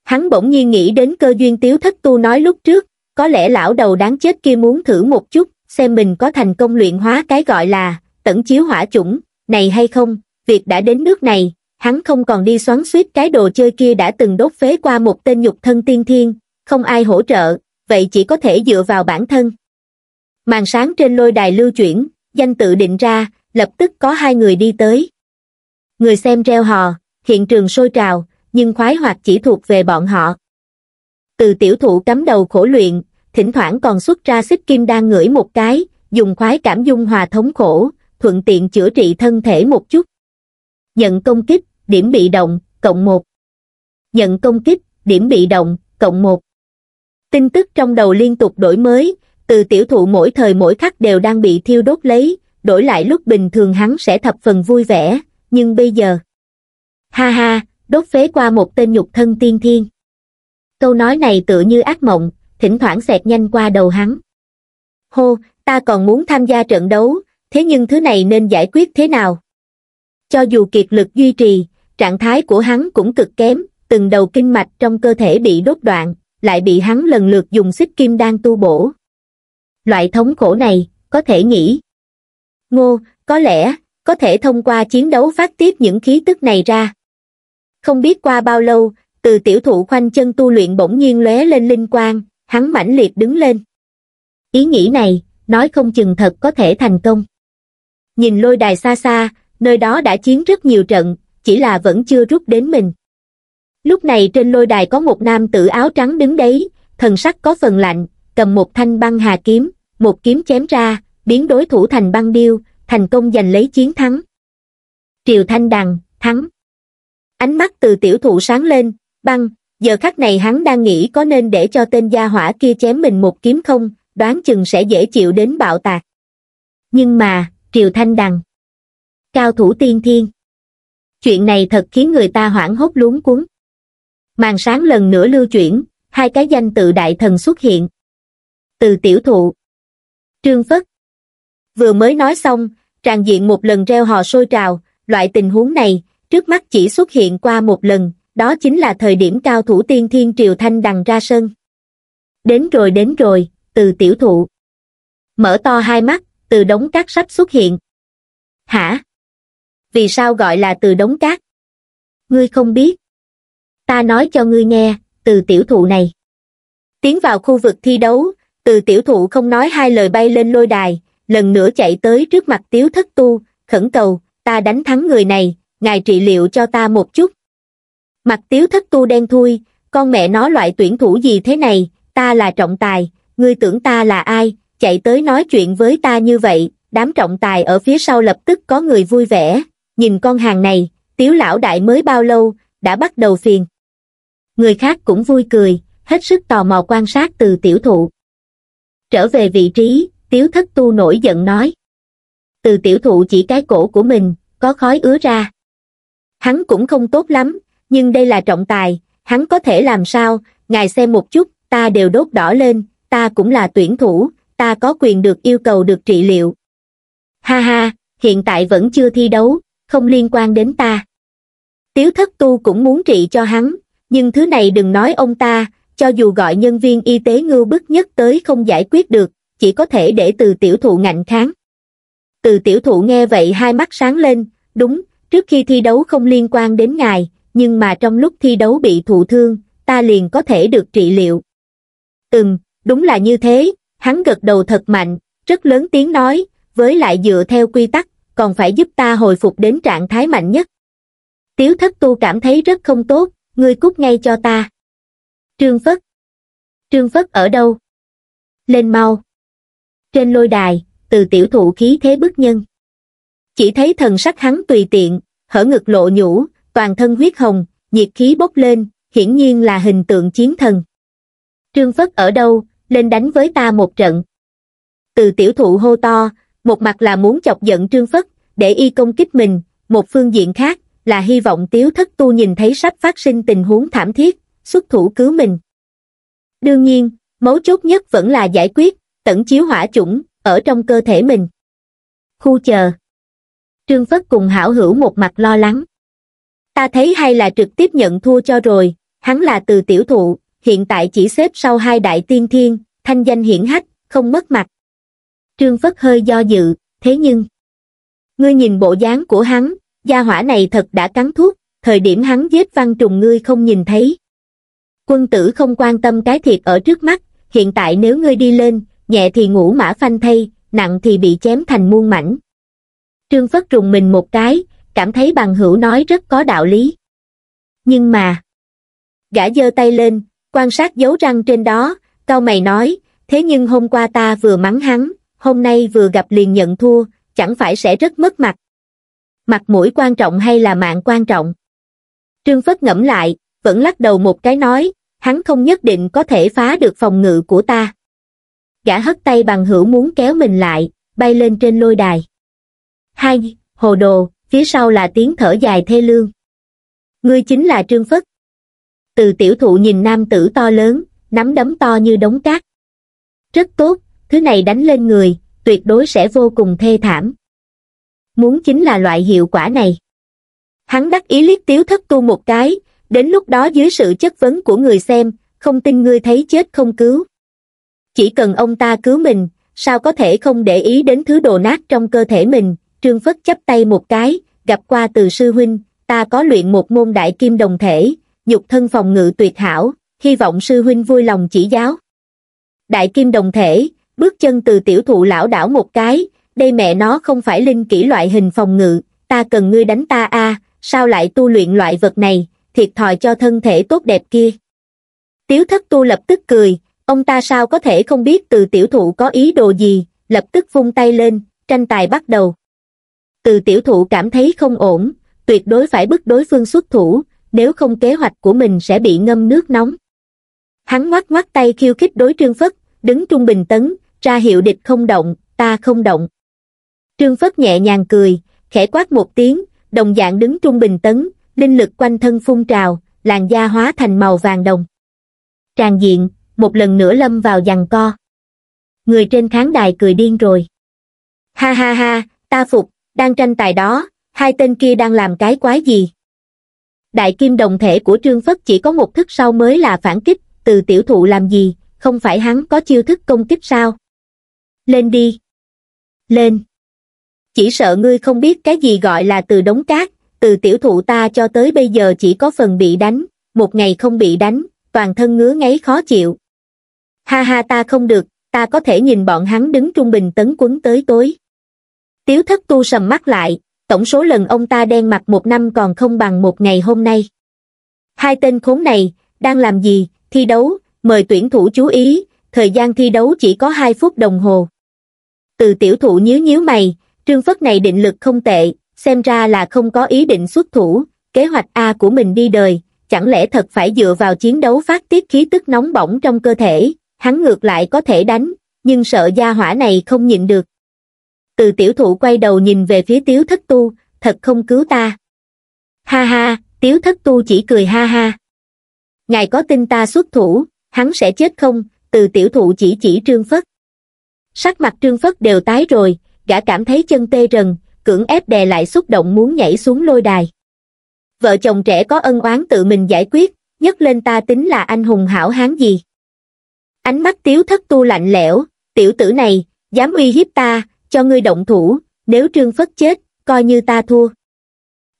Hắn bỗng nhiên nghĩ đến cơ duyên tiếu thất tu nói lúc trước, có lẽ lão đầu đáng chết kia muốn thử một chút, xem mình có thành công luyện hóa cái gọi là tẩn chiếu hỏa chủng, này hay không, việc đã đến nước này, hắn không còn đi xoắn suýt cái đồ chơi kia đã từng đốt phế qua một tên nhục thân tiên thiên, không ai hỗ trợ, vậy chỉ có thể dựa vào bản thân. Màn sáng trên lôi đài lưu chuyển, danh tự định ra, lập tức có hai người đi tới người xem reo hò, hiện trường sôi trào, nhưng khoái hoạt chỉ thuộc về bọn họ. Từ tiểu thụ cắm đầu khổ luyện, thỉnh thoảng còn xuất ra xích kim đan ngửi một cái, dùng khoái cảm dung hòa thống khổ, thuận tiện chữa trị thân thể một chút. Nhận công kích, điểm bị động, cộng 1. Nhận công kích, điểm bị động, cộng 1. Tin tức trong đầu liên tục đổi mới, từ tiểu thụ mỗi thời mỗi khắc đều đang bị thiêu đốt lấy, đổi lại lúc bình thường hắn sẽ thập phần vui vẻ, nhưng bây giờ ha ha đốt phế qua một tên nhục thân tiên thiên câu nói này tựa như ác mộng thỉnh thoảng xẹt nhanh qua đầu hắn hô ta còn muốn tham gia trận đấu thế nhưng thứ này nên giải quyết thế nào cho dù kiệt lực duy trì trạng thái của hắn cũng cực kém từng đầu kinh mạch trong cơ thể bị đốt đoạn lại bị hắn lần lượt dùng xích kim đan tu bổ loại thống khổ này có thể nghĩ ngô có lẽ có thể thông qua chiến đấu phát tiếp những khí tức này ra không biết qua bao lâu từ tiểu thụ khoanh chân tu luyện bỗng nhiên lóe lên linh quang hắn mãnh liệt đứng lên ý nghĩ này nói không chừng thật có thể thành công nhìn lôi đài xa xa nơi đó đã chiến rất nhiều trận chỉ là vẫn chưa rút đến mình lúc này trên lôi đài có một nam tử áo trắng đứng đấy thần sắc có phần lạnh cầm một thanh băng hà kiếm một kiếm chém ra biến đối thủ thành băng điêu thành công giành lấy chiến thắng. Triều Thanh Đằng, thắng. Ánh mắt từ tiểu thụ sáng lên, băng, giờ khắc này hắn đang nghĩ có nên để cho tên gia hỏa kia chém mình một kiếm không, đoán chừng sẽ dễ chịu đến bạo tạc. Nhưng mà, Triều Thanh Đằng, cao thủ tiên thiên. Chuyện này thật khiến người ta hoảng hốt luống cuốn. Màn sáng lần nữa lưu chuyển, hai cái danh tự đại thần xuất hiện. Từ tiểu thụ, Trương Phất. Vừa mới nói xong, tràn diện một lần reo hò sôi trào, loại tình huống này, trước mắt chỉ xuất hiện qua một lần, đó chính là thời điểm cao thủ tiên thiên triều thanh đằng ra sân. Đến rồi đến rồi, từ tiểu thụ. Mở to hai mắt, từ đống cát sắp xuất hiện. Hả? Vì sao gọi là từ đống cát? Ngươi không biết. Ta nói cho ngươi nghe, từ tiểu thụ này. Tiến vào khu vực thi đấu, từ tiểu thụ không nói hai lời bay lên lôi đài, lần nữa chạy tới trước mặt tiếu thất tu khẩn cầu ta đánh thắng người này ngài trị liệu cho ta một chút mặt tiếu thất tu đen thui con mẹ nó loại tuyển thủ gì thế này ta là trọng tài ngươi tưởng ta là ai chạy tới nói chuyện với ta như vậy đám trọng tài ở phía sau lập tức có người vui vẻ nhìn con hàng này tiếu lão đại mới bao lâu đã bắt đầu phiền người khác cũng vui cười hết sức tò mò quan sát từ tiểu thụ trở về vị trí tiếu thất tu nổi giận nói từ tiểu thụ chỉ cái cổ của mình có khói ứa ra hắn cũng không tốt lắm nhưng đây là trọng tài hắn có thể làm sao ngài xem một chút ta đều đốt đỏ lên ta cũng là tuyển thủ ta có quyền được yêu cầu được trị liệu ha ha hiện tại vẫn chưa thi đấu không liên quan đến ta tiếu thất tu cũng muốn trị cho hắn nhưng thứ này đừng nói ông ta cho dù gọi nhân viên y tế ngưu bức nhất tới không giải quyết được chỉ có thể để từ tiểu thụ ngạnh kháng. Từ tiểu thụ nghe vậy hai mắt sáng lên, đúng, trước khi thi đấu không liên quan đến ngài, nhưng mà trong lúc thi đấu bị thụ thương, ta liền có thể được trị liệu. Ừm, đúng là như thế, hắn gật đầu thật mạnh, rất lớn tiếng nói, với lại dựa theo quy tắc, còn phải giúp ta hồi phục đến trạng thái mạnh nhất. Tiếu thất tu cảm thấy rất không tốt, ngươi cút ngay cho ta. Trương Phất Trương Phất ở đâu? Lên mau trên lôi đài, từ tiểu thụ khí thế bức nhân. Chỉ thấy thần sắc hắn tùy tiện, hở ngực lộ nhũ, toàn thân huyết hồng, nhiệt khí bốc lên, hiển nhiên là hình tượng chiến thần. Trương Phất ở đâu, lên đánh với ta một trận. Từ tiểu thụ hô to, một mặt là muốn chọc giận Trương Phất, để y công kích mình, một phương diện khác, là hy vọng tiếu thất tu nhìn thấy sắp phát sinh tình huống thảm thiết, xuất thủ cứu mình. Đương nhiên, mấu chốt nhất vẫn là giải quyết, tẩn chiếu hỏa chủng, ở trong cơ thể mình. Khu chờ. Trương Phất cùng hảo hữu một mặt lo lắng. Ta thấy hay là trực tiếp nhận thua cho rồi, hắn là từ tiểu thụ, hiện tại chỉ xếp sau hai đại tiên thiên, thanh danh hiển hách, không mất mặt. Trương Phất hơi do dự, thế nhưng... Ngươi nhìn bộ dáng của hắn, gia hỏa này thật đã cắn thuốc, thời điểm hắn giết văn trùng ngươi không nhìn thấy. Quân tử không quan tâm cái thiệt ở trước mắt, hiện tại nếu ngươi đi lên, nhẹ thì ngủ mã phanh thây, nặng thì bị chém thành muôn mảnh. Trương Phất rùng mình một cái, cảm thấy bằng hữu nói rất có đạo lý. Nhưng mà... Gã giơ tay lên, quan sát dấu răng trên đó, cao mày nói, thế nhưng hôm qua ta vừa mắng hắn, hôm nay vừa gặp liền nhận thua, chẳng phải sẽ rất mất mặt. Mặt mũi quan trọng hay là mạng quan trọng? Trương Phất ngẫm lại, vẫn lắc đầu một cái nói, hắn không nhất định có thể phá được phòng ngự của ta gã hất tay bằng hữu muốn kéo mình lại, bay lên trên lôi đài. Hai, hồ đồ, phía sau là tiếng thở dài thê lương. Ngươi chính là Trương Phất. Từ tiểu thụ nhìn nam tử to lớn, nắm đấm to như đống cát. Rất tốt, thứ này đánh lên người, tuyệt đối sẽ vô cùng thê thảm. Muốn chính là loại hiệu quả này. Hắn đắc ý liếc tiếu thất tu một cái, đến lúc đó dưới sự chất vấn của người xem, không tin ngươi thấy chết không cứu chỉ cần ông ta cứu mình sao có thể không để ý đến thứ đồ nát trong cơ thể mình trương phất chấp tay một cái gặp qua từ sư huynh ta có luyện một môn đại kim đồng thể nhục thân phòng ngự tuyệt hảo hy vọng sư huynh vui lòng chỉ giáo đại kim đồng thể bước chân từ tiểu thụ lão đảo một cái đây mẹ nó không phải linh kỹ loại hình phòng ngự ta cần ngươi đánh ta a sao lại tu luyện loại vật này thiệt thòi cho thân thể tốt đẹp kia tiếu thất tu lập tức cười ông ta sao có thể không biết từ tiểu thụ có ý đồ gì, lập tức vung tay lên, tranh tài bắt đầu. Từ tiểu thụ cảm thấy không ổn, tuyệt đối phải bức đối phương xuất thủ, nếu không kế hoạch của mình sẽ bị ngâm nước nóng. Hắn ngoắt ngoắt tay khiêu khích đối Trương Phất, đứng trung bình tấn, ra hiệu địch không động, ta không động. Trương Phất nhẹ nhàng cười, khẽ quát một tiếng, đồng dạng đứng trung bình tấn, linh lực quanh thân phun trào, làn da hóa thành màu vàng đồng. Tràn diện, một lần nữa lâm vào giằng co người trên khán đài cười điên rồi ha ha ha ta phục đang tranh tài đó hai tên kia đang làm cái quái gì đại kim đồng thể của trương phất chỉ có một thức sau mới là phản kích từ tiểu thụ làm gì không phải hắn có chiêu thức công kích sao lên đi lên chỉ sợ ngươi không biết cái gì gọi là từ đống cát từ tiểu thụ ta cho tới bây giờ chỉ có phần bị đánh một ngày không bị đánh toàn thân ngứa ngáy khó chịu ha ha ta không được ta có thể nhìn bọn hắn đứng trung bình tấn quấn tới tối tiếu thất tu sầm mắt lại tổng số lần ông ta đen mặt một năm còn không bằng một ngày hôm nay hai tên khốn này đang làm gì thi đấu mời tuyển thủ chú ý thời gian thi đấu chỉ có hai phút đồng hồ từ tiểu thụ nhíu nhíu mày trương phất này định lực không tệ xem ra là không có ý định xuất thủ kế hoạch a của mình đi đời chẳng lẽ thật phải dựa vào chiến đấu phát tiết khí tức nóng bỏng trong cơ thể hắn ngược lại có thể đánh, nhưng sợ gia hỏa này không nhịn được. Từ tiểu thụ quay đầu nhìn về phía tiếu thất tu, thật không cứu ta. Ha ha, tiếu thất tu chỉ cười ha ha. Ngài có tin ta xuất thủ, hắn sẽ chết không, từ tiểu thụ chỉ chỉ trương phất. Sắc mặt trương phất đều tái rồi, gã cảm thấy chân tê rần, cưỡng ép đè lại xúc động muốn nhảy xuống lôi đài. Vợ chồng trẻ có ân oán tự mình giải quyết, nhất lên ta tính là anh hùng hảo hán gì. Ánh mắt tiếu thất tu lạnh lẽo, tiểu tử này, dám uy hiếp ta, cho ngươi động thủ, nếu Trương Phất chết, coi như ta thua.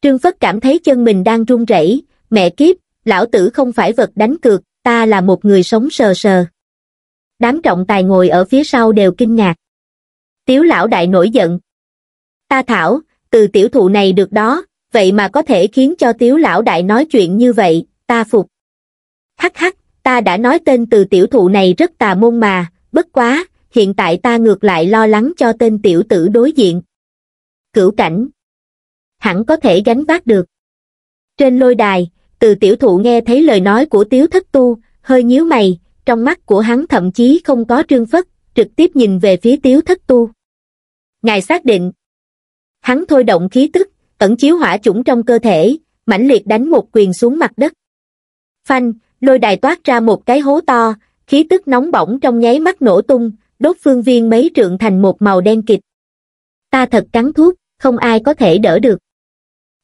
Trương Phất cảm thấy chân mình đang run rẩy, mẹ kiếp, lão tử không phải vật đánh cược, ta là một người sống sờ sờ. Đám trọng tài ngồi ở phía sau đều kinh ngạc. Tiếu lão đại nổi giận. Ta thảo, từ tiểu thụ này được đó, vậy mà có thể khiến cho tiếu lão đại nói chuyện như vậy, ta phục. Hắc hắc, ta đã nói tên từ tiểu thụ này rất tà môn mà bất quá hiện tại ta ngược lại lo lắng cho tên tiểu tử đối diện cửu cảnh hẳn có thể gánh vác được trên lôi đài từ tiểu thụ nghe thấy lời nói của tiếu thất tu hơi nhíu mày trong mắt của hắn thậm chí không có trương phất trực tiếp nhìn về phía tiếu thất tu ngài xác định hắn thôi động khí tức ẩn chiếu hỏa chủng trong cơ thể mãnh liệt đánh một quyền xuống mặt đất phanh lôi đài toát ra một cái hố to, khí tức nóng bỏng trong nháy mắt nổ tung, đốt phương viên mấy trượng thành một màu đen kịch. Ta thật cắn thuốc, không ai có thể đỡ được.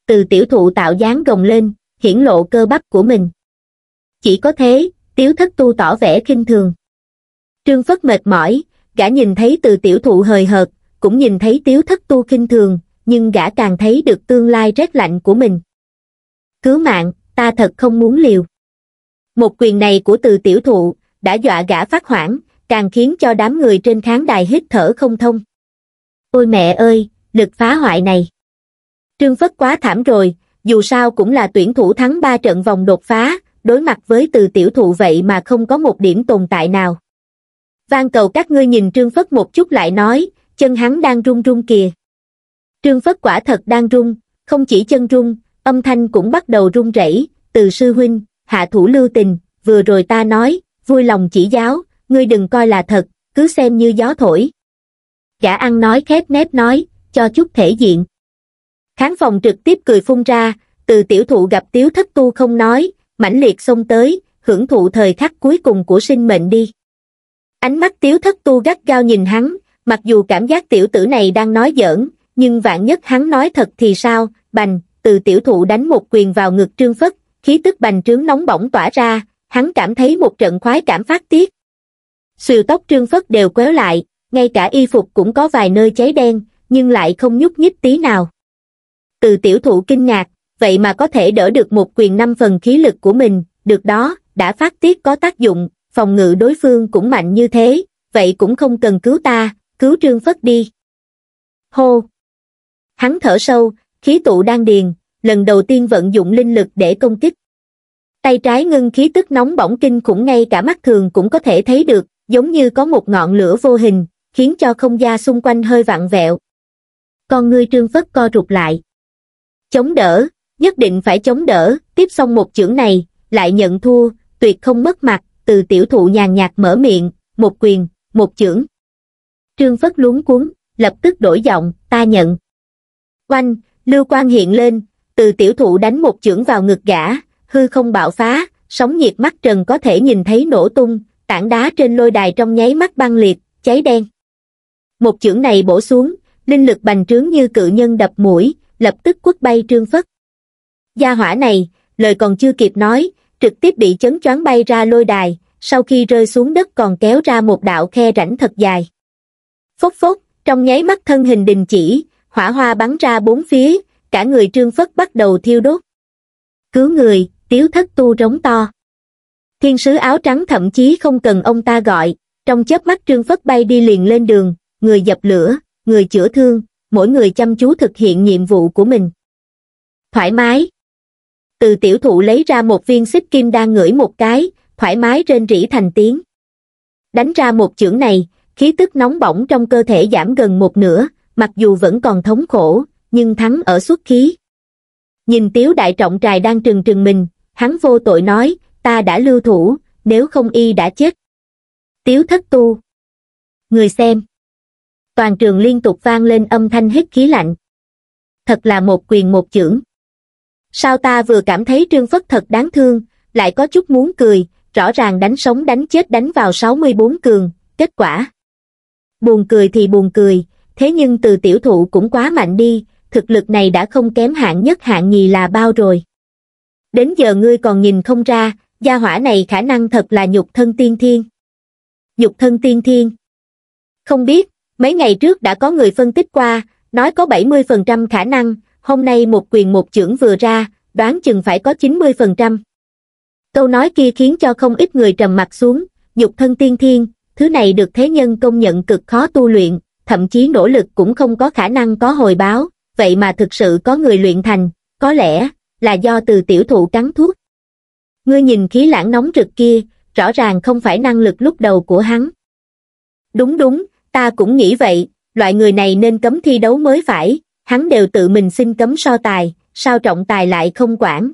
Từ tiểu thụ tạo dáng gồng lên, hiển lộ cơ bắp của mình. Chỉ có thế, tiếu thất tu tỏ vẻ khinh thường. Trương Phất mệt mỏi, gã nhìn thấy từ tiểu thụ hời hợt, cũng nhìn thấy tiếu thất tu khinh thường, nhưng gã càng thấy được tương lai rét lạnh của mình. Cứu mạng, ta thật không muốn liều. Một quyền này của từ tiểu thụ đã dọa gã phát hoảng, càng khiến cho đám người trên khán đài hít thở không thông. Ôi mẹ ơi, lực phá hoại này. Trương Phất quá thảm rồi, dù sao cũng là tuyển thủ thắng 3 trận vòng đột phá, đối mặt với từ tiểu thụ vậy mà không có một điểm tồn tại nào. Vang cầu các ngươi nhìn Trương Phất một chút lại nói, chân hắn đang run run kìa. Trương Phất quả thật đang run, không chỉ chân run, âm thanh cũng bắt đầu run rẩy, từ sư huynh, hạ thủ lưu tình, vừa rồi ta nói, vui lòng chỉ giáo, ngươi đừng coi là thật, cứ xem như gió thổi. Gã ăn nói khép nép nói, cho chút thể diện. Khán phòng trực tiếp cười phun ra, từ tiểu thụ gặp tiếu thất tu không nói, mãnh liệt xông tới, hưởng thụ thời khắc cuối cùng của sinh mệnh đi. Ánh mắt tiếu thất tu gắt gao nhìn hắn, mặc dù cảm giác tiểu tử này đang nói giỡn, nhưng vạn nhất hắn nói thật thì sao, bành, từ tiểu thụ đánh một quyền vào ngực trương phất, khí tức bành trướng nóng bỏng tỏa ra, hắn cảm thấy một trận khoái cảm phát tiết. Sừ tóc trương phất đều quéo lại, ngay cả y phục cũng có vài nơi cháy đen, nhưng lại không nhúc nhích tí nào. Từ tiểu thụ kinh ngạc, vậy mà có thể đỡ được một quyền năm phần khí lực của mình, được đó, đã phát tiết có tác dụng, phòng ngự đối phương cũng mạnh như thế, vậy cũng không cần cứu ta, cứu trương phất đi. Hô! Hắn thở sâu, khí tụ đang điền, lần đầu tiên vận dụng linh lực để công kích tay trái ngưng khí tức nóng bỏng kinh khủng ngay cả mắt thường cũng có thể thấy được giống như có một ngọn lửa vô hình khiến cho không gian xung quanh hơi vặn vẹo con ngươi trương phất co rụt lại chống đỡ nhất định phải chống đỡ tiếp xong một chưởng này lại nhận thua tuyệt không mất mặt từ tiểu thụ nhàn nhạt mở miệng một quyền một chưởng trương phất luống cuốn lập tức đổi giọng ta nhận quanh lưu quang hiện lên từ tiểu thụ đánh một chưởng vào ngực gã, hư không bạo phá, sóng nhiệt mắt trần có thể nhìn thấy nổ tung, tảng đá trên lôi đài trong nháy mắt băng liệt, cháy đen. Một chưởng này bổ xuống, linh lực bành trướng như cự nhân đập mũi, lập tức quất bay trương phất. Gia hỏa này, lời còn chưa kịp nói, trực tiếp bị chấn choáng bay ra lôi đài, sau khi rơi xuống đất còn kéo ra một đạo khe rãnh thật dài. Phốc phốc, trong nháy mắt thân hình đình chỉ, hỏa hoa bắn ra bốn phía, cả người trương phất bắt đầu thiêu đốt. Cứu người, tiếu thất tu rống to. Thiên sứ áo trắng thậm chí không cần ông ta gọi, trong chớp mắt trương phất bay đi liền lên đường, người dập lửa, người chữa thương, mỗi người chăm chú thực hiện nhiệm vụ của mình. Thoải mái. Từ tiểu thụ lấy ra một viên xích kim đang ngửi một cái, thoải mái rên rỉ thành tiếng. Đánh ra một chưởng này, khí tức nóng bỏng trong cơ thể giảm gần một nửa, mặc dù vẫn còn thống khổ, nhưng thắng ở xuất khí. Nhìn tiếu đại trọng trài đang trừng trừng mình, hắn vô tội nói, ta đã lưu thủ, nếu không y đã chết. Tiếu thất tu. Người xem. Toàn trường liên tục vang lên âm thanh hít khí lạnh. Thật là một quyền một chưởng. Sao ta vừa cảm thấy Trương Phất thật đáng thương, lại có chút muốn cười, rõ ràng đánh sống đánh chết đánh vào 64 cường, kết quả. Buồn cười thì buồn cười, thế nhưng từ tiểu thụ cũng quá mạnh đi, thực lực này đã không kém hạng nhất hạng nhì là bao rồi. Đến giờ ngươi còn nhìn không ra, gia hỏa này khả năng thật là nhục thân tiên thiên. Nhục thân tiên thiên. Không biết, mấy ngày trước đã có người phân tích qua, nói có 70% khả năng, hôm nay một quyền một trưởng vừa ra, đoán chừng phải có 90%. Câu nói kia khiến cho không ít người trầm mặt xuống, nhục thân tiên thiên, thứ này được thế nhân công nhận cực khó tu luyện, thậm chí nỗ lực cũng không có khả năng có hồi báo, vậy mà thực sự có người luyện thành, có lẽ là do từ tiểu thụ cắn thuốc. Ngươi nhìn khí lãng nóng rực kia, rõ ràng không phải năng lực lúc đầu của hắn. Đúng đúng, ta cũng nghĩ vậy, loại người này nên cấm thi đấu mới phải, hắn đều tự mình xin cấm so tài, sao trọng tài lại không quản.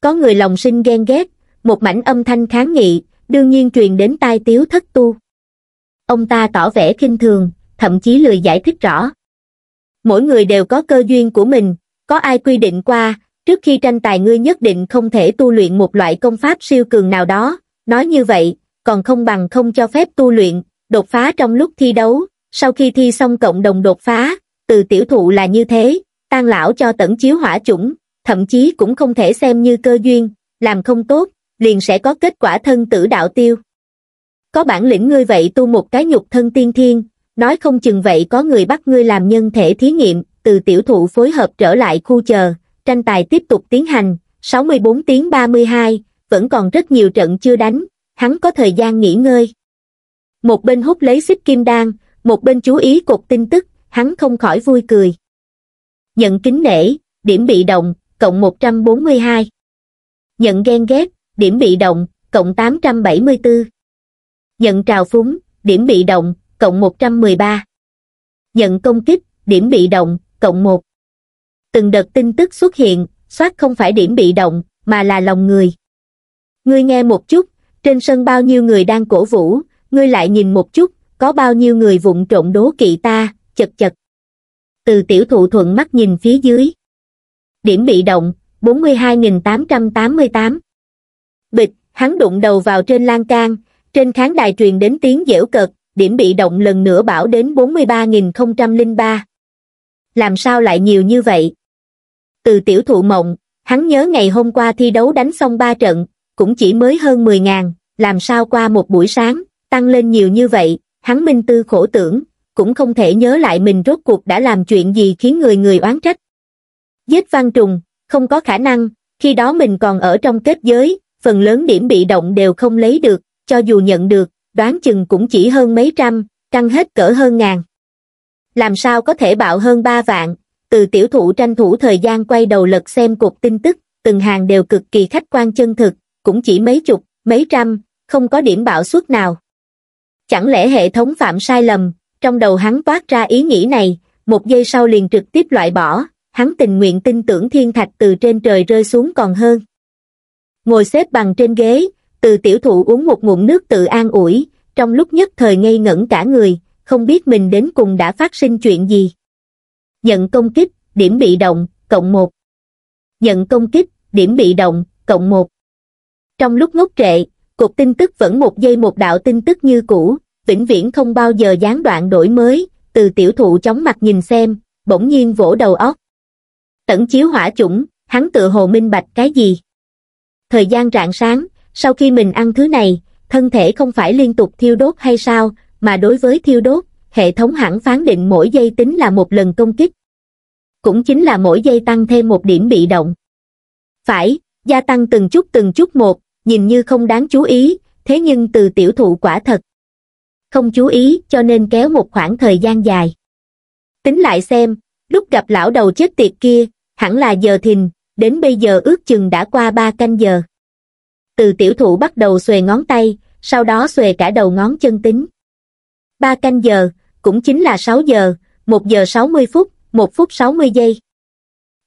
Có người lòng sinh ghen ghét, một mảnh âm thanh kháng nghị, đương nhiên truyền đến tai tiếu thất tu. Ông ta tỏ vẻ kinh thường, thậm chí lười giải thích rõ mỗi người đều có cơ duyên của mình, có ai quy định qua, trước khi tranh tài ngươi nhất định không thể tu luyện một loại công pháp siêu cường nào đó, nói như vậy, còn không bằng không cho phép tu luyện, đột phá trong lúc thi đấu, sau khi thi xong cộng đồng đột phá, từ tiểu thụ là như thế, tan lão cho tẩn chiếu hỏa chủng, thậm chí cũng không thể xem như cơ duyên, làm không tốt, liền sẽ có kết quả thân tử đạo tiêu. Có bản lĩnh ngươi vậy tu một cái nhục thân tiên thiên, nói không chừng vậy có người bắt ngươi làm nhân thể thí nghiệm từ tiểu thụ phối hợp trở lại khu chờ tranh tài tiếp tục tiến hành 64 tiếng 32 vẫn còn rất nhiều trận chưa đánh hắn có thời gian nghỉ ngơi một bên hút lấy xích kim đan một bên chú ý cột tin tức hắn không khỏi vui cười nhận kính nể điểm bị động cộng 142 nhận ghen ghét điểm bị động cộng 874 nhận trào phúng điểm bị động cộng 113. Nhận công kích, điểm bị động, cộng 1. Từng đợt tin tức xuất hiện, soát không phải điểm bị động, mà là lòng người. Ngươi nghe một chút, trên sân bao nhiêu người đang cổ vũ, ngươi lại nhìn một chút, có bao nhiêu người vụng trộn đố kỵ ta, chật chật. Từ tiểu thụ thuận mắt nhìn phía dưới. Điểm bị động, 42.888. Bịch, hắn đụng đầu vào trên lan can, trên khán đài truyền đến tiếng dễu cợt, điểm bị động lần nữa bảo đến 43.003. Làm sao lại nhiều như vậy? Từ tiểu thụ mộng, hắn nhớ ngày hôm qua thi đấu đánh xong 3 trận, cũng chỉ mới hơn 10.000, làm sao qua một buổi sáng, tăng lên nhiều như vậy, hắn minh tư khổ tưởng, cũng không thể nhớ lại mình rốt cuộc đã làm chuyện gì khiến người người oán trách. Giết văn trùng, không có khả năng, khi đó mình còn ở trong kết giới, phần lớn điểm bị động đều không lấy được, cho dù nhận được, đoán chừng cũng chỉ hơn mấy trăm, căng hết cỡ hơn ngàn. Làm sao có thể bạo hơn ba vạn, từ tiểu thủ tranh thủ thời gian quay đầu lật xem cục tin tức, từng hàng đều cực kỳ khách quan chân thực, cũng chỉ mấy chục, mấy trăm, không có điểm bạo suất nào. Chẳng lẽ hệ thống phạm sai lầm, trong đầu hắn toát ra ý nghĩ này, một giây sau liền trực tiếp loại bỏ, hắn tình nguyện tin tưởng thiên thạch từ trên trời rơi xuống còn hơn. Ngồi xếp bằng trên ghế, từ tiểu thụ uống một ngụm nước tự an ủi, trong lúc nhất thời ngây ngẩn cả người, không biết mình đến cùng đã phát sinh chuyện gì. Nhận công kích, điểm bị động, cộng 1. Nhận công kích, điểm bị động, cộng 1. Trong lúc ngốc trệ, cục tin tức vẫn một giây một đạo tin tức như cũ, vĩnh viễn không bao giờ gián đoạn đổi mới, từ tiểu thụ chóng mặt nhìn xem, bỗng nhiên vỗ đầu óc. Tẩn chiếu hỏa chủng, hắn tự hồ minh bạch cái gì? Thời gian rạng sáng, sau khi mình ăn thứ này, thân thể không phải liên tục thiêu đốt hay sao, mà đối với thiêu đốt, hệ thống hẳn phán định mỗi giây tính là một lần công kích. Cũng chính là mỗi giây tăng thêm một điểm bị động. Phải, gia tăng từng chút từng chút một, nhìn như không đáng chú ý, thế nhưng từ tiểu thụ quả thật. Không chú ý cho nên kéo một khoảng thời gian dài. Tính lại xem, lúc gặp lão đầu chết tiệt kia, hẳn là giờ thìn, đến bây giờ ước chừng đã qua ba canh giờ từ tiểu thụ bắt đầu xuề ngón tay, sau đó xuề cả đầu ngón chân tính. Ba canh giờ, cũng chính là 6 giờ, 1 giờ 60 phút, 1 phút 60 giây.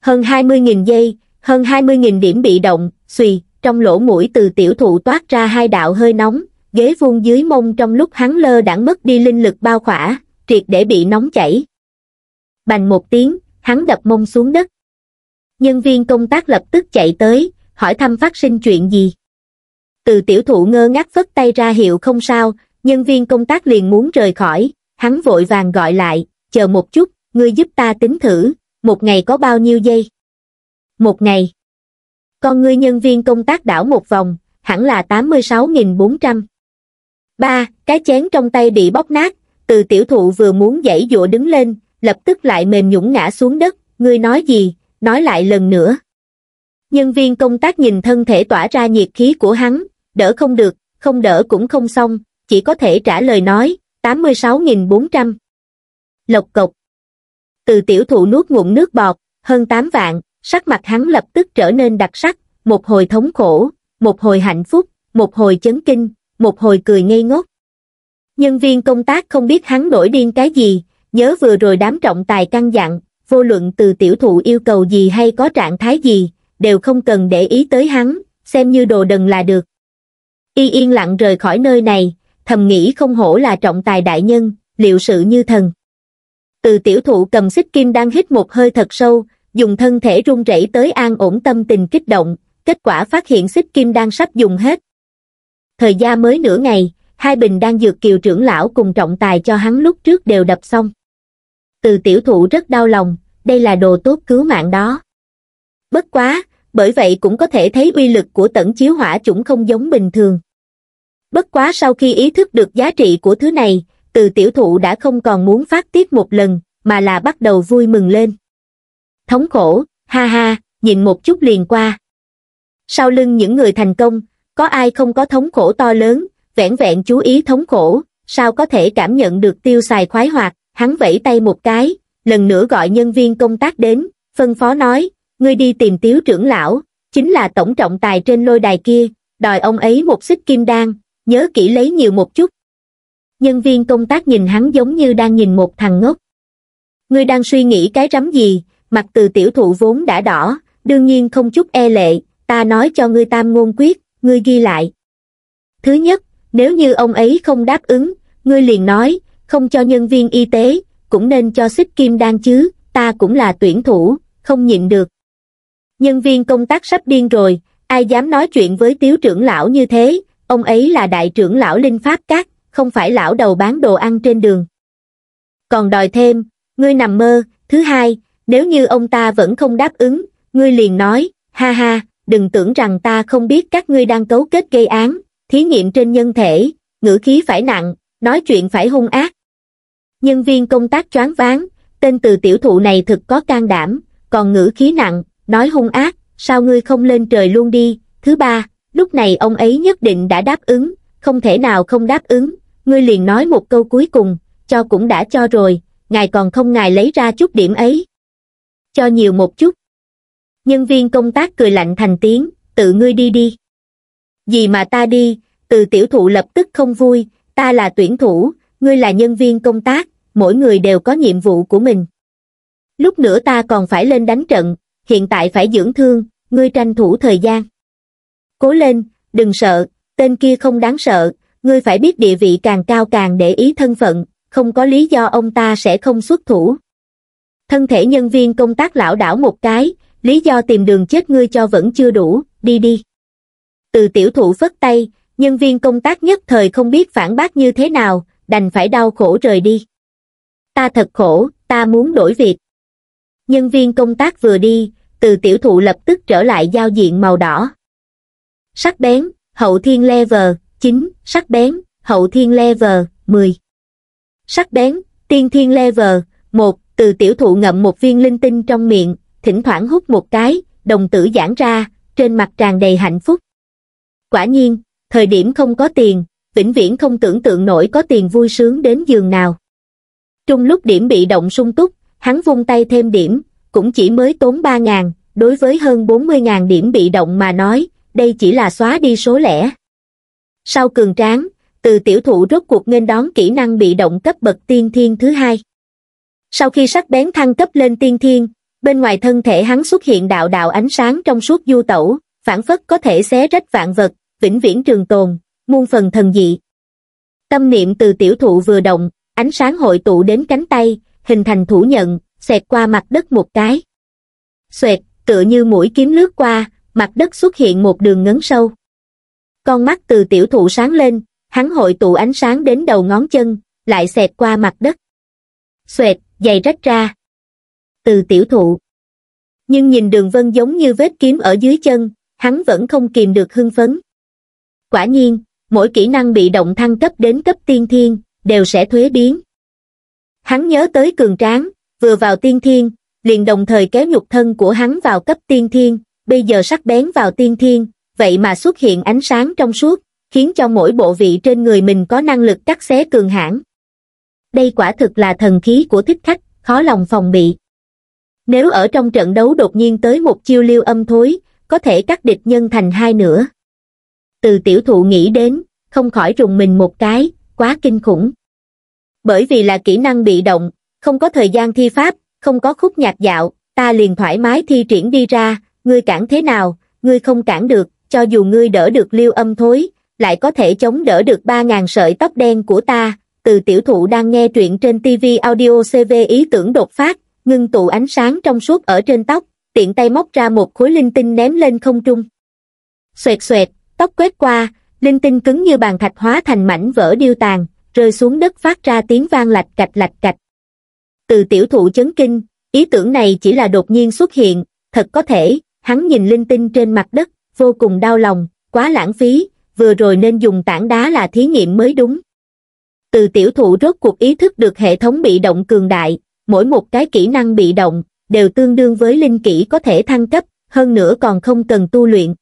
Hơn 20.000 giây, hơn 20.000 điểm bị động, xùy, trong lỗ mũi từ tiểu thụ toát ra hai đạo hơi nóng, ghế vuông dưới mông trong lúc hắn lơ đãng mất đi linh lực bao khỏa, triệt để bị nóng chảy. Bành một tiếng, hắn đập mông xuống đất. Nhân viên công tác lập tức chạy tới, hỏi thăm phát sinh chuyện gì từ tiểu thụ ngơ ngác phất tay ra hiệu không sao, nhân viên công tác liền muốn rời khỏi, hắn vội vàng gọi lại, chờ một chút, ngươi giúp ta tính thử, một ngày có bao nhiêu giây? Một ngày. Con ngươi nhân viên công tác đảo một vòng, hẳn là 86.400. Ba, cái chén trong tay bị bóc nát, từ tiểu thụ vừa muốn dãy dụa đứng lên, lập tức lại mềm nhũng ngã xuống đất, ngươi nói gì, nói lại lần nữa. Nhân viên công tác nhìn thân thể tỏa ra nhiệt khí của hắn, đỡ không được, không đỡ cũng không xong, chỉ có thể trả lời nói, 86.400. Lộc cộc. Từ tiểu thụ nuốt ngụm nước bọt, hơn 8 vạn, sắc mặt hắn lập tức trở nên đặc sắc, một hồi thống khổ, một hồi hạnh phúc, một hồi chấn kinh, một hồi cười ngây ngốc. Nhân viên công tác không biết hắn đổi điên cái gì, nhớ vừa rồi đám trọng tài căn dặn, vô luận từ tiểu thụ yêu cầu gì hay có trạng thái gì, đều không cần để ý tới hắn, xem như đồ đần là được y yên lặng rời khỏi nơi này, thầm nghĩ không hổ là trọng tài đại nhân, liệu sự như thần. Từ tiểu thụ cầm xích kim đang hít một hơi thật sâu, dùng thân thể run rẩy tới an ổn tâm tình kích động, kết quả phát hiện xích kim đang sắp dùng hết. Thời gian mới nửa ngày, hai bình đang dược kiều trưởng lão cùng trọng tài cho hắn lúc trước đều đập xong. Từ tiểu thụ rất đau lòng, đây là đồ tốt cứu mạng đó. Bất quá, bởi vậy cũng có thể thấy uy lực của tẩn chiếu hỏa chủng không giống bình thường. Bất quá sau khi ý thức được giá trị của thứ này, từ tiểu thụ đã không còn muốn phát tiết một lần, mà là bắt đầu vui mừng lên. Thống khổ, ha ha, nhìn một chút liền qua. Sau lưng những người thành công, có ai không có thống khổ to lớn, vẻn vẹn chú ý thống khổ, sao có thể cảm nhận được tiêu xài khoái hoạt, hắn vẫy tay một cái, lần nữa gọi nhân viên công tác đến, phân phó nói, ngươi đi tìm tiếu trưởng lão, chính là tổng trọng tài trên lôi đài kia, đòi ông ấy một xích kim đan, nhớ kỹ lấy nhiều một chút. Nhân viên công tác nhìn hắn giống như đang nhìn một thằng ngốc. Ngươi đang suy nghĩ cái rắm gì, mặt từ tiểu thụ vốn đã đỏ, đương nhiên không chút e lệ, ta nói cho ngươi tam ngôn quyết, ngươi ghi lại. Thứ nhất, nếu như ông ấy không đáp ứng, ngươi liền nói, không cho nhân viên y tế, cũng nên cho xích kim đan chứ, ta cũng là tuyển thủ, không nhịn được. Nhân viên công tác sắp điên rồi, ai dám nói chuyện với tiếu trưởng lão như thế, ông ấy là đại trưởng lão Linh Pháp Các, không phải lão đầu bán đồ ăn trên đường. Còn đòi thêm, ngươi nằm mơ, thứ hai, nếu như ông ta vẫn không đáp ứng, ngươi liền nói, ha ha, đừng tưởng rằng ta không biết các ngươi đang cấu kết gây án, thí nghiệm trên nhân thể, ngữ khí phải nặng, nói chuyện phải hung ác. Nhân viên công tác choáng váng, tên từ tiểu thụ này thực có can đảm, còn ngữ khí nặng, nói hung ác, sao ngươi không lên trời luôn đi, thứ ba, lúc này ông ấy nhất định đã đáp ứng không thể nào không đáp ứng ngươi liền nói một câu cuối cùng cho cũng đã cho rồi ngài còn không ngài lấy ra chút điểm ấy cho nhiều một chút nhân viên công tác cười lạnh thành tiếng tự ngươi đi đi gì mà ta đi từ tiểu thụ lập tức không vui ta là tuyển thủ ngươi là nhân viên công tác mỗi người đều có nhiệm vụ của mình lúc nữa ta còn phải lên đánh trận hiện tại phải dưỡng thương ngươi tranh thủ thời gian cố lên, đừng sợ, tên kia không đáng sợ, ngươi phải biết địa vị càng cao càng để ý thân phận, không có lý do ông ta sẽ không xuất thủ. Thân thể nhân viên công tác lão đảo một cái, lý do tìm đường chết ngươi cho vẫn chưa đủ, đi đi. Từ tiểu thụ phất tay, nhân viên công tác nhất thời không biết phản bác như thế nào, đành phải đau khổ rời đi. Ta thật khổ, ta muốn đổi việc. Nhân viên công tác vừa đi, từ tiểu thụ lập tức trở lại giao diện màu đỏ sắc bén, hậu thiên level 9, sắc bén, hậu thiên level 10. Sắc bén, tiên thiên level 1, từ tiểu thụ ngậm một viên linh tinh trong miệng, thỉnh thoảng hút một cái, đồng tử giãn ra, trên mặt tràn đầy hạnh phúc. Quả nhiên, thời điểm không có tiền, vĩnh viễn không tưởng tượng nổi có tiền vui sướng đến giường nào. trung lúc điểm bị động sung túc, hắn vung tay thêm điểm, cũng chỉ mới tốn 3.000, đối với hơn 40.000 điểm bị động mà nói, đây chỉ là xóa đi số lẻ sau cường tráng từ tiểu thụ rốt cuộc nghênh đón kỹ năng bị động cấp bậc tiên thiên thứ hai sau khi sắc bén thăng cấp lên tiên thiên bên ngoài thân thể hắn xuất hiện đạo đạo ánh sáng trong suốt du tẩu phản phất có thể xé rách vạn vật vĩnh viễn trường tồn muôn phần thần dị tâm niệm từ tiểu thụ vừa động ánh sáng hội tụ đến cánh tay hình thành thủ nhận xẹt qua mặt đất một cái xoẹt tựa như mũi kiếm lướt qua mặt đất xuất hiện một đường ngấn sâu. Con mắt từ tiểu thụ sáng lên, hắn hội tụ ánh sáng đến đầu ngón chân, lại xẹt qua mặt đất. Xoẹt, giày rách ra. Từ tiểu thụ. Nhưng nhìn đường vân giống như vết kiếm ở dưới chân, hắn vẫn không kìm được hưng phấn. Quả nhiên, mỗi kỹ năng bị động thăng cấp đến cấp tiên thiên, đều sẽ thuế biến. Hắn nhớ tới cường tráng, vừa vào tiên thiên, liền đồng thời kéo nhục thân của hắn vào cấp tiên thiên, bây giờ sắc bén vào tiên thiên, vậy mà xuất hiện ánh sáng trong suốt, khiến cho mỗi bộ vị trên người mình có năng lực cắt xé cường hãn. Đây quả thực là thần khí của thích khách, khó lòng phòng bị. Nếu ở trong trận đấu đột nhiên tới một chiêu lưu âm thối, có thể cắt địch nhân thành hai nửa. Từ tiểu thụ nghĩ đến, không khỏi rùng mình một cái, quá kinh khủng. Bởi vì là kỹ năng bị động, không có thời gian thi pháp, không có khúc nhạc dạo, ta liền thoải mái thi triển đi ra, ngươi cản thế nào, ngươi không cản được, cho dù ngươi đỡ được liêu âm thối, lại có thể chống đỡ được 3.000 sợi tóc đen của ta. Từ tiểu thụ đang nghe truyện trên TV audio CV ý tưởng đột phát, ngưng tụ ánh sáng trong suốt ở trên tóc, tiện tay móc ra một khối linh tinh ném lên không trung. Xoẹt xoẹt, tóc quét qua, linh tinh cứng như bàn thạch hóa thành mảnh vỡ điêu tàn, rơi xuống đất phát ra tiếng vang lạch cạch lạch cạch. Từ tiểu thụ chấn kinh, ý tưởng này chỉ là đột nhiên xuất hiện, thật có thể, hắn nhìn linh tinh trên mặt đất vô cùng đau lòng quá lãng phí vừa rồi nên dùng tảng đá là thí nghiệm mới đúng từ tiểu thụ rốt cuộc ý thức được hệ thống bị động cường đại mỗi một cái kỹ năng bị động đều tương đương với linh kỹ có thể thăng cấp hơn nữa còn không cần tu luyện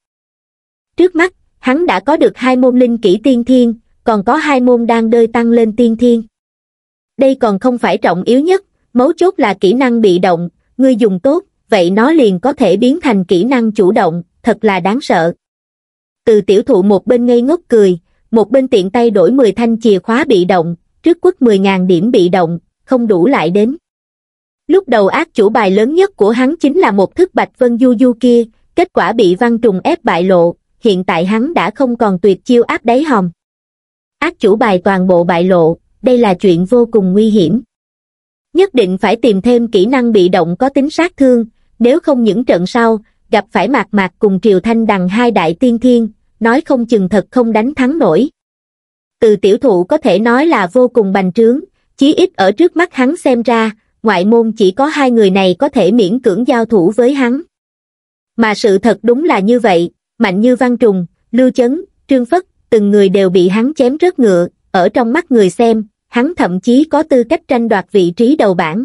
trước mắt hắn đã có được hai môn linh kỹ tiên thiên còn có hai môn đang đơi tăng lên tiên thiên đây còn không phải trọng yếu nhất mấu chốt là kỹ năng bị động người dùng tốt vậy nó liền có thể biến thành kỹ năng chủ động, thật là đáng sợ. Từ tiểu thụ một bên ngây ngốc cười, một bên tiện tay đổi 10 thanh chìa khóa bị động, trước quốc 10.000 điểm bị động, không đủ lại đến. Lúc đầu ác chủ bài lớn nhất của hắn chính là một thức bạch vân du du kia, kết quả bị văn trùng ép bại lộ, hiện tại hắn đã không còn tuyệt chiêu áp đáy hòm. Ác chủ bài toàn bộ bại lộ, đây là chuyện vô cùng nguy hiểm. Nhất định phải tìm thêm kỹ năng bị động có tính sát thương, nếu không những trận sau, gặp phải mạc mạc cùng Triều Thanh đằng hai đại tiên thiên, nói không chừng thật không đánh thắng nổi. Từ tiểu thụ có thể nói là vô cùng bành trướng, chí ít ở trước mắt hắn xem ra, ngoại môn chỉ có hai người này có thể miễn cưỡng giao thủ với hắn. Mà sự thật đúng là như vậy, mạnh như văn trùng, lưu chấn, trương phất, từng người đều bị hắn chém rớt ngựa, ở trong mắt người xem, hắn thậm chí có tư cách tranh đoạt vị trí đầu bảng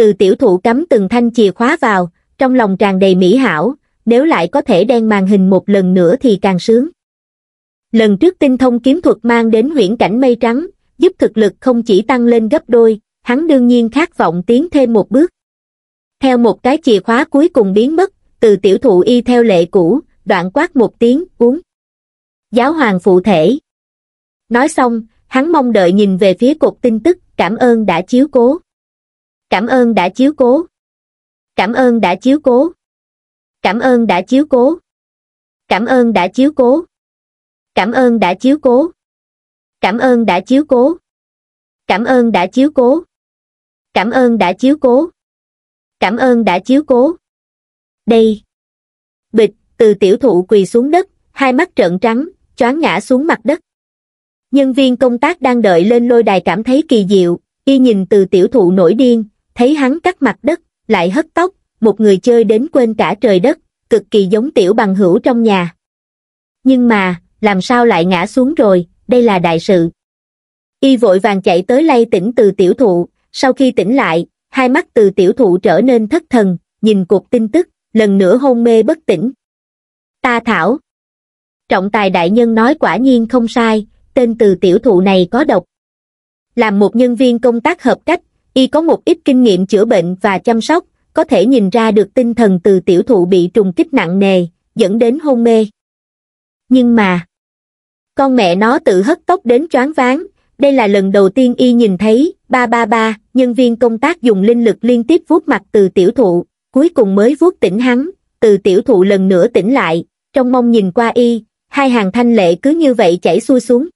từ tiểu thụ cắm từng thanh chìa khóa vào, trong lòng tràn đầy mỹ hảo, nếu lại có thể đen màn hình một lần nữa thì càng sướng. Lần trước tinh thông kiếm thuật mang đến huyễn cảnh mây trắng, giúp thực lực không chỉ tăng lên gấp đôi, hắn đương nhiên khát vọng tiến thêm một bước. Theo một cái chìa khóa cuối cùng biến mất, từ tiểu thụ y theo lệ cũ, đoạn quát một tiếng, uống. Giáo hoàng phụ thể. Nói xong, hắn mong đợi nhìn về phía cục tin tức, cảm ơn đã chiếu cố. Cảm ơn đã chiếu cố. Cảm ơn đã chiếu cố. Cảm ơn đã chiếu cố. Cảm ơn đã chiếu cố. Cảm ơn đã chiếu cố. Cảm ơn đã chiếu cố. Cảm ơn đã chiếu cố. Cảm ơn đã chiếu cố. Cảm ơn đã chiếu cố. Đây. Bịch, từ tiểu thụ quỳ xuống đất, hai mắt trợn trắng, choáng ngã xuống mặt đất. Nhân viên công tác đang đợi lên lôi đài cảm thấy kỳ diệu, y nhìn từ tiểu thụ nổi điên, thấy hắn cắt mặt đất, lại hất tóc, một người chơi đến quên cả trời đất, cực kỳ giống tiểu bằng hữu trong nhà. Nhưng mà, làm sao lại ngã xuống rồi, đây là đại sự. Y vội vàng chạy tới lay tỉnh từ tiểu thụ, sau khi tỉnh lại, hai mắt từ tiểu thụ trở nên thất thần, nhìn cuộc tin tức, lần nữa hôn mê bất tỉnh. Ta thảo. Trọng tài đại nhân nói quả nhiên không sai, tên từ tiểu thụ này có độc. Làm một nhân viên công tác hợp cách, y có một ít kinh nghiệm chữa bệnh và chăm sóc, có thể nhìn ra được tinh thần từ tiểu thụ bị trùng kích nặng nề, dẫn đến hôn mê. Nhưng mà, con mẹ nó tự hất tóc đến choáng váng, đây là lần đầu tiên y nhìn thấy, ba ba ba, nhân viên công tác dùng linh lực liên tiếp vuốt mặt từ tiểu thụ, cuối cùng mới vuốt tỉnh hắn, từ tiểu thụ lần nữa tỉnh lại, trong mong nhìn qua y, hai hàng thanh lệ cứ như vậy chảy xuôi xuống.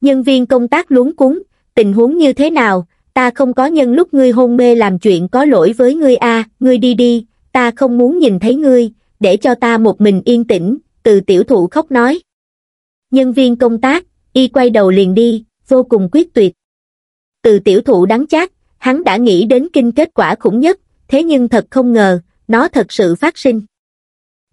Nhân viên công tác luống cúng, tình huống như thế nào, ta không có nhân lúc ngươi hôn mê làm chuyện có lỗi với ngươi a ngươi đi đi ta không muốn nhìn thấy ngươi để cho ta một mình yên tĩnh từ tiểu thụ khóc nói nhân viên công tác y quay đầu liền đi vô cùng quyết tuyệt từ tiểu thụ đắng chát hắn đã nghĩ đến kinh kết quả khủng nhất thế nhưng thật không ngờ nó thật sự phát sinh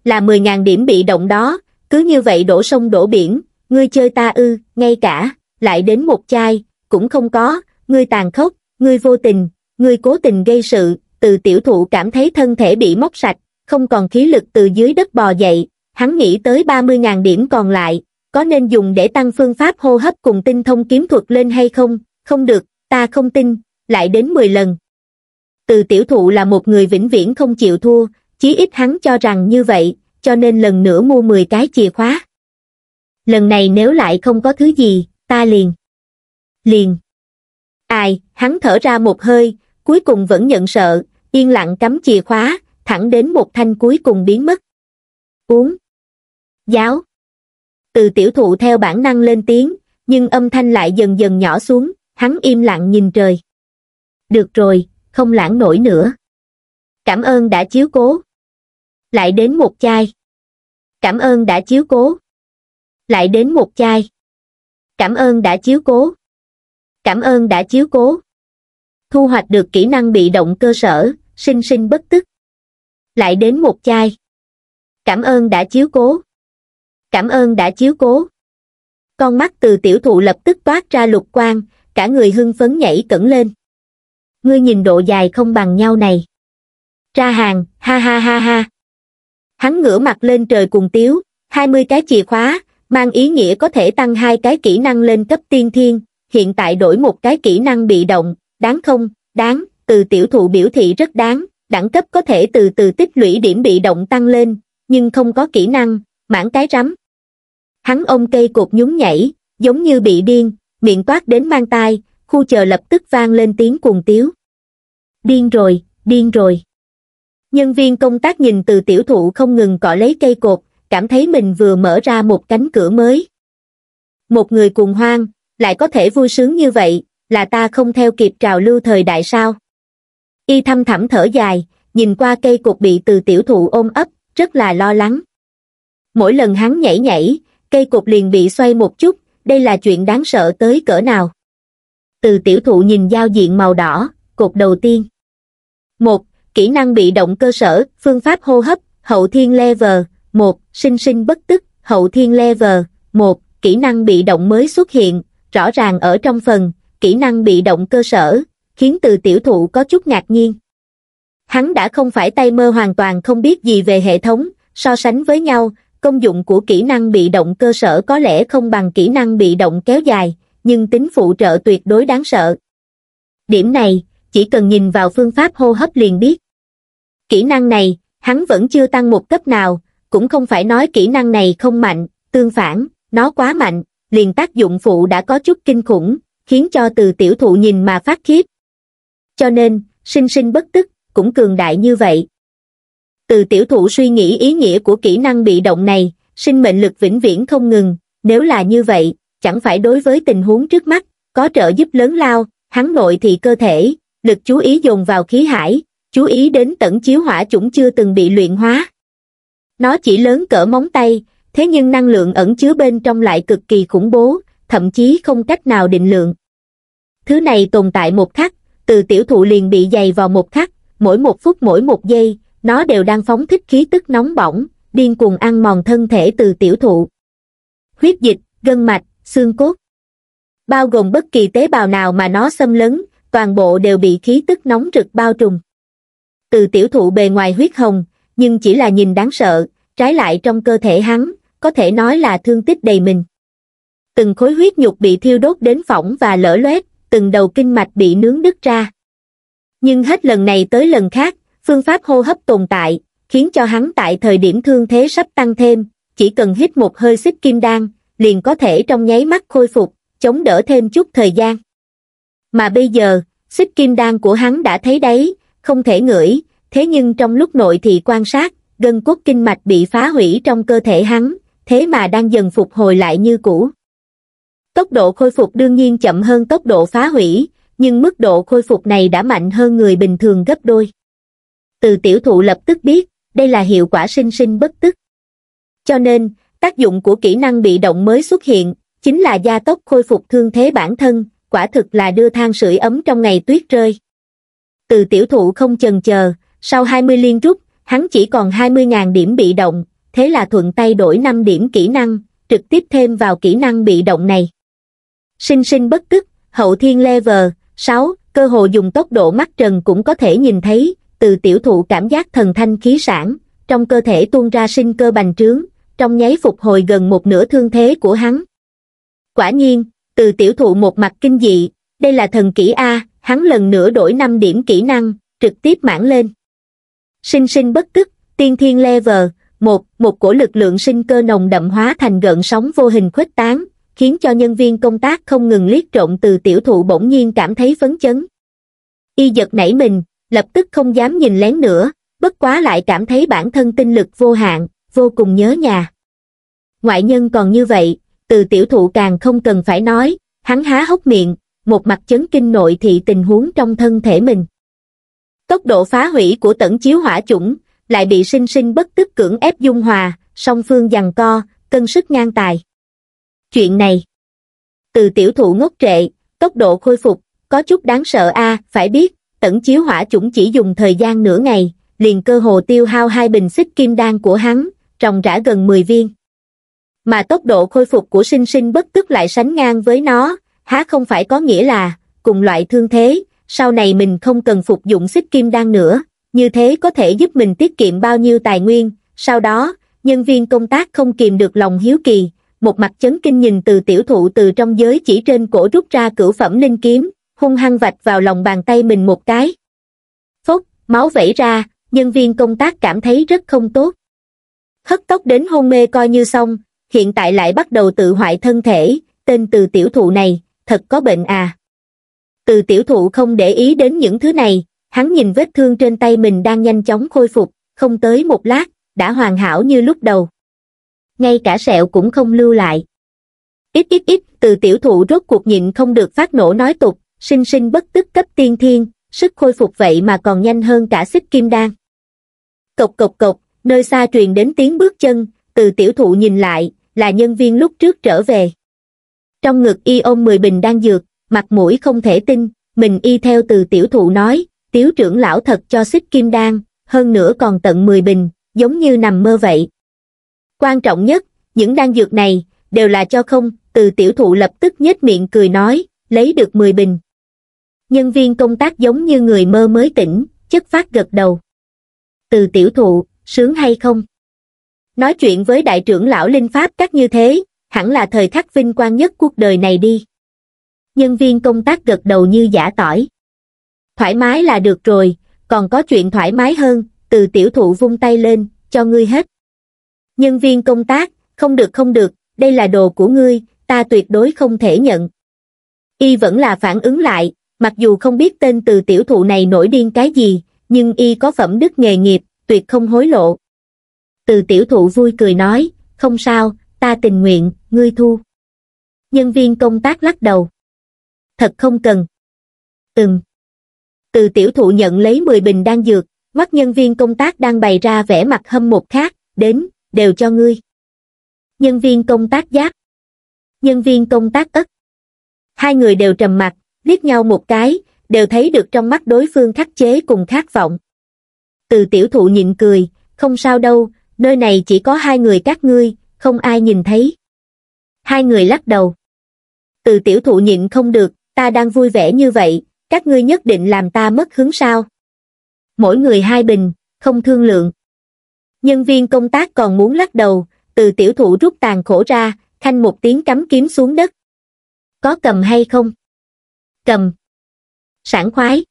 là 10.000 điểm bị động đó cứ như vậy đổ sông đổ biển ngươi chơi ta ư ngay cả lại đến một chai cũng không có ngươi tàn khốc, ngươi vô tình, ngươi cố tình gây sự, từ tiểu thụ cảm thấy thân thể bị móc sạch, không còn khí lực từ dưới đất bò dậy, hắn nghĩ tới 30.000 điểm còn lại, có nên dùng để tăng phương pháp hô hấp cùng tinh thông kiếm thuật lên hay không, không được, ta không tin, lại đến 10 lần. Từ tiểu thụ là một người vĩnh viễn không chịu thua, chí ít hắn cho rằng như vậy, cho nên lần nữa mua 10 cái chìa khóa. Lần này nếu lại không có thứ gì, ta liền. Liền. Ai, hắn thở ra một hơi, cuối cùng vẫn nhận sợ, yên lặng cắm chìa khóa, thẳng đến một thanh cuối cùng biến mất. Uống. Giáo. Từ tiểu thụ theo bản năng lên tiếng, nhưng âm thanh lại dần dần nhỏ xuống, hắn im lặng nhìn trời. Được rồi, không lãng nổi nữa. Cảm ơn đã chiếu cố. Lại đến một chai. Cảm ơn đã chiếu cố. Lại đến một chai. Cảm ơn đã chiếu cố cảm ơn đã chiếu cố thu hoạch được kỹ năng bị động cơ sở sinh sinh bất tức lại đến một chai cảm ơn đã chiếu cố cảm ơn đã chiếu cố con mắt từ tiểu thụ lập tức toát ra lục quang cả người hưng phấn nhảy cẩn lên ngươi nhìn độ dài không bằng nhau này ra hàng ha ha ha ha hắn ngửa mặt lên trời cùng tiếu hai mươi cái chìa khóa mang ý nghĩa có thể tăng hai cái kỹ năng lên cấp tiên thiên hiện tại đổi một cái kỹ năng bị động, đáng không, đáng, từ tiểu thụ biểu thị rất đáng, đẳng cấp có thể từ từ tích lũy điểm bị động tăng lên, nhưng không có kỹ năng, mãn cái rắm. Hắn ôm cây cột nhún nhảy, giống như bị điên, miệng toát đến mang tai, khu chờ lập tức vang lên tiếng cuồng tiếu. Điên rồi, điên rồi. Nhân viên công tác nhìn từ tiểu thụ không ngừng cọ lấy cây cột, cảm thấy mình vừa mở ra một cánh cửa mới. Một người cuồng hoang, lại có thể vui sướng như vậy, là ta không theo kịp trào lưu thời đại sao? Y thăm thẳm thở dài, nhìn qua cây cột bị từ tiểu thụ ôm ấp, rất là lo lắng. Mỗi lần hắn nhảy nhảy, cây cột liền bị xoay một chút, đây là chuyện đáng sợ tới cỡ nào. Từ tiểu thụ nhìn giao diện màu đỏ, cột đầu tiên. một Kỹ năng bị động cơ sở, phương pháp hô hấp, hậu thiên level, 1. Sinh sinh bất tức, hậu thiên level, 1. Kỹ năng bị động mới xuất hiện, rõ ràng ở trong phần, kỹ năng bị động cơ sở, khiến từ tiểu thụ có chút ngạc nhiên. Hắn đã không phải tay mơ hoàn toàn không biết gì về hệ thống, so sánh với nhau, công dụng của kỹ năng bị động cơ sở có lẽ không bằng kỹ năng bị động kéo dài, nhưng tính phụ trợ tuyệt đối đáng sợ. Điểm này, chỉ cần nhìn vào phương pháp hô hấp liền biết. Kỹ năng này, hắn vẫn chưa tăng một cấp nào, cũng không phải nói kỹ năng này không mạnh, tương phản, nó quá mạnh liền tác dụng phụ đã có chút kinh khủng, khiến cho từ tiểu thụ nhìn mà phát khiếp. Cho nên, sinh sinh bất tức, cũng cường đại như vậy. Từ tiểu thụ suy nghĩ ý nghĩa của kỹ năng bị động này, sinh mệnh lực vĩnh viễn không ngừng, nếu là như vậy, chẳng phải đối với tình huống trước mắt, có trợ giúp lớn lao, hắn nội thì cơ thể, lực chú ý dùng vào khí hải, chú ý đến tận chiếu hỏa chủng chưa từng bị luyện hóa. Nó chỉ lớn cỡ móng tay, thế nhưng năng lượng ẩn chứa bên trong lại cực kỳ khủng bố thậm chí không cách nào định lượng thứ này tồn tại một khắc từ tiểu thụ liền bị dày vào một khắc mỗi một phút mỗi một giây nó đều đang phóng thích khí tức nóng bỏng điên cuồng ăn mòn thân thể từ tiểu thụ huyết dịch gân mạch xương cốt bao gồm bất kỳ tế bào nào mà nó xâm lấn toàn bộ đều bị khí tức nóng rực bao trùm từ tiểu thụ bề ngoài huyết hồng nhưng chỉ là nhìn đáng sợ trái lại trong cơ thể hắn có thể nói là thương tích đầy mình. Từng khối huyết nhục bị thiêu đốt đến phỏng và lở loét, từng đầu kinh mạch bị nướng đứt ra. Nhưng hết lần này tới lần khác, phương pháp hô hấp tồn tại, khiến cho hắn tại thời điểm thương thế sắp tăng thêm, chỉ cần hít một hơi xích kim đan, liền có thể trong nháy mắt khôi phục, chống đỡ thêm chút thời gian. Mà bây giờ, xích kim đan của hắn đã thấy đấy, không thể ngửi, thế nhưng trong lúc nội thị quan sát, gân cốt kinh mạch bị phá hủy trong cơ thể hắn, thế mà đang dần phục hồi lại như cũ. Tốc độ khôi phục đương nhiên chậm hơn tốc độ phá hủy, nhưng mức độ khôi phục này đã mạnh hơn người bình thường gấp đôi. Từ tiểu thụ lập tức biết, đây là hiệu quả sinh sinh bất tức. Cho nên, tác dụng của kỹ năng bị động mới xuất hiện, chính là gia tốc khôi phục thương thế bản thân, quả thực là đưa than sưởi ấm trong ngày tuyết rơi. Từ tiểu thụ không chần chờ, sau 20 liên rút, hắn chỉ còn 20.000 điểm bị động, thế là thuận tay đổi 5 điểm kỹ năng, trực tiếp thêm vào kỹ năng bị động này. Sinh sinh bất tức, hậu thiên level, 6, cơ hội dùng tốc độ mắt trần cũng có thể nhìn thấy, từ tiểu thụ cảm giác thần thanh khí sản, trong cơ thể tuôn ra sinh cơ bành trướng, trong nháy phục hồi gần một nửa thương thế của hắn. Quả nhiên, từ tiểu thụ một mặt kinh dị, đây là thần kỹ A, hắn lần nữa đổi 5 điểm kỹ năng, trực tiếp mãn lên. Sinh sinh bất tức, tiên thiên level, một một cổ lực lượng sinh cơ nồng đậm hóa thành gợn sóng vô hình khuếch tán khiến cho nhân viên công tác không ngừng liếc trộn từ tiểu thụ bỗng nhiên cảm thấy phấn chấn y giật nảy mình lập tức không dám nhìn lén nữa bất quá lại cảm thấy bản thân tinh lực vô hạn vô cùng nhớ nhà ngoại nhân còn như vậy từ tiểu thụ càng không cần phải nói hắn há hốc miệng một mặt chấn kinh nội thị tình huống trong thân thể mình tốc độ phá hủy của tẩn chiếu hỏa chủng lại bị sinh sinh bất tức cưỡng ép dung hòa, song phương giằng co, cân sức ngang tài. Chuyện này, từ tiểu thụ ngốc trệ, tốc độ khôi phục, có chút đáng sợ a phải biết, tẩn chiếu hỏa chủng chỉ dùng thời gian nửa ngày, liền cơ hồ tiêu hao hai bình xích kim đan của hắn, trồng rã gần 10 viên. Mà tốc độ khôi phục của sinh sinh bất tức lại sánh ngang với nó, há không phải có nghĩa là, cùng loại thương thế, sau này mình không cần phục dụng xích kim đan nữa, như thế có thể giúp mình tiết kiệm bao nhiêu tài nguyên, sau đó, nhân viên công tác không kìm được lòng hiếu kỳ, một mặt chấn kinh nhìn từ tiểu thụ từ trong giới chỉ trên cổ rút ra cửu phẩm linh kiếm, hung hăng vạch vào lòng bàn tay mình một cái. Phốt, máu vẩy ra, nhân viên công tác cảm thấy rất không tốt. Hất tốc đến hôn mê coi như xong, hiện tại lại bắt đầu tự hoại thân thể, tên từ tiểu thụ này, thật có bệnh à. Từ tiểu thụ không để ý đến những thứ này, hắn nhìn vết thương trên tay mình đang nhanh chóng khôi phục không tới một lát đã hoàn hảo như lúc đầu ngay cả sẹo cũng không lưu lại ít ít ít từ tiểu thụ rốt cuộc nhịn không được phát nổ nói tục sinh sinh bất tức cấp tiên thiên sức khôi phục vậy mà còn nhanh hơn cả xích kim đan cộc cộc cộc nơi xa truyền đến tiếng bước chân từ tiểu thụ nhìn lại là nhân viên lúc trước trở về trong ngực y ôm mười bình đang dược mặt mũi không thể tin mình y theo từ tiểu thụ nói tiếu trưởng lão thật cho xích kim đan, hơn nữa còn tận 10 bình, giống như nằm mơ vậy. Quan trọng nhất, những đan dược này, đều là cho không, từ tiểu thụ lập tức nhếch miệng cười nói, lấy được 10 bình. Nhân viên công tác giống như người mơ mới tỉnh, chất phát gật đầu. Từ tiểu thụ, sướng hay không? Nói chuyện với đại trưởng lão linh pháp các như thế, hẳn là thời khắc vinh quang nhất cuộc đời này đi. Nhân viên công tác gật đầu như giả tỏi thoải mái là được rồi, còn có chuyện thoải mái hơn, từ tiểu thụ vung tay lên, cho ngươi hết. Nhân viên công tác, không được không được, đây là đồ của ngươi, ta tuyệt đối không thể nhận. Y vẫn là phản ứng lại, mặc dù không biết tên từ tiểu thụ này nổi điên cái gì, nhưng Y có phẩm đức nghề nghiệp, tuyệt không hối lộ. Từ tiểu thụ vui cười nói, không sao, ta tình nguyện, ngươi thu. Nhân viên công tác lắc đầu. Thật không cần. Ừm từ tiểu thụ nhận lấy 10 bình đan dược, mắt nhân viên công tác đang bày ra vẻ mặt hâm mộ khác, đến, đều cho ngươi. Nhân viên công tác giáp. Nhân viên công tác ất. Hai người đều trầm mặt, liếc nhau một cái, đều thấy được trong mắt đối phương khắc chế cùng khát vọng. Từ tiểu thụ nhịn cười, không sao đâu, nơi này chỉ có hai người các ngươi, không ai nhìn thấy. Hai người lắc đầu. Từ tiểu thụ nhịn không được, ta đang vui vẻ như vậy, các ngươi nhất định làm ta mất hứng sao. Mỗi người hai bình, không thương lượng. Nhân viên công tác còn muốn lắc đầu, từ tiểu thủ rút tàn khổ ra, khanh một tiếng cắm kiếm xuống đất. Có cầm hay không? Cầm. sản khoái.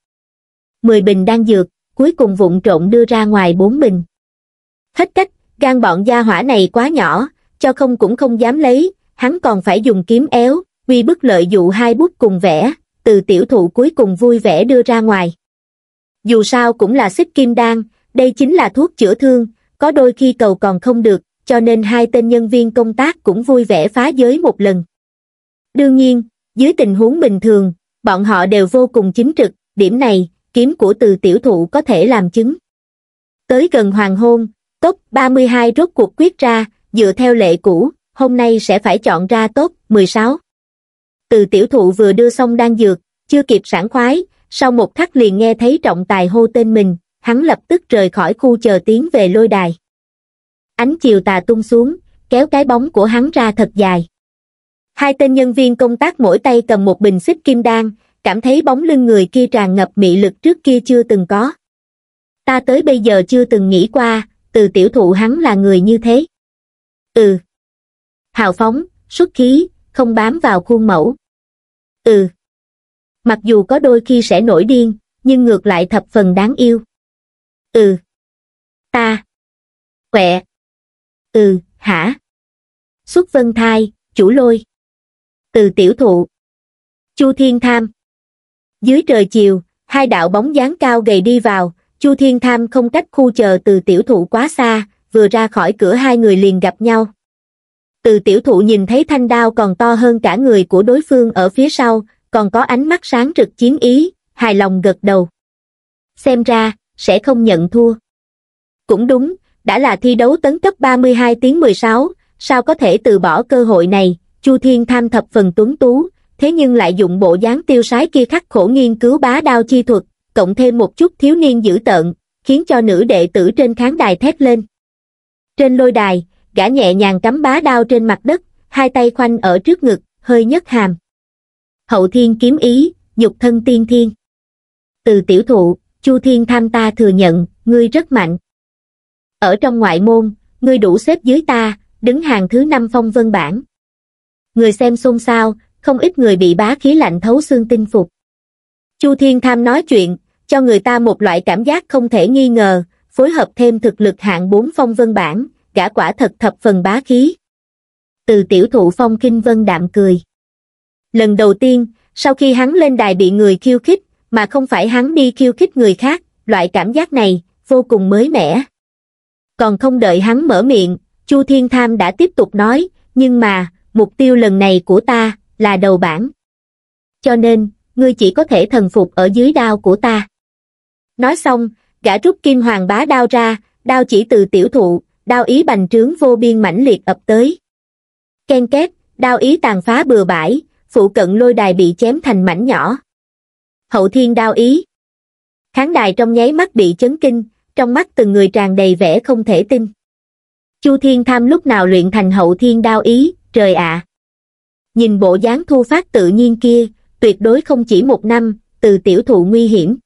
Mười bình đang dược, cuối cùng vụn trộn đưa ra ngoài bốn bình. Hết cách, gan bọn gia hỏa này quá nhỏ, cho không cũng không dám lấy, hắn còn phải dùng kiếm éo, uy bức lợi dụ hai bút cùng vẽ, từ tiểu thụ cuối cùng vui vẻ đưa ra ngoài. Dù sao cũng là xích kim đan, đây chính là thuốc chữa thương, có đôi khi cầu còn không được, cho nên hai tên nhân viên công tác cũng vui vẻ phá giới một lần. Đương nhiên, dưới tình huống bình thường, bọn họ đều vô cùng chính trực, điểm này, kiếm của từ tiểu thụ có thể làm chứng. Tới gần hoàng hôn, top 32 rốt cuộc quyết ra, dựa theo lệ cũ, hôm nay sẽ phải chọn ra top 16 từ tiểu thụ vừa đưa xong đan dược, chưa kịp sảng khoái, sau một khắc liền nghe thấy trọng tài hô tên mình, hắn lập tức rời khỏi khu chờ tiến về lôi đài. Ánh chiều tà tung xuống, kéo cái bóng của hắn ra thật dài. Hai tên nhân viên công tác mỗi tay cầm một bình xích kim đan, cảm thấy bóng lưng người kia tràn ngập mị lực trước kia chưa từng có. Ta tới bây giờ chưa từng nghĩ qua, từ tiểu thụ hắn là người như thế. Ừ. Hào phóng, xuất khí, không bám vào khuôn mẫu. Ừ. Mặc dù có đôi khi sẽ nổi điên, nhưng ngược lại thập phần đáng yêu. Ừ. Ta. Quẹ. Ừ, hả? Xuất vân thai, chủ lôi. Từ tiểu thụ. Chu Thiên Tham. Dưới trời chiều, hai đạo bóng dáng cao gầy đi vào, Chu Thiên Tham không cách khu chờ từ tiểu thụ quá xa, vừa ra khỏi cửa hai người liền gặp nhau từ tiểu thụ nhìn thấy thanh đao còn to hơn cả người của đối phương ở phía sau, còn có ánh mắt sáng rực chiến ý, hài lòng gật đầu. Xem ra, sẽ không nhận thua. Cũng đúng, đã là thi đấu tấn cấp 32 tiếng 16, sao có thể từ bỏ cơ hội này, Chu Thiên tham thập phần tuấn tú, thế nhưng lại dụng bộ dáng tiêu sái kia khắc khổ nghiên cứu bá đao chi thuật, cộng thêm một chút thiếu niên dữ tợn, khiến cho nữ đệ tử trên khán đài thét lên. Trên lôi đài, gã nhẹ nhàng cắm bá đao trên mặt đất, hai tay khoanh ở trước ngực, hơi nhấc hàm. Hậu thiên kiếm ý, dục thân tiên thiên. Từ tiểu thụ, Chu Thiên Tham ta thừa nhận, ngươi rất mạnh. Ở trong ngoại môn, ngươi đủ xếp dưới ta, đứng hàng thứ năm phong vân bản. Người xem xôn xao, không ít người bị bá khí lạnh thấu xương tinh phục. Chu Thiên Tham nói chuyện, cho người ta một loại cảm giác không thể nghi ngờ, phối hợp thêm thực lực hạng bốn phong vân bản, gã quả thật thập phần bá khí. Từ tiểu thụ phong kinh vân đạm cười. Lần đầu tiên, sau khi hắn lên đài bị người khiêu khích, mà không phải hắn đi khiêu khích người khác, loại cảm giác này, vô cùng mới mẻ. Còn không đợi hắn mở miệng, Chu Thiên Tham đã tiếp tục nói, nhưng mà, mục tiêu lần này của ta, là đầu bảng. Cho nên, ngươi chỉ có thể thần phục ở dưới đao của ta. Nói xong, gã rút kim hoàng bá đao ra, đao chỉ từ tiểu thụ, đao ý bành trướng vô biên mãnh liệt ập tới. Ken két, đao ý tàn phá bừa bãi, phụ cận lôi đài bị chém thành mảnh nhỏ. Hậu thiên đao ý. kháng đài trong nháy mắt bị chấn kinh, trong mắt từng người tràn đầy vẻ không thể tin. Chu Thiên Tham lúc nào luyện thành hậu thiên đao ý, trời ạ. À. Nhìn bộ dáng thu phát tự nhiên kia, tuyệt đối không chỉ một năm, từ tiểu thụ nguy hiểm.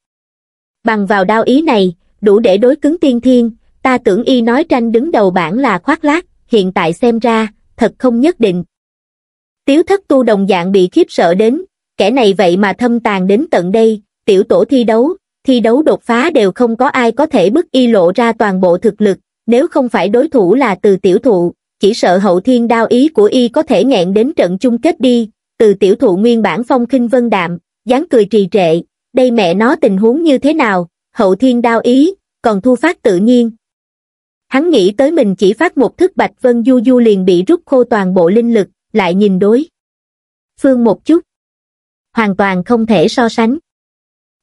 Bằng vào đao ý này, đủ để đối cứng tiên thiên, ta tưởng y nói tranh đứng đầu bảng là khoác lác, hiện tại xem ra, thật không nhất định. Tiếu thất tu đồng dạng bị khiếp sợ đến, kẻ này vậy mà thâm tàn đến tận đây, tiểu tổ thi đấu, thi đấu đột phá đều không có ai có thể bức y lộ ra toàn bộ thực lực, nếu không phải đối thủ là từ tiểu thụ, chỉ sợ hậu thiên đao ý của y có thể nghẹn đến trận chung kết đi, từ tiểu thụ nguyên bản phong khinh vân đạm, dáng cười trì trệ, đây mẹ nó tình huống như thế nào, hậu thiên đao ý, còn thu phát tự nhiên, hắn nghĩ tới mình chỉ phát một thức bạch vân du du liền bị rút khô toàn bộ linh lực, lại nhìn đối. Phương một chút, hoàn toàn không thể so sánh.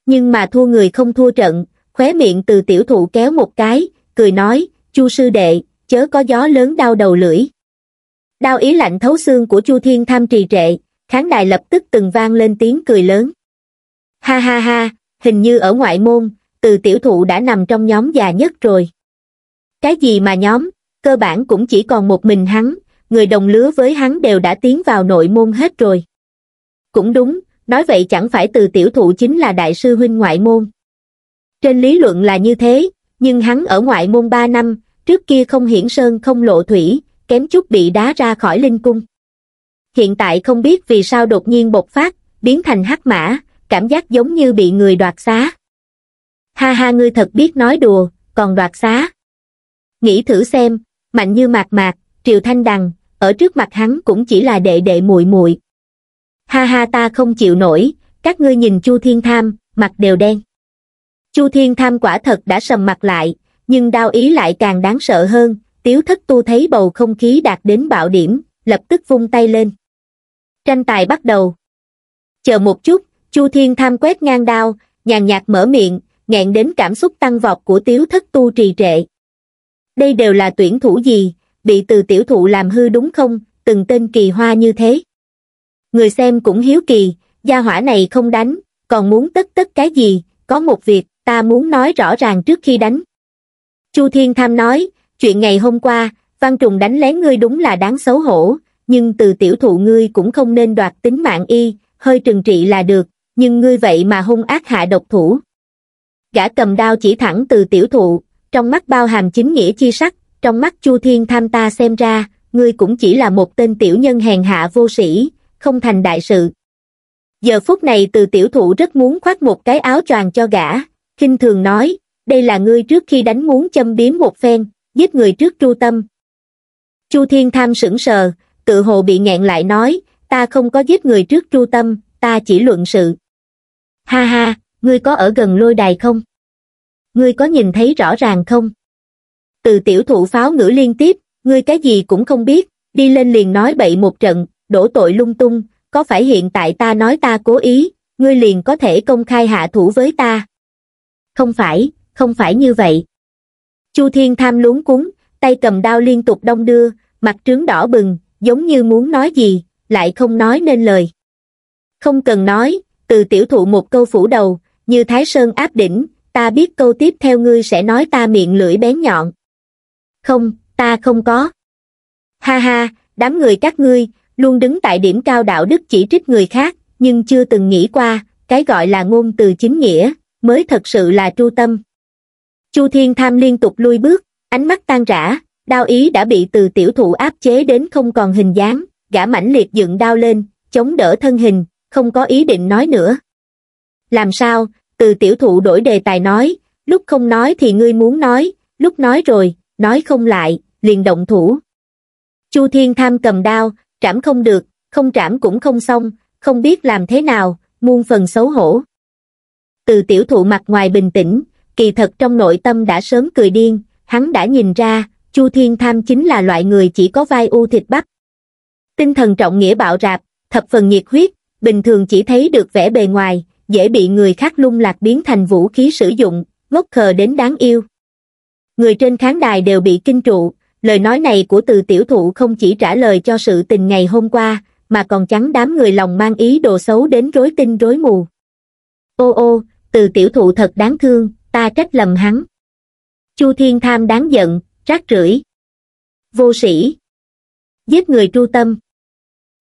Nhưng mà thua người không thua trận, khóe miệng từ tiểu thụ kéo một cái, cười nói, chu sư đệ, chớ có gió lớn đau đầu lưỡi. Đau ý lạnh thấu xương của chu thiên tham trì trệ, kháng đài lập tức từng vang lên tiếng cười lớn. Ha ha ha, hình như ở ngoại môn, từ tiểu thụ đã nằm trong nhóm già nhất rồi. Cái gì mà nhóm, cơ bản cũng chỉ còn một mình hắn, người đồng lứa với hắn đều đã tiến vào nội môn hết rồi. Cũng đúng, nói vậy chẳng phải từ tiểu thụ chính là đại sư huynh ngoại môn. Trên lý luận là như thế, nhưng hắn ở ngoại môn 3 năm, trước kia không hiển sơn không lộ thủy, kém chút bị đá ra khỏi linh cung. Hiện tại không biết vì sao đột nhiên bộc phát, biến thành hắc mã, cảm giác giống như bị người đoạt xá. Ha ha ngươi thật biết nói đùa, còn đoạt xá nghĩ thử xem, mạnh như mạc mạc, Triều Thanh Đằng, ở trước mặt hắn cũng chỉ là đệ đệ muội muội. Ha ha ta không chịu nổi, các ngươi nhìn Chu Thiên Tham, mặt đều đen. Chu Thiên Tham quả thật đã sầm mặt lại, nhưng đau ý lại càng đáng sợ hơn, tiếu thất tu thấy bầu không khí đạt đến bạo điểm, lập tức vung tay lên. Tranh tài bắt đầu. Chờ một chút, Chu Thiên Tham quét ngang đao, nhàn nhạt mở miệng, nghẹn đến cảm xúc tăng vọt của tiếu thất tu trì trệ đây đều là tuyển thủ gì, bị từ tiểu thụ làm hư đúng không, từng tên kỳ hoa như thế. Người xem cũng hiếu kỳ, gia hỏa này không đánh, còn muốn tất tất cái gì, có một việc, ta muốn nói rõ ràng trước khi đánh. Chu Thiên Tham nói, chuyện ngày hôm qua, Văn Trùng đánh lén ngươi đúng là đáng xấu hổ, nhưng từ tiểu thụ ngươi cũng không nên đoạt tính mạng y, hơi trừng trị là được, nhưng ngươi vậy mà hung ác hạ độc thủ. Gã cầm đao chỉ thẳng từ tiểu thụ, trong mắt bao hàm chính nghĩa chi sắc, trong mắt Chu Thiên Tham ta xem ra, ngươi cũng chỉ là một tên tiểu nhân hèn hạ vô sĩ, không thành đại sự. Giờ phút này từ tiểu thủ rất muốn khoác một cái áo choàng cho gã, khinh thường nói, đây là ngươi trước khi đánh muốn châm biếm một phen, giết người trước tru tâm. Chu Thiên Tham sững sờ, tự hồ bị nghẹn lại nói, ta không có giết người trước tru tâm, ta chỉ luận sự. Ha ha, ngươi có ở gần lôi đài không? ngươi có nhìn thấy rõ ràng không? Từ tiểu thụ pháo ngữ liên tiếp, ngươi cái gì cũng không biết, đi lên liền nói bậy một trận, đổ tội lung tung, có phải hiện tại ta nói ta cố ý, ngươi liền có thể công khai hạ thủ với ta? Không phải, không phải như vậy. Chu Thiên Tham luống cúng, tay cầm đao liên tục đông đưa, mặt trướng đỏ bừng, giống như muốn nói gì, lại không nói nên lời. Không cần nói, từ tiểu thụ một câu phủ đầu, như Thái Sơn áp đỉnh, ta biết câu tiếp theo ngươi sẽ nói ta miệng lưỡi bén nhọn. Không, ta không có. Ha ha, đám người các ngươi, luôn đứng tại điểm cao đạo đức chỉ trích người khác, nhưng chưa từng nghĩ qua, cái gọi là ngôn từ chính nghĩa, mới thật sự là tru tâm. Chu Thiên Tham liên tục lui bước, ánh mắt tan rã, đao ý đã bị từ tiểu thụ áp chế đến không còn hình dáng, gã mãnh liệt dựng đao lên, chống đỡ thân hình, không có ý định nói nữa. Làm sao, từ tiểu thụ đổi đề tài nói, lúc không nói thì ngươi muốn nói, lúc nói rồi, nói không lại, liền động thủ. Chu Thiên Tham cầm đao, trảm không được, không trảm cũng không xong, không biết làm thế nào, muôn phần xấu hổ. Từ tiểu thụ mặt ngoài bình tĩnh, kỳ thật trong nội tâm đã sớm cười điên, hắn đã nhìn ra, Chu Thiên Tham chính là loại người chỉ có vai u thịt bắp. Tinh thần trọng nghĩa bạo rạp, thập phần nhiệt huyết, bình thường chỉ thấy được vẻ bề ngoài, dễ bị người khác lung lạc biến thành vũ khí sử dụng, ngốc khờ đến đáng yêu. Người trên khán đài đều bị kinh trụ, lời nói này của từ tiểu thụ không chỉ trả lời cho sự tình ngày hôm qua, mà còn trắng đám người lòng mang ý đồ xấu đến rối tinh rối mù. Ô ô, từ tiểu thụ thật đáng thương, ta trách lầm hắn. Chu Thiên Tham đáng giận, rác rưởi. Vô sĩ. Giết người tru tâm.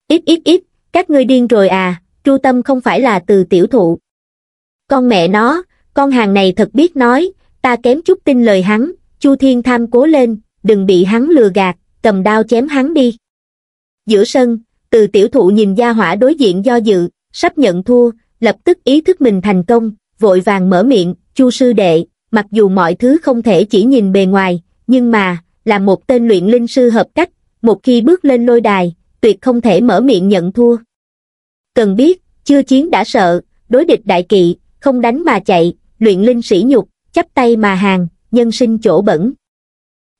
Ít ít ít, các ngươi điên rồi à, Chu tâm không phải là từ tiểu thụ. Con mẹ nó, con hàng này thật biết nói, ta kém chút tin lời hắn, chu thiên tham cố lên, đừng bị hắn lừa gạt, cầm đao chém hắn đi. Giữa sân, từ tiểu thụ nhìn gia hỏa đối diện do dự, sắp nhận thua, lập tức ý thức mình thành công, vội vàng mở miệng, chu sư đệ, mặc dù mọi thứ không thể chỉ nhìn bề ngoài, nhưng mà, là một tên luyện linh sư hợp cách, một khi bước lên lôi đài, tuyệt không thể mở miệng nhận thua cần biết chưa chiến đã sợ đối địch đại kỵ không đánh mà chạy luyện linh sĩ nhục chắp tay mà hàng nhân sinh chỗ bẩn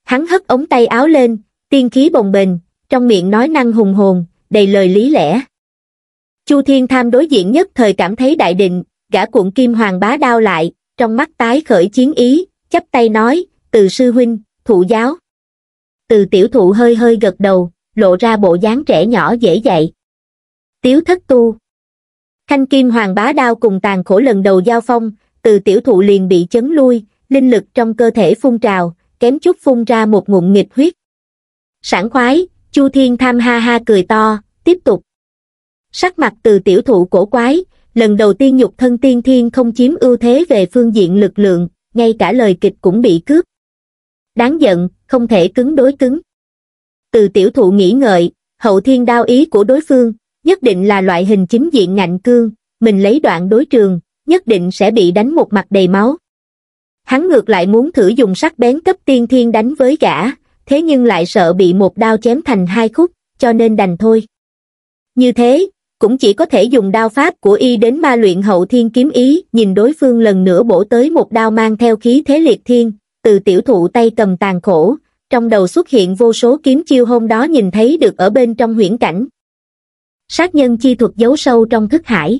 hắn hất ống tay áo lên tiên khí bồng bềnh trong miệng nói năng hùng hồn đầy lời lý lẽ chu thiên tham đối diện nhất thời cảm thấy đại định gã cuộn kim hoàng bá đao lại trong mắt tái khởi chiến ý chắp tay nói từ sư huynh thụ giáo từ tiểu thụ hơi hơi gật đầu lộ ra bộ dáng trẻ nhỏ dễ dạy tiếu thất tu thanh kim hoàng bá đao cùng tàn khổ lần đầu giao phong từ tiểu thụ liền bị chấn lui linh lực trong cơ thể phun trào kém chút phun ra một ngụm nghịch huyết sảng khoái chu thiên tham ha ha cười to tiếp tục sắc mặt từ tiểu thụ cổ quái lần đầu tiên nhục thân tiên thiên không chiếm ưu thế về phương diện lực lượng ngay cả lời kịch cũng bị cướp đáng giận không thể cứng đối cứng từ tiểu thụ nghĩ ngợi hậu thiên đao ý của đối phương nhất định là loại hình chính diện ngạnh cương, mình lấy đoạn đối trường, nhất định sẽ bị đánh một mặt đầy máu. Hắn ngược lại muốn thử dùng sắc bén cấp tiên thiên đánh với gã, thế nhưng lại sợ bị một đao chém thành hai khúc, cho nên đành thôi. Như thế, cũng chỉ có thể dùng đao pháp của y đến ma luyện hậu thiên kiếm ý, nhìn đối phương lần nữa bổ tới một đao mang theo khí thế liệt thiên, từ tiểu thụ tay cầm tàn khổ, trong đầu xuất hiện vô số kiếm chiêu hôm đó nhìn thấy được ở bên trong huyễn cảnh, sát nhân chi thuật giấu sâu trong thức hải.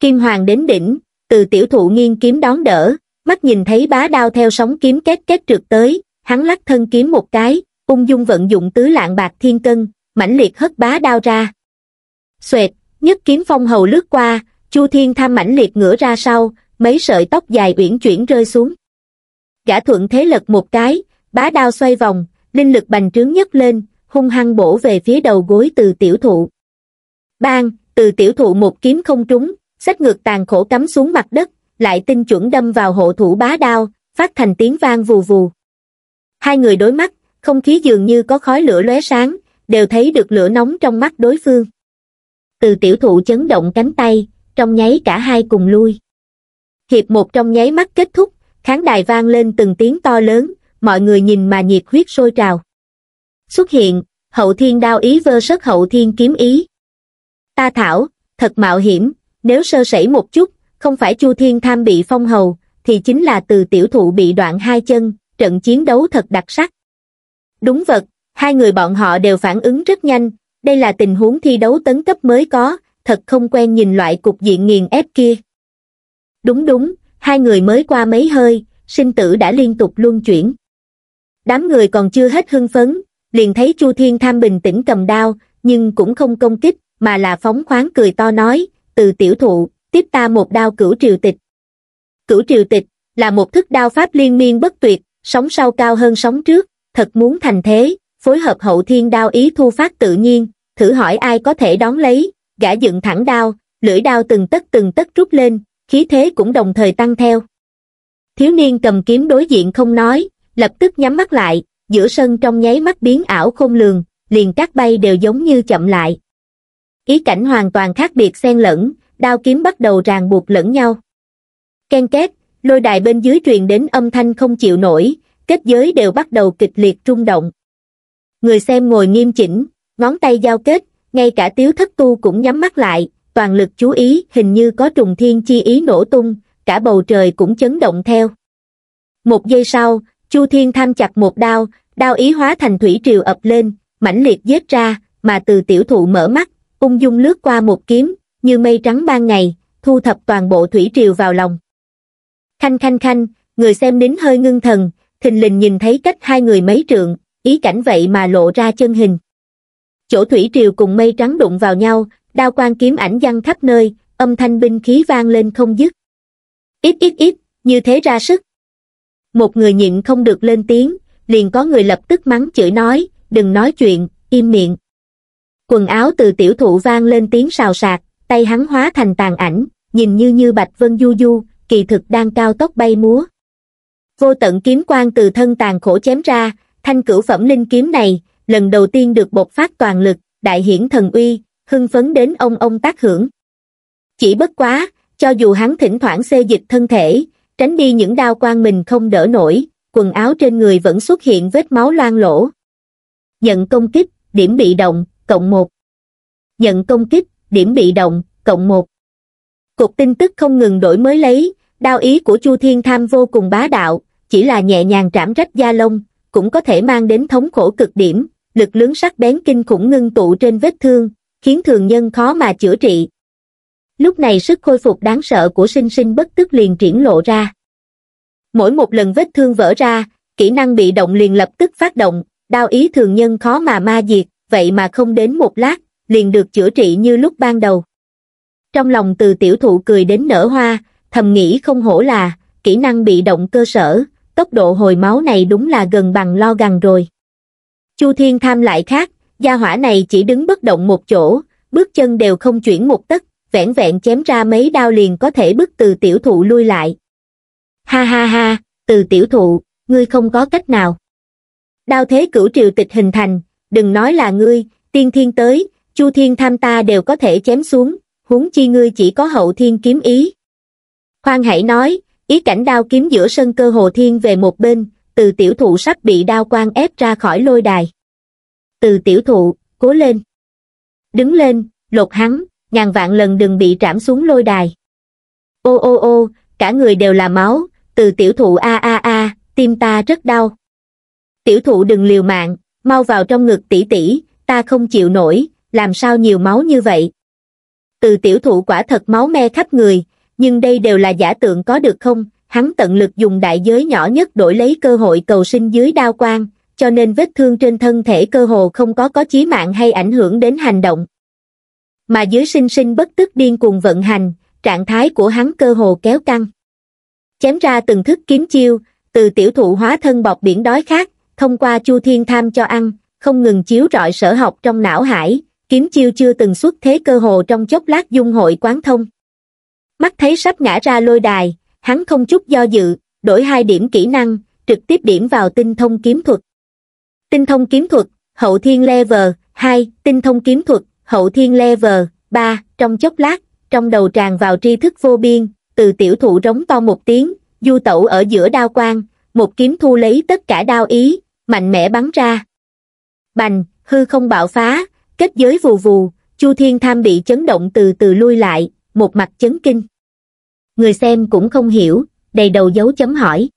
Kim Hoàng đến đỉnh, từ tiểu thụ nghiên kiếm đón đỡ, mắt nhìn thấy bá đao theo sóng kiếm két két trượt tới, hắn lắc thân kiếm một cái, ung dung vận dụng tứ lạng bạc thiên cân, mãnh liệt hất bá đao ra. Xoẹt, nhất kiếm phong hầu lướt qua, Chu Thiên Tham mãnh liệt ngửa ra sau, mấy sợi tóc dài uyển chuyển rơi xuống. Gã thuận thế lật một cái, bá đao xoay vòng, linh lực bành trướng nhấc lên, hung hăng bổ về phía đầu gối từ tiểu thụ bang từ tiểu thụ một kiếm không trúng xách ngược tàn khổ cắm xuống mặt đất lại tinh chuẩn đâm vào hộ thủ bá đao phát thành tiếng vang vù vù hai người đối mắt không khí dường như có khói lửa lóe sáng đều thấy được lửa nóng trong mắt đối phương từ tiểu thụ chấn động cánh tay trong nháy cả hai cùng lui hiệp một trong nháy mắt kết thúc khán đài vang lên từng tiếng to lớn mọi người nhìn mà nhiệt huyết sôi trào xuất hiện hậu thiên đao ý vơ sất hậu thiên kiếm ý ta thảo, thật mạo hiểm, nếu sơ sẩy một chút, không phải Chu Thiên Tham bị phong hầu, thì chính là từ tiểu thụ bị đoạn hai chân, trận chiến đấu thật đặc sắc. Đúng vật, hai người bọn họ đều phản ứng rất nhanh, đây là tình huống thi đấu tấn cấp mới có, thật không quen nhìn loại cục diện nghiền ép kia. Đúng đúng, hai người mới qua mấy hơi, sinh tử đã liên tục luân chuyển. Đám người còn chưa hết hưng phấn, liền thấy Chu Thiên Tham bình tĩnh cầm đao, nhưng cũng không công kích, mà là phóng khoáng cười to nói, từ tiểu thụ, tiếp ta một đao cửu triều tịch. Cửu triều tịch là một thức đao pháp liên miên bất tuyệt, sóng sau cao hơn sóng trước, thật muốn thành thế, phối hợp hậu thiên đao ý thu phát tự nhiên, thử hỏi ai có thể đón lấy, gã dựng thẳng đao, lưỡi đao từng tấc từng tấc rút lên, khí thế cũng đồng thời tăng theo. Thiếu niên cầm kiếm đối diện không nói, lập tức nhắm mắt lại, giữa sân trong nháy mắt biến ảo khôn lường, liền các bay đều giống như chậm lại ý cảnh hoàn toàn khác biệt xen lẫn đao kiếm bắt đầu ràng buộc lẫn nhau ken két lôi đài bên dưới truyền đến âm thanh không chịu nổi kết giới đều bắt đầu kịch liệt rung động người xem ngồi nghiêm chỉnh ngón tay giao kết ngay cả tiếu thất tu cũng nhắm mắt lại toàn lực chú ý hình như có trùng thiên chi ý nổ tung cả bầu trời cũng chấn động theo một giây sau chu thiên tham chặt một đao đao ý hóa thành thủy triều ập lên mãnh liệt giết ra mà từ tiểu thụ mở mắt ung dung lướt qua một kiếm, như mây trắng ban ngày, thu thập toàn bộ thủy triều vào lòng. Khanh khanh khanh, người xem đến hơi ngưng thần, thình lình nhìn thấy cách hai người mấy trượng, ý cảnh vậy mà lộ ra chân hình. Chỗ thủy triều cùng mây trắng đụng vào nhau, đao quan kiếm ảnh văng khắp nơi, âm thanh binh khí vang lên không dứt. Ít ít ít, như thế ra sức. Một người nhịn không được lên tiếng, liền có người lập tức mắng chửi nói, đừng nói chuyện, im miệng quần áo từ tiểu thụ vang lên tiếng xào sạc, tay hắn hóa thành tàn ảnh, nhìn như như bạch vân du du, kỳ thực đang cao tốc bay múa. Vô tận kiếm quang từ thân tàn khổ chém ra, thanh cửu phẩm linh kiếm này, lần đầu tiên được bộc phát toàn lực, đại hiển thần uy, hưng phấn đến ông ông tác hưởng. Chỉ bất quá, cho dù hắn thỉnh thoảng xê dịch thân thể, tránh đi những đao quang mình không đỡ nổi, quần áo trên người vẫn xuất hiện vết máu loang lỗ. Nhận công kích, điểm bị động, cộng 1. Nhận công kích, điểm bị động, cộng 1. Cục tin tức không ngừng đổi mới lấy, đao ý của Chu Thiên Tham vô cùng bá đạo, chỉ là nhẹ nhàng trảm rách da lông, cũng có thể mang đến thống khổ cực điểm, lực lớn sắc bén kinh khủng ngưng tụ trên vết thương, khiến thường nhân khó mà chữa trị. Lúc này sức khôi phục đáng sợ của sinh sinh bất tức liền triển lộ ra. Mỗi một lần vết thương vỡ ra, kỹ năng bị động liền lập tức phát động, đao ý thường nhân khó mà ma diệt, vậy mà không đến một lát, liền được chữa trị như lúc ban đầu. Trong lòng từ tiểu thụ cười đến nở hoa, thầm nghĩ không hổ là, kỹ năng bị động cơ sở, tốc độ hồi máu này đúng là gần bằng lo gằn rồi. Chu Thiên Tham lại khác, gia hỏa này chỉ đứng bất động một chỗ, bước chân đều không chuyển một tấc, vẹn vẹn chém ra mấy đao liền có thể bức từ tiểu thụ lui lại. Ha ha ha, từ tiểu thụ, ngươi không có cách nào. Đao thế cửu triều tịch hình thành, đừng nói là ngươi tiên thiên tới chu thiên tham ta đều có thể chém xuống huống chi ngươi chỉ có hậu thiên kiếm ý khoan hãy nói ý cảnh đao kiếm giữa sân cơ hồ thiên về một bên từ tiểu thụ sắp bị đao quan ép ra khỏi lôi đài từ tiểu thụ cố lên đứng lên lột hắn ngàn vạn lần đừng bị trảm xuống lôi đài ô ô ô cả người đều là máu từ tiểu thụ a a a tim ta rất đau tiểu thụ đừng liều mạng mau vào trong ngực tỷ tỷ ta không chịu nổi làm sao nhiều máu như vậy từ tiểu thụ quả thật máu me khắp người nhưng đây đều là giả tượng có được không hắn tận lực dùng đại giới nhỏ nhất đổi lấy cơ hội cầu sinh dưới đao quang cho nên vết thương trên thân thể cơ hồ không có có chí mạng hay ảnh hưởng đến hành động mà dưới sinh sinh bất tức điên cuồng vận hành trạng thái của hắn cơ hồ kéo căng chém ra từng thức kiếm chiêu từ tiểu thụ hóa thân bọc biển đói khát thông qua Chu Thiên Tham cho ăn, không ngừng chiếu rọi sở học trong não hải, kiếm chiêu chưa từng xuất thế cơ hồ trong chốc lát dung hội quán thông. Mắt thấy sắp ngã ra lôi đài, hắn không chút do dự, đổi hai điểm kỹ năng, trực tiếp điểm vào tinh thông kiếm thuật. Tinh thông kiếm thuật, hậu thiên level 2, tinh thông kiếm thuật, hậu thiên level 3, trong chốc lát, trong đầu tràn vào tri thức vô biên, từ tiểu thụ rống to một tiếng, du tẩu ở giữa đao quang, một kiếm thu lấy tất cả đao ý, mạnh mẽ bắn ra bành hư không bạo phá kết giới vù vù chu thiên tham bị chấn động từ từ lui lại một mặt chấn kinh người xem cũng không hiểu đầy đầu dấu chấm hỏi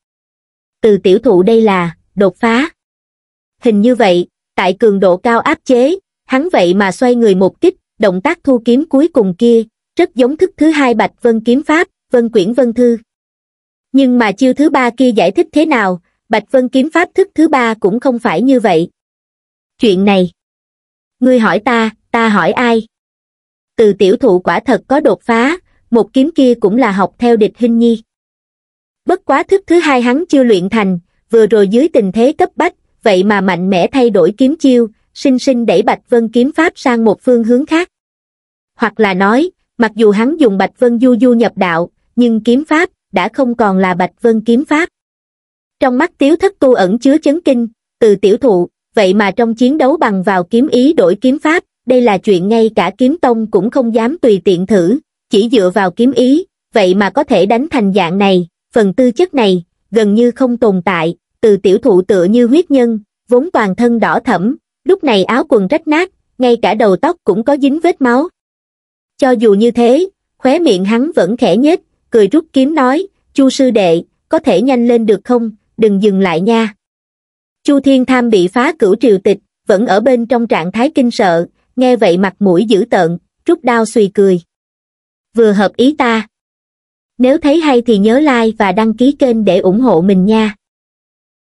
từ tiểu thụ đây là đột phá hình như vậy tại cường độ cao áp chế hắn vậy mà xoay người một kích động tác thu kiếm cuối cùng kia rất giống thức thứ hai bạch vân kiếm pháp vân quyển vân thư nhưng mà chiêu thứ ba kia giải thích thế nào bạch vân kiếm pháp thức thứ ba cũng không phải như vậy chuyện này ngươi hỏi ta ta hỏi ai từ tiểu thụ quả thật có đột phá một kiếm kia cũng là học theo địch hình nhi bất quá thức thứ hai hắn chưa luyện thành vừa rồi dưới tình thế cấp bách vậy mà mạnh mẽ thay đổi kiếm chiêu sinh sinh đẩy bạch vân kiếm pháp sang một phương hướng khác hoặc là nói mặc dù hắn dùng bạch vân du du nhập đạo nhưng kiếm pháp đã không còn là bạch vân kiếm pháp trong mắt tiếu thất tu ẩn chứa chấn kinh từ tiểu thụ vậy mà trong chiến đấu bằng vào kiếm ý đổi kiếm pháp đây là chuyện ngay cả kiếm tông cũng không dám tùy tiện thử chỉ dựa vào kiếm ý vậy mà có thể đánh thành dạng này phần tư chất này gần như không tồn tại từ tiểu thụ tựa như huyết nhân vốn toàn thân đỏ thẫm lúc này áo quần rách nát ngay cả đầu tóc cũng có dính vết máu cho dù như thế khóe miệng hắn vẫn khẽ nhếch cười rút kiếm nói chu sư đệ có thể nhanh lên được không đừng dừng lại nha. Chu Thiên Tham bị phá cửu triều tịch, vẫn ở bên trong trạng thái kinh sợ, nghe vậy mặt mũi dữ tợn, rút đao suy cười. Vừa hợp ý ta. Nếu thấy hay thì nhớ like và đăng ký kênh để ủng hộ mình nha.